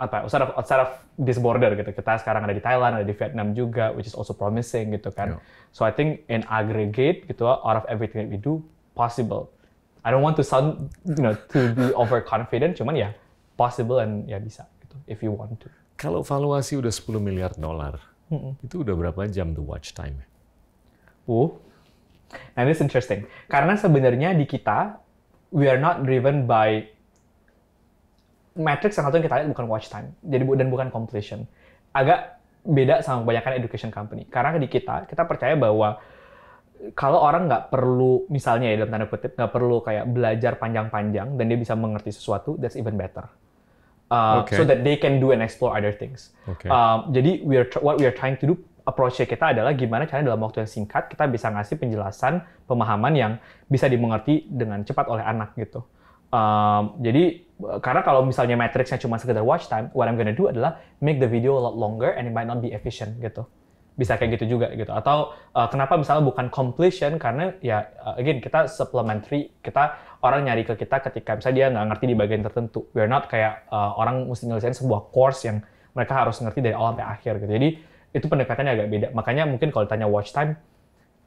apa outside of outside of this border gitu. Kita sekarang ada di Thailand, ada di Vietnam juga, which is also promising gitu kan. Yeah. So I think in aggregate gitu, out of everything that we do, possible. I don't want to sound you know to be overconfident, cuman ya possible and ya bisa gitu if you want to. Kalau valuasi udah 10 miliar dolar, mm -hmm. itu udah berapa jam the watch time? Oh, Nah, ini interesting. Karena sebenarnya di kita, we are not driven by metrics yang satu yang kita lihat bukan watch time. Jadi dan bukan completion. Agak beda sama kebanyakan education company. Karena di kita, kita percaya bahwa kalau orang nggak perlu, misalnya ya dalam tanda kutip, nggak perlu kayak belajar panjang-panjang dan dia bisa mengerti sesuatu, that's even better. Uh, okay. So that they can do and explore other things. Okay. Uh, jadi we are what we are trying to do approach kita adalah gimana caranya dalam waktu yang singkat kita bisa ngasih penjelasan pemahaman yang bisa dimengerti dengan cepat oleh anak gitu. Um, jadi eh, karena kalau misalnya matriksnya cuma sekedar watch time, what I'm gonna do adalah make the video a lot longer and it might not be efficient gitu. Bisa kayak gitu juga gitu. Atau uh, kenapa misalnya bukan completion karena ya eh, again kita supplementary, kita orang nyari ke kita ketika misalnya dia nggak ngerti di bagian tertentu. We're not kayak uh, orang mesti nyelesain sebuah course yang mereka harus ngerti dari awal sampai akhir gitu. Jadi itu pendekatannya agak beda. Makanya mungkin kalau tanya watch time,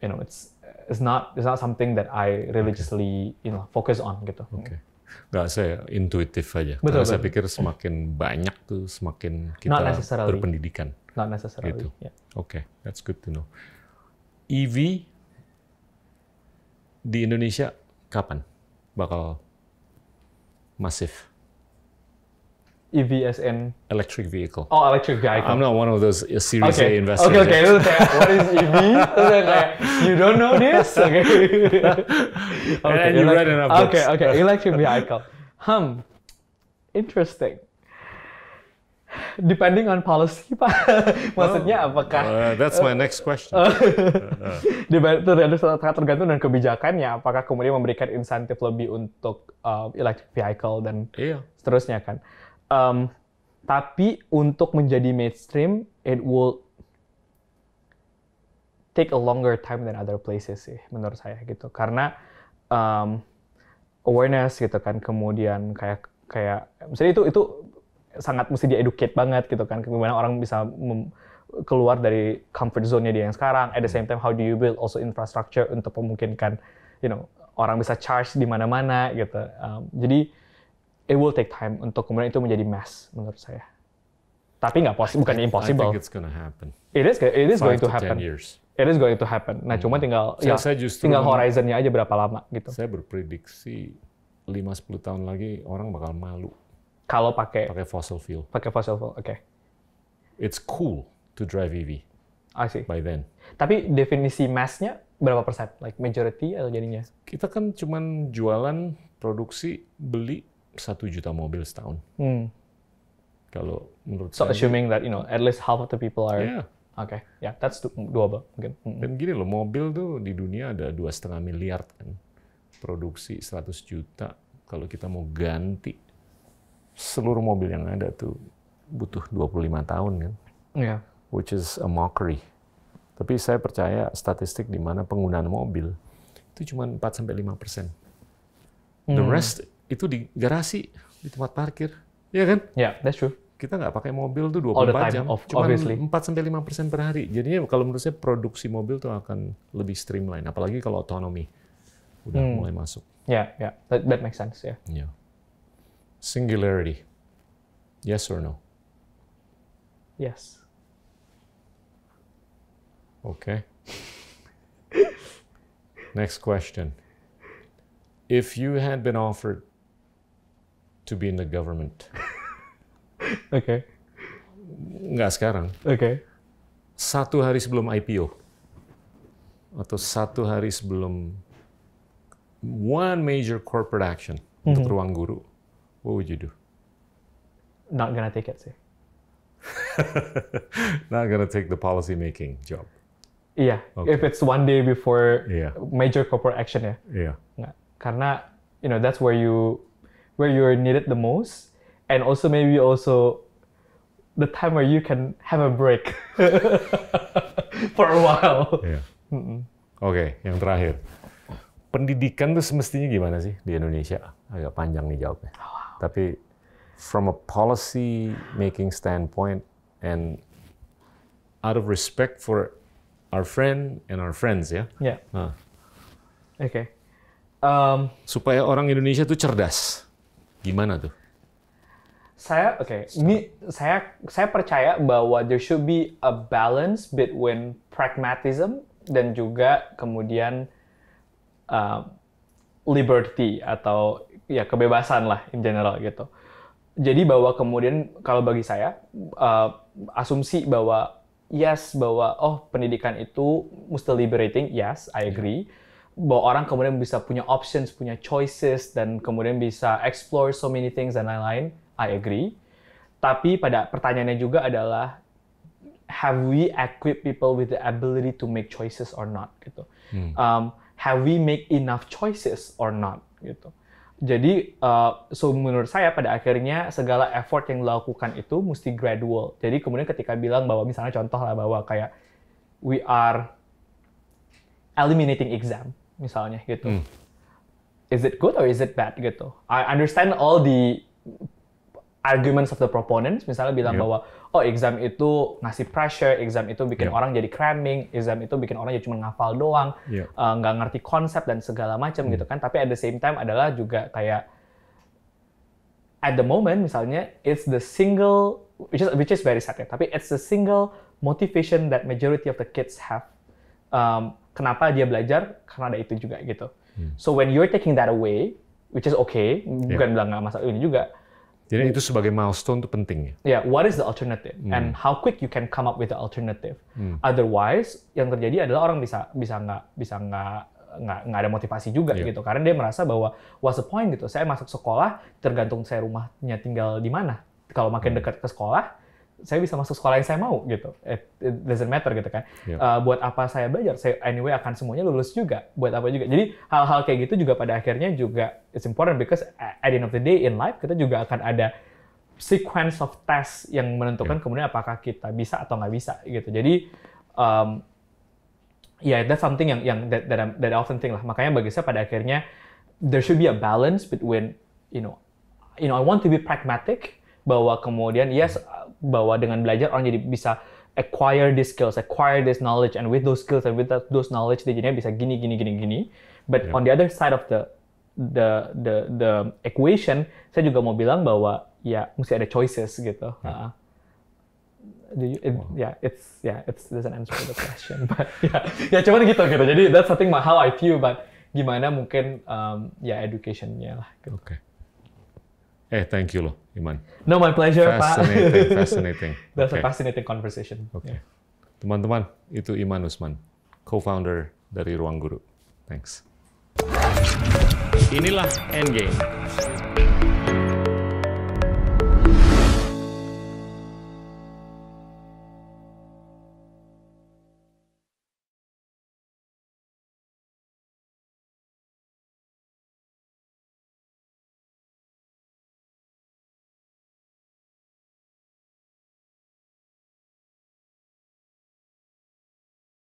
you know, it's it's not it's not something that I religiously okay. you know focus on gitu. Oke. Okay. Gak saya intuitif aja. Betul, Karena betul. saya pikir semakin banyak tuh semakin kita berpendidikan. Not necessarily. Gitu. Yeah. Oke, okay. that's good to know. EV di Indonesia kapan bakal masif? EVSN, electric vehicle. Oh, electric vehicle. I'm not one of those Series okay. A investors. Okay, okay. what is EV? you don't know this? Okay. okay and you read enough books. Okay, okay. Electric vehicle. Hmm. Interesting. Depending on policy, Pak. Maksudnya oh. apakah? Uh, that's my next question. Uh-huh. tergantung tergantung kebijakan, kebijakannya, apakah kemudian memberikan insentif lebih untuk uh, electric vehicle dan iya. seterusnya kan. Um, tapi untuk menjadi mainstream, it will take a longer time than other places sih menurut saya gitu. Karena um, awareness gitu kan, kemudian kayak kayak misalnya itu itu sangat mesti di educate banget gitu kan, gimana orang bisa mem, keluar dari comfort zone-nya dia yang sekarang. At the same time, how do you build also infrastructure untuk memungkinkan, you know, orang bisa charge di mana-mana gitu. Um, jadi it will take time untuk kemudian itu menjadi mass menurut saya. Tapi nggak possible, bukan impossible. I think it's gonna happen. It is, going to, to happen. Years. It is going to happen. Nah, hmm. cuma tinggal ya, saya tinggal horizonnya aja berapa lama gitu. Saya berprediksi 5-10 tahun lagi orang bakal malu. Kalau pakai pakai fossil fuel. Pakai fossil fuel, oke. Okay. It's cool to drive EV. I see. By then. Tapi definisi massnya berapa persen? Like majority atau jadinya? Kita kan cuman jualan, produksi, beli, satu juta mobil setahun. Hmm. Kalau menurut so, saya. assuming that you know at least half of the people are. Yeah. Oke, okay. ya yeah, that's dua mungkin. Mm-hmm. Dan gini loh, mobil tuh di dunia ada dua setengah miliar kan, produksi 100 juta. Kalau kita mau ganti seluruh mobil yang ada tuh butuh 25 tahun kan. Yeah. Which is a mockery. Tapi saya percaya statistik di mana penggunaan mobil itu cuma 4 sampai 5 persen. The hmm. rest itu di garasi, di tempat parkir. ya kan? Ya, yeah, that's true. Kita nggak pakai mobil tuh 24 puluh empat jam, cuma cuman sampai 5 persen per hari. Jadinya kalau menurut saya produksi mobil tuh akan lebih streamline, apalagi kalau otonomi udah hmm. mulai masuk. Ya, yeah, ya, yeah. that, that makes sense ya. Yeah. Yeah. Singularity, yes or no? Yes. Oke. Okay. Next question. If you had been offered to be in the government. Oke. okay. Nggak sekarang. Oke. Okay. Satu hari sebelum IPO atau satu hari sebelum one major corporate action mm-hmm. untuk hmm. ruang guru, what would you do? Not gonna take it sih. Not gonna take the policy making job. Iya, yeah. okay. if it's one day before yeah. major corporate action ya. Iya. Karena you know that's where you where you are needed the most, and also maybe also the time where you can have a break for a while. Yeah. Mm -mm. Oke, okay, yang terakhir. Pendidikan tuh semestinya gimana sih di Indonesia? Agak panjang nih jawabnya. Oh, wow. Tapi from a policy making standpoint and out of respect for our friend and our friends ya. Yeah. yeah. Nah. Oke. Okay. Um, Supaya orang Indonesia tuh cerdas. Gimana tuh? Saya oke, okay, ini saya saya percaya bahwa there should be a balance between pragmatism dan juga kemudian uh, liberty atau ya kebebasan lah in general gitu. Jadi bahwa kemudian kalau bagi saya uh, asumsi bahwa yes bahwa oh pendidikan itu mesti liberating, yes, I iya. agree. Yeah bahwa orang kemudian bisa punya options, punya choices, dan kemudian bisa explore so many things dan lain-lain. I agree. Tapi pada pertanyaannya juga adalah, have we equip people with the ability to make choices or not? Gitu. Hmm. Um, have we make enough choices or not? Gitu. Jadi, uh, so menurut saya pada akhirnya segala effort yang dilakukan itu mesti gradual. Jadi kemudian ketika bilang bahwa misalnya contoh lah bahwa kayak we are eliminating exam misalnya gitu. Hmm. Is it good or is it bad gitu? I understand all the arguments of the proponents misalnya bilang yep. bahwa oh exam itu ngasih pressure, exam itu bikin yep. orang jadi cramming, exam itu bikin orang jadi cuma ngafal doang, yep. uh, nggak ngerti konsep dan segala macam hmm. gitu kan. Tapi at the same time adalah juga kayak at the moment misalnya it's the single which is which is very sad ya. Tapi it's the single motivation that majority of the kids have. Um, kenapa dia belajar karena ada itu juga gitu. Hmm. So when you're taking that away, which is okay, yeah. bukan bilang nggak masalah ini juga. Jadi itu sebagai milestone itu penting ya. Yeah, what is the alternative hmm. and how quick you can come up with the alternative. Hmm. Otherwise, yang terjadi adalah orang bisa bisa nggak bisa nggak nggak nggak ada motivasi juga yeah. gitu karena dia merasa bahwa what's the point gitu. Saya masuk sekolah tergantung saya rumahnya tinggal di mana. Kalau makin hmm. dekat ke sekolah, saya bisa masuk sekolah yang saya mau gitu. It, doesn't matter gitu kan. Yeah. Iya. Uh, buat apa saya belajar? Saya anyway akan semuanya lulus juga. Buat apa juga? Jadi hal-hal kayak gitu juga pada akhirnya juga it's important because at the end of the day in life kita juga akan ada sequence of test yang menentukan yeah. kemudian apakah kita bisa atau nggak bisa gitu. Jadi um, ya yeah, that's something yang yang that that, often thing lah. Makanya bagi saya pada akhirnya there should be a balance between you know you know I want to be pragmatic bahwa kemudian yes bahwa dengan belajar orang jadi bisa acquire these skills, acquire this knowledge, and with those skills and with that, those knowledge, dia jadinya bisa gini, gini, gini, gini. But yeah. on the other side of the the the the equation, saya juga mau bilang bahwa ya mesti ada choices gitu. Yeah. Uh, do you, it, wow. yeah, it's yeah, it's there's an answer to the question, but yeah, yeah, cuman gitu gitu. Jadi that's something how I view, but gimana mungkin um, ya educationnya lah. Gitu. Oke. Okay. Eh, thank you loh. Iman. No, my pleasure, fascinating, Pak. Fascinating. That's okay. a fascinating conversation. Okay. Teman-teman, itu Iman Usman, co-founder dari Ruang Guru. Thanks. Inilah Endgame.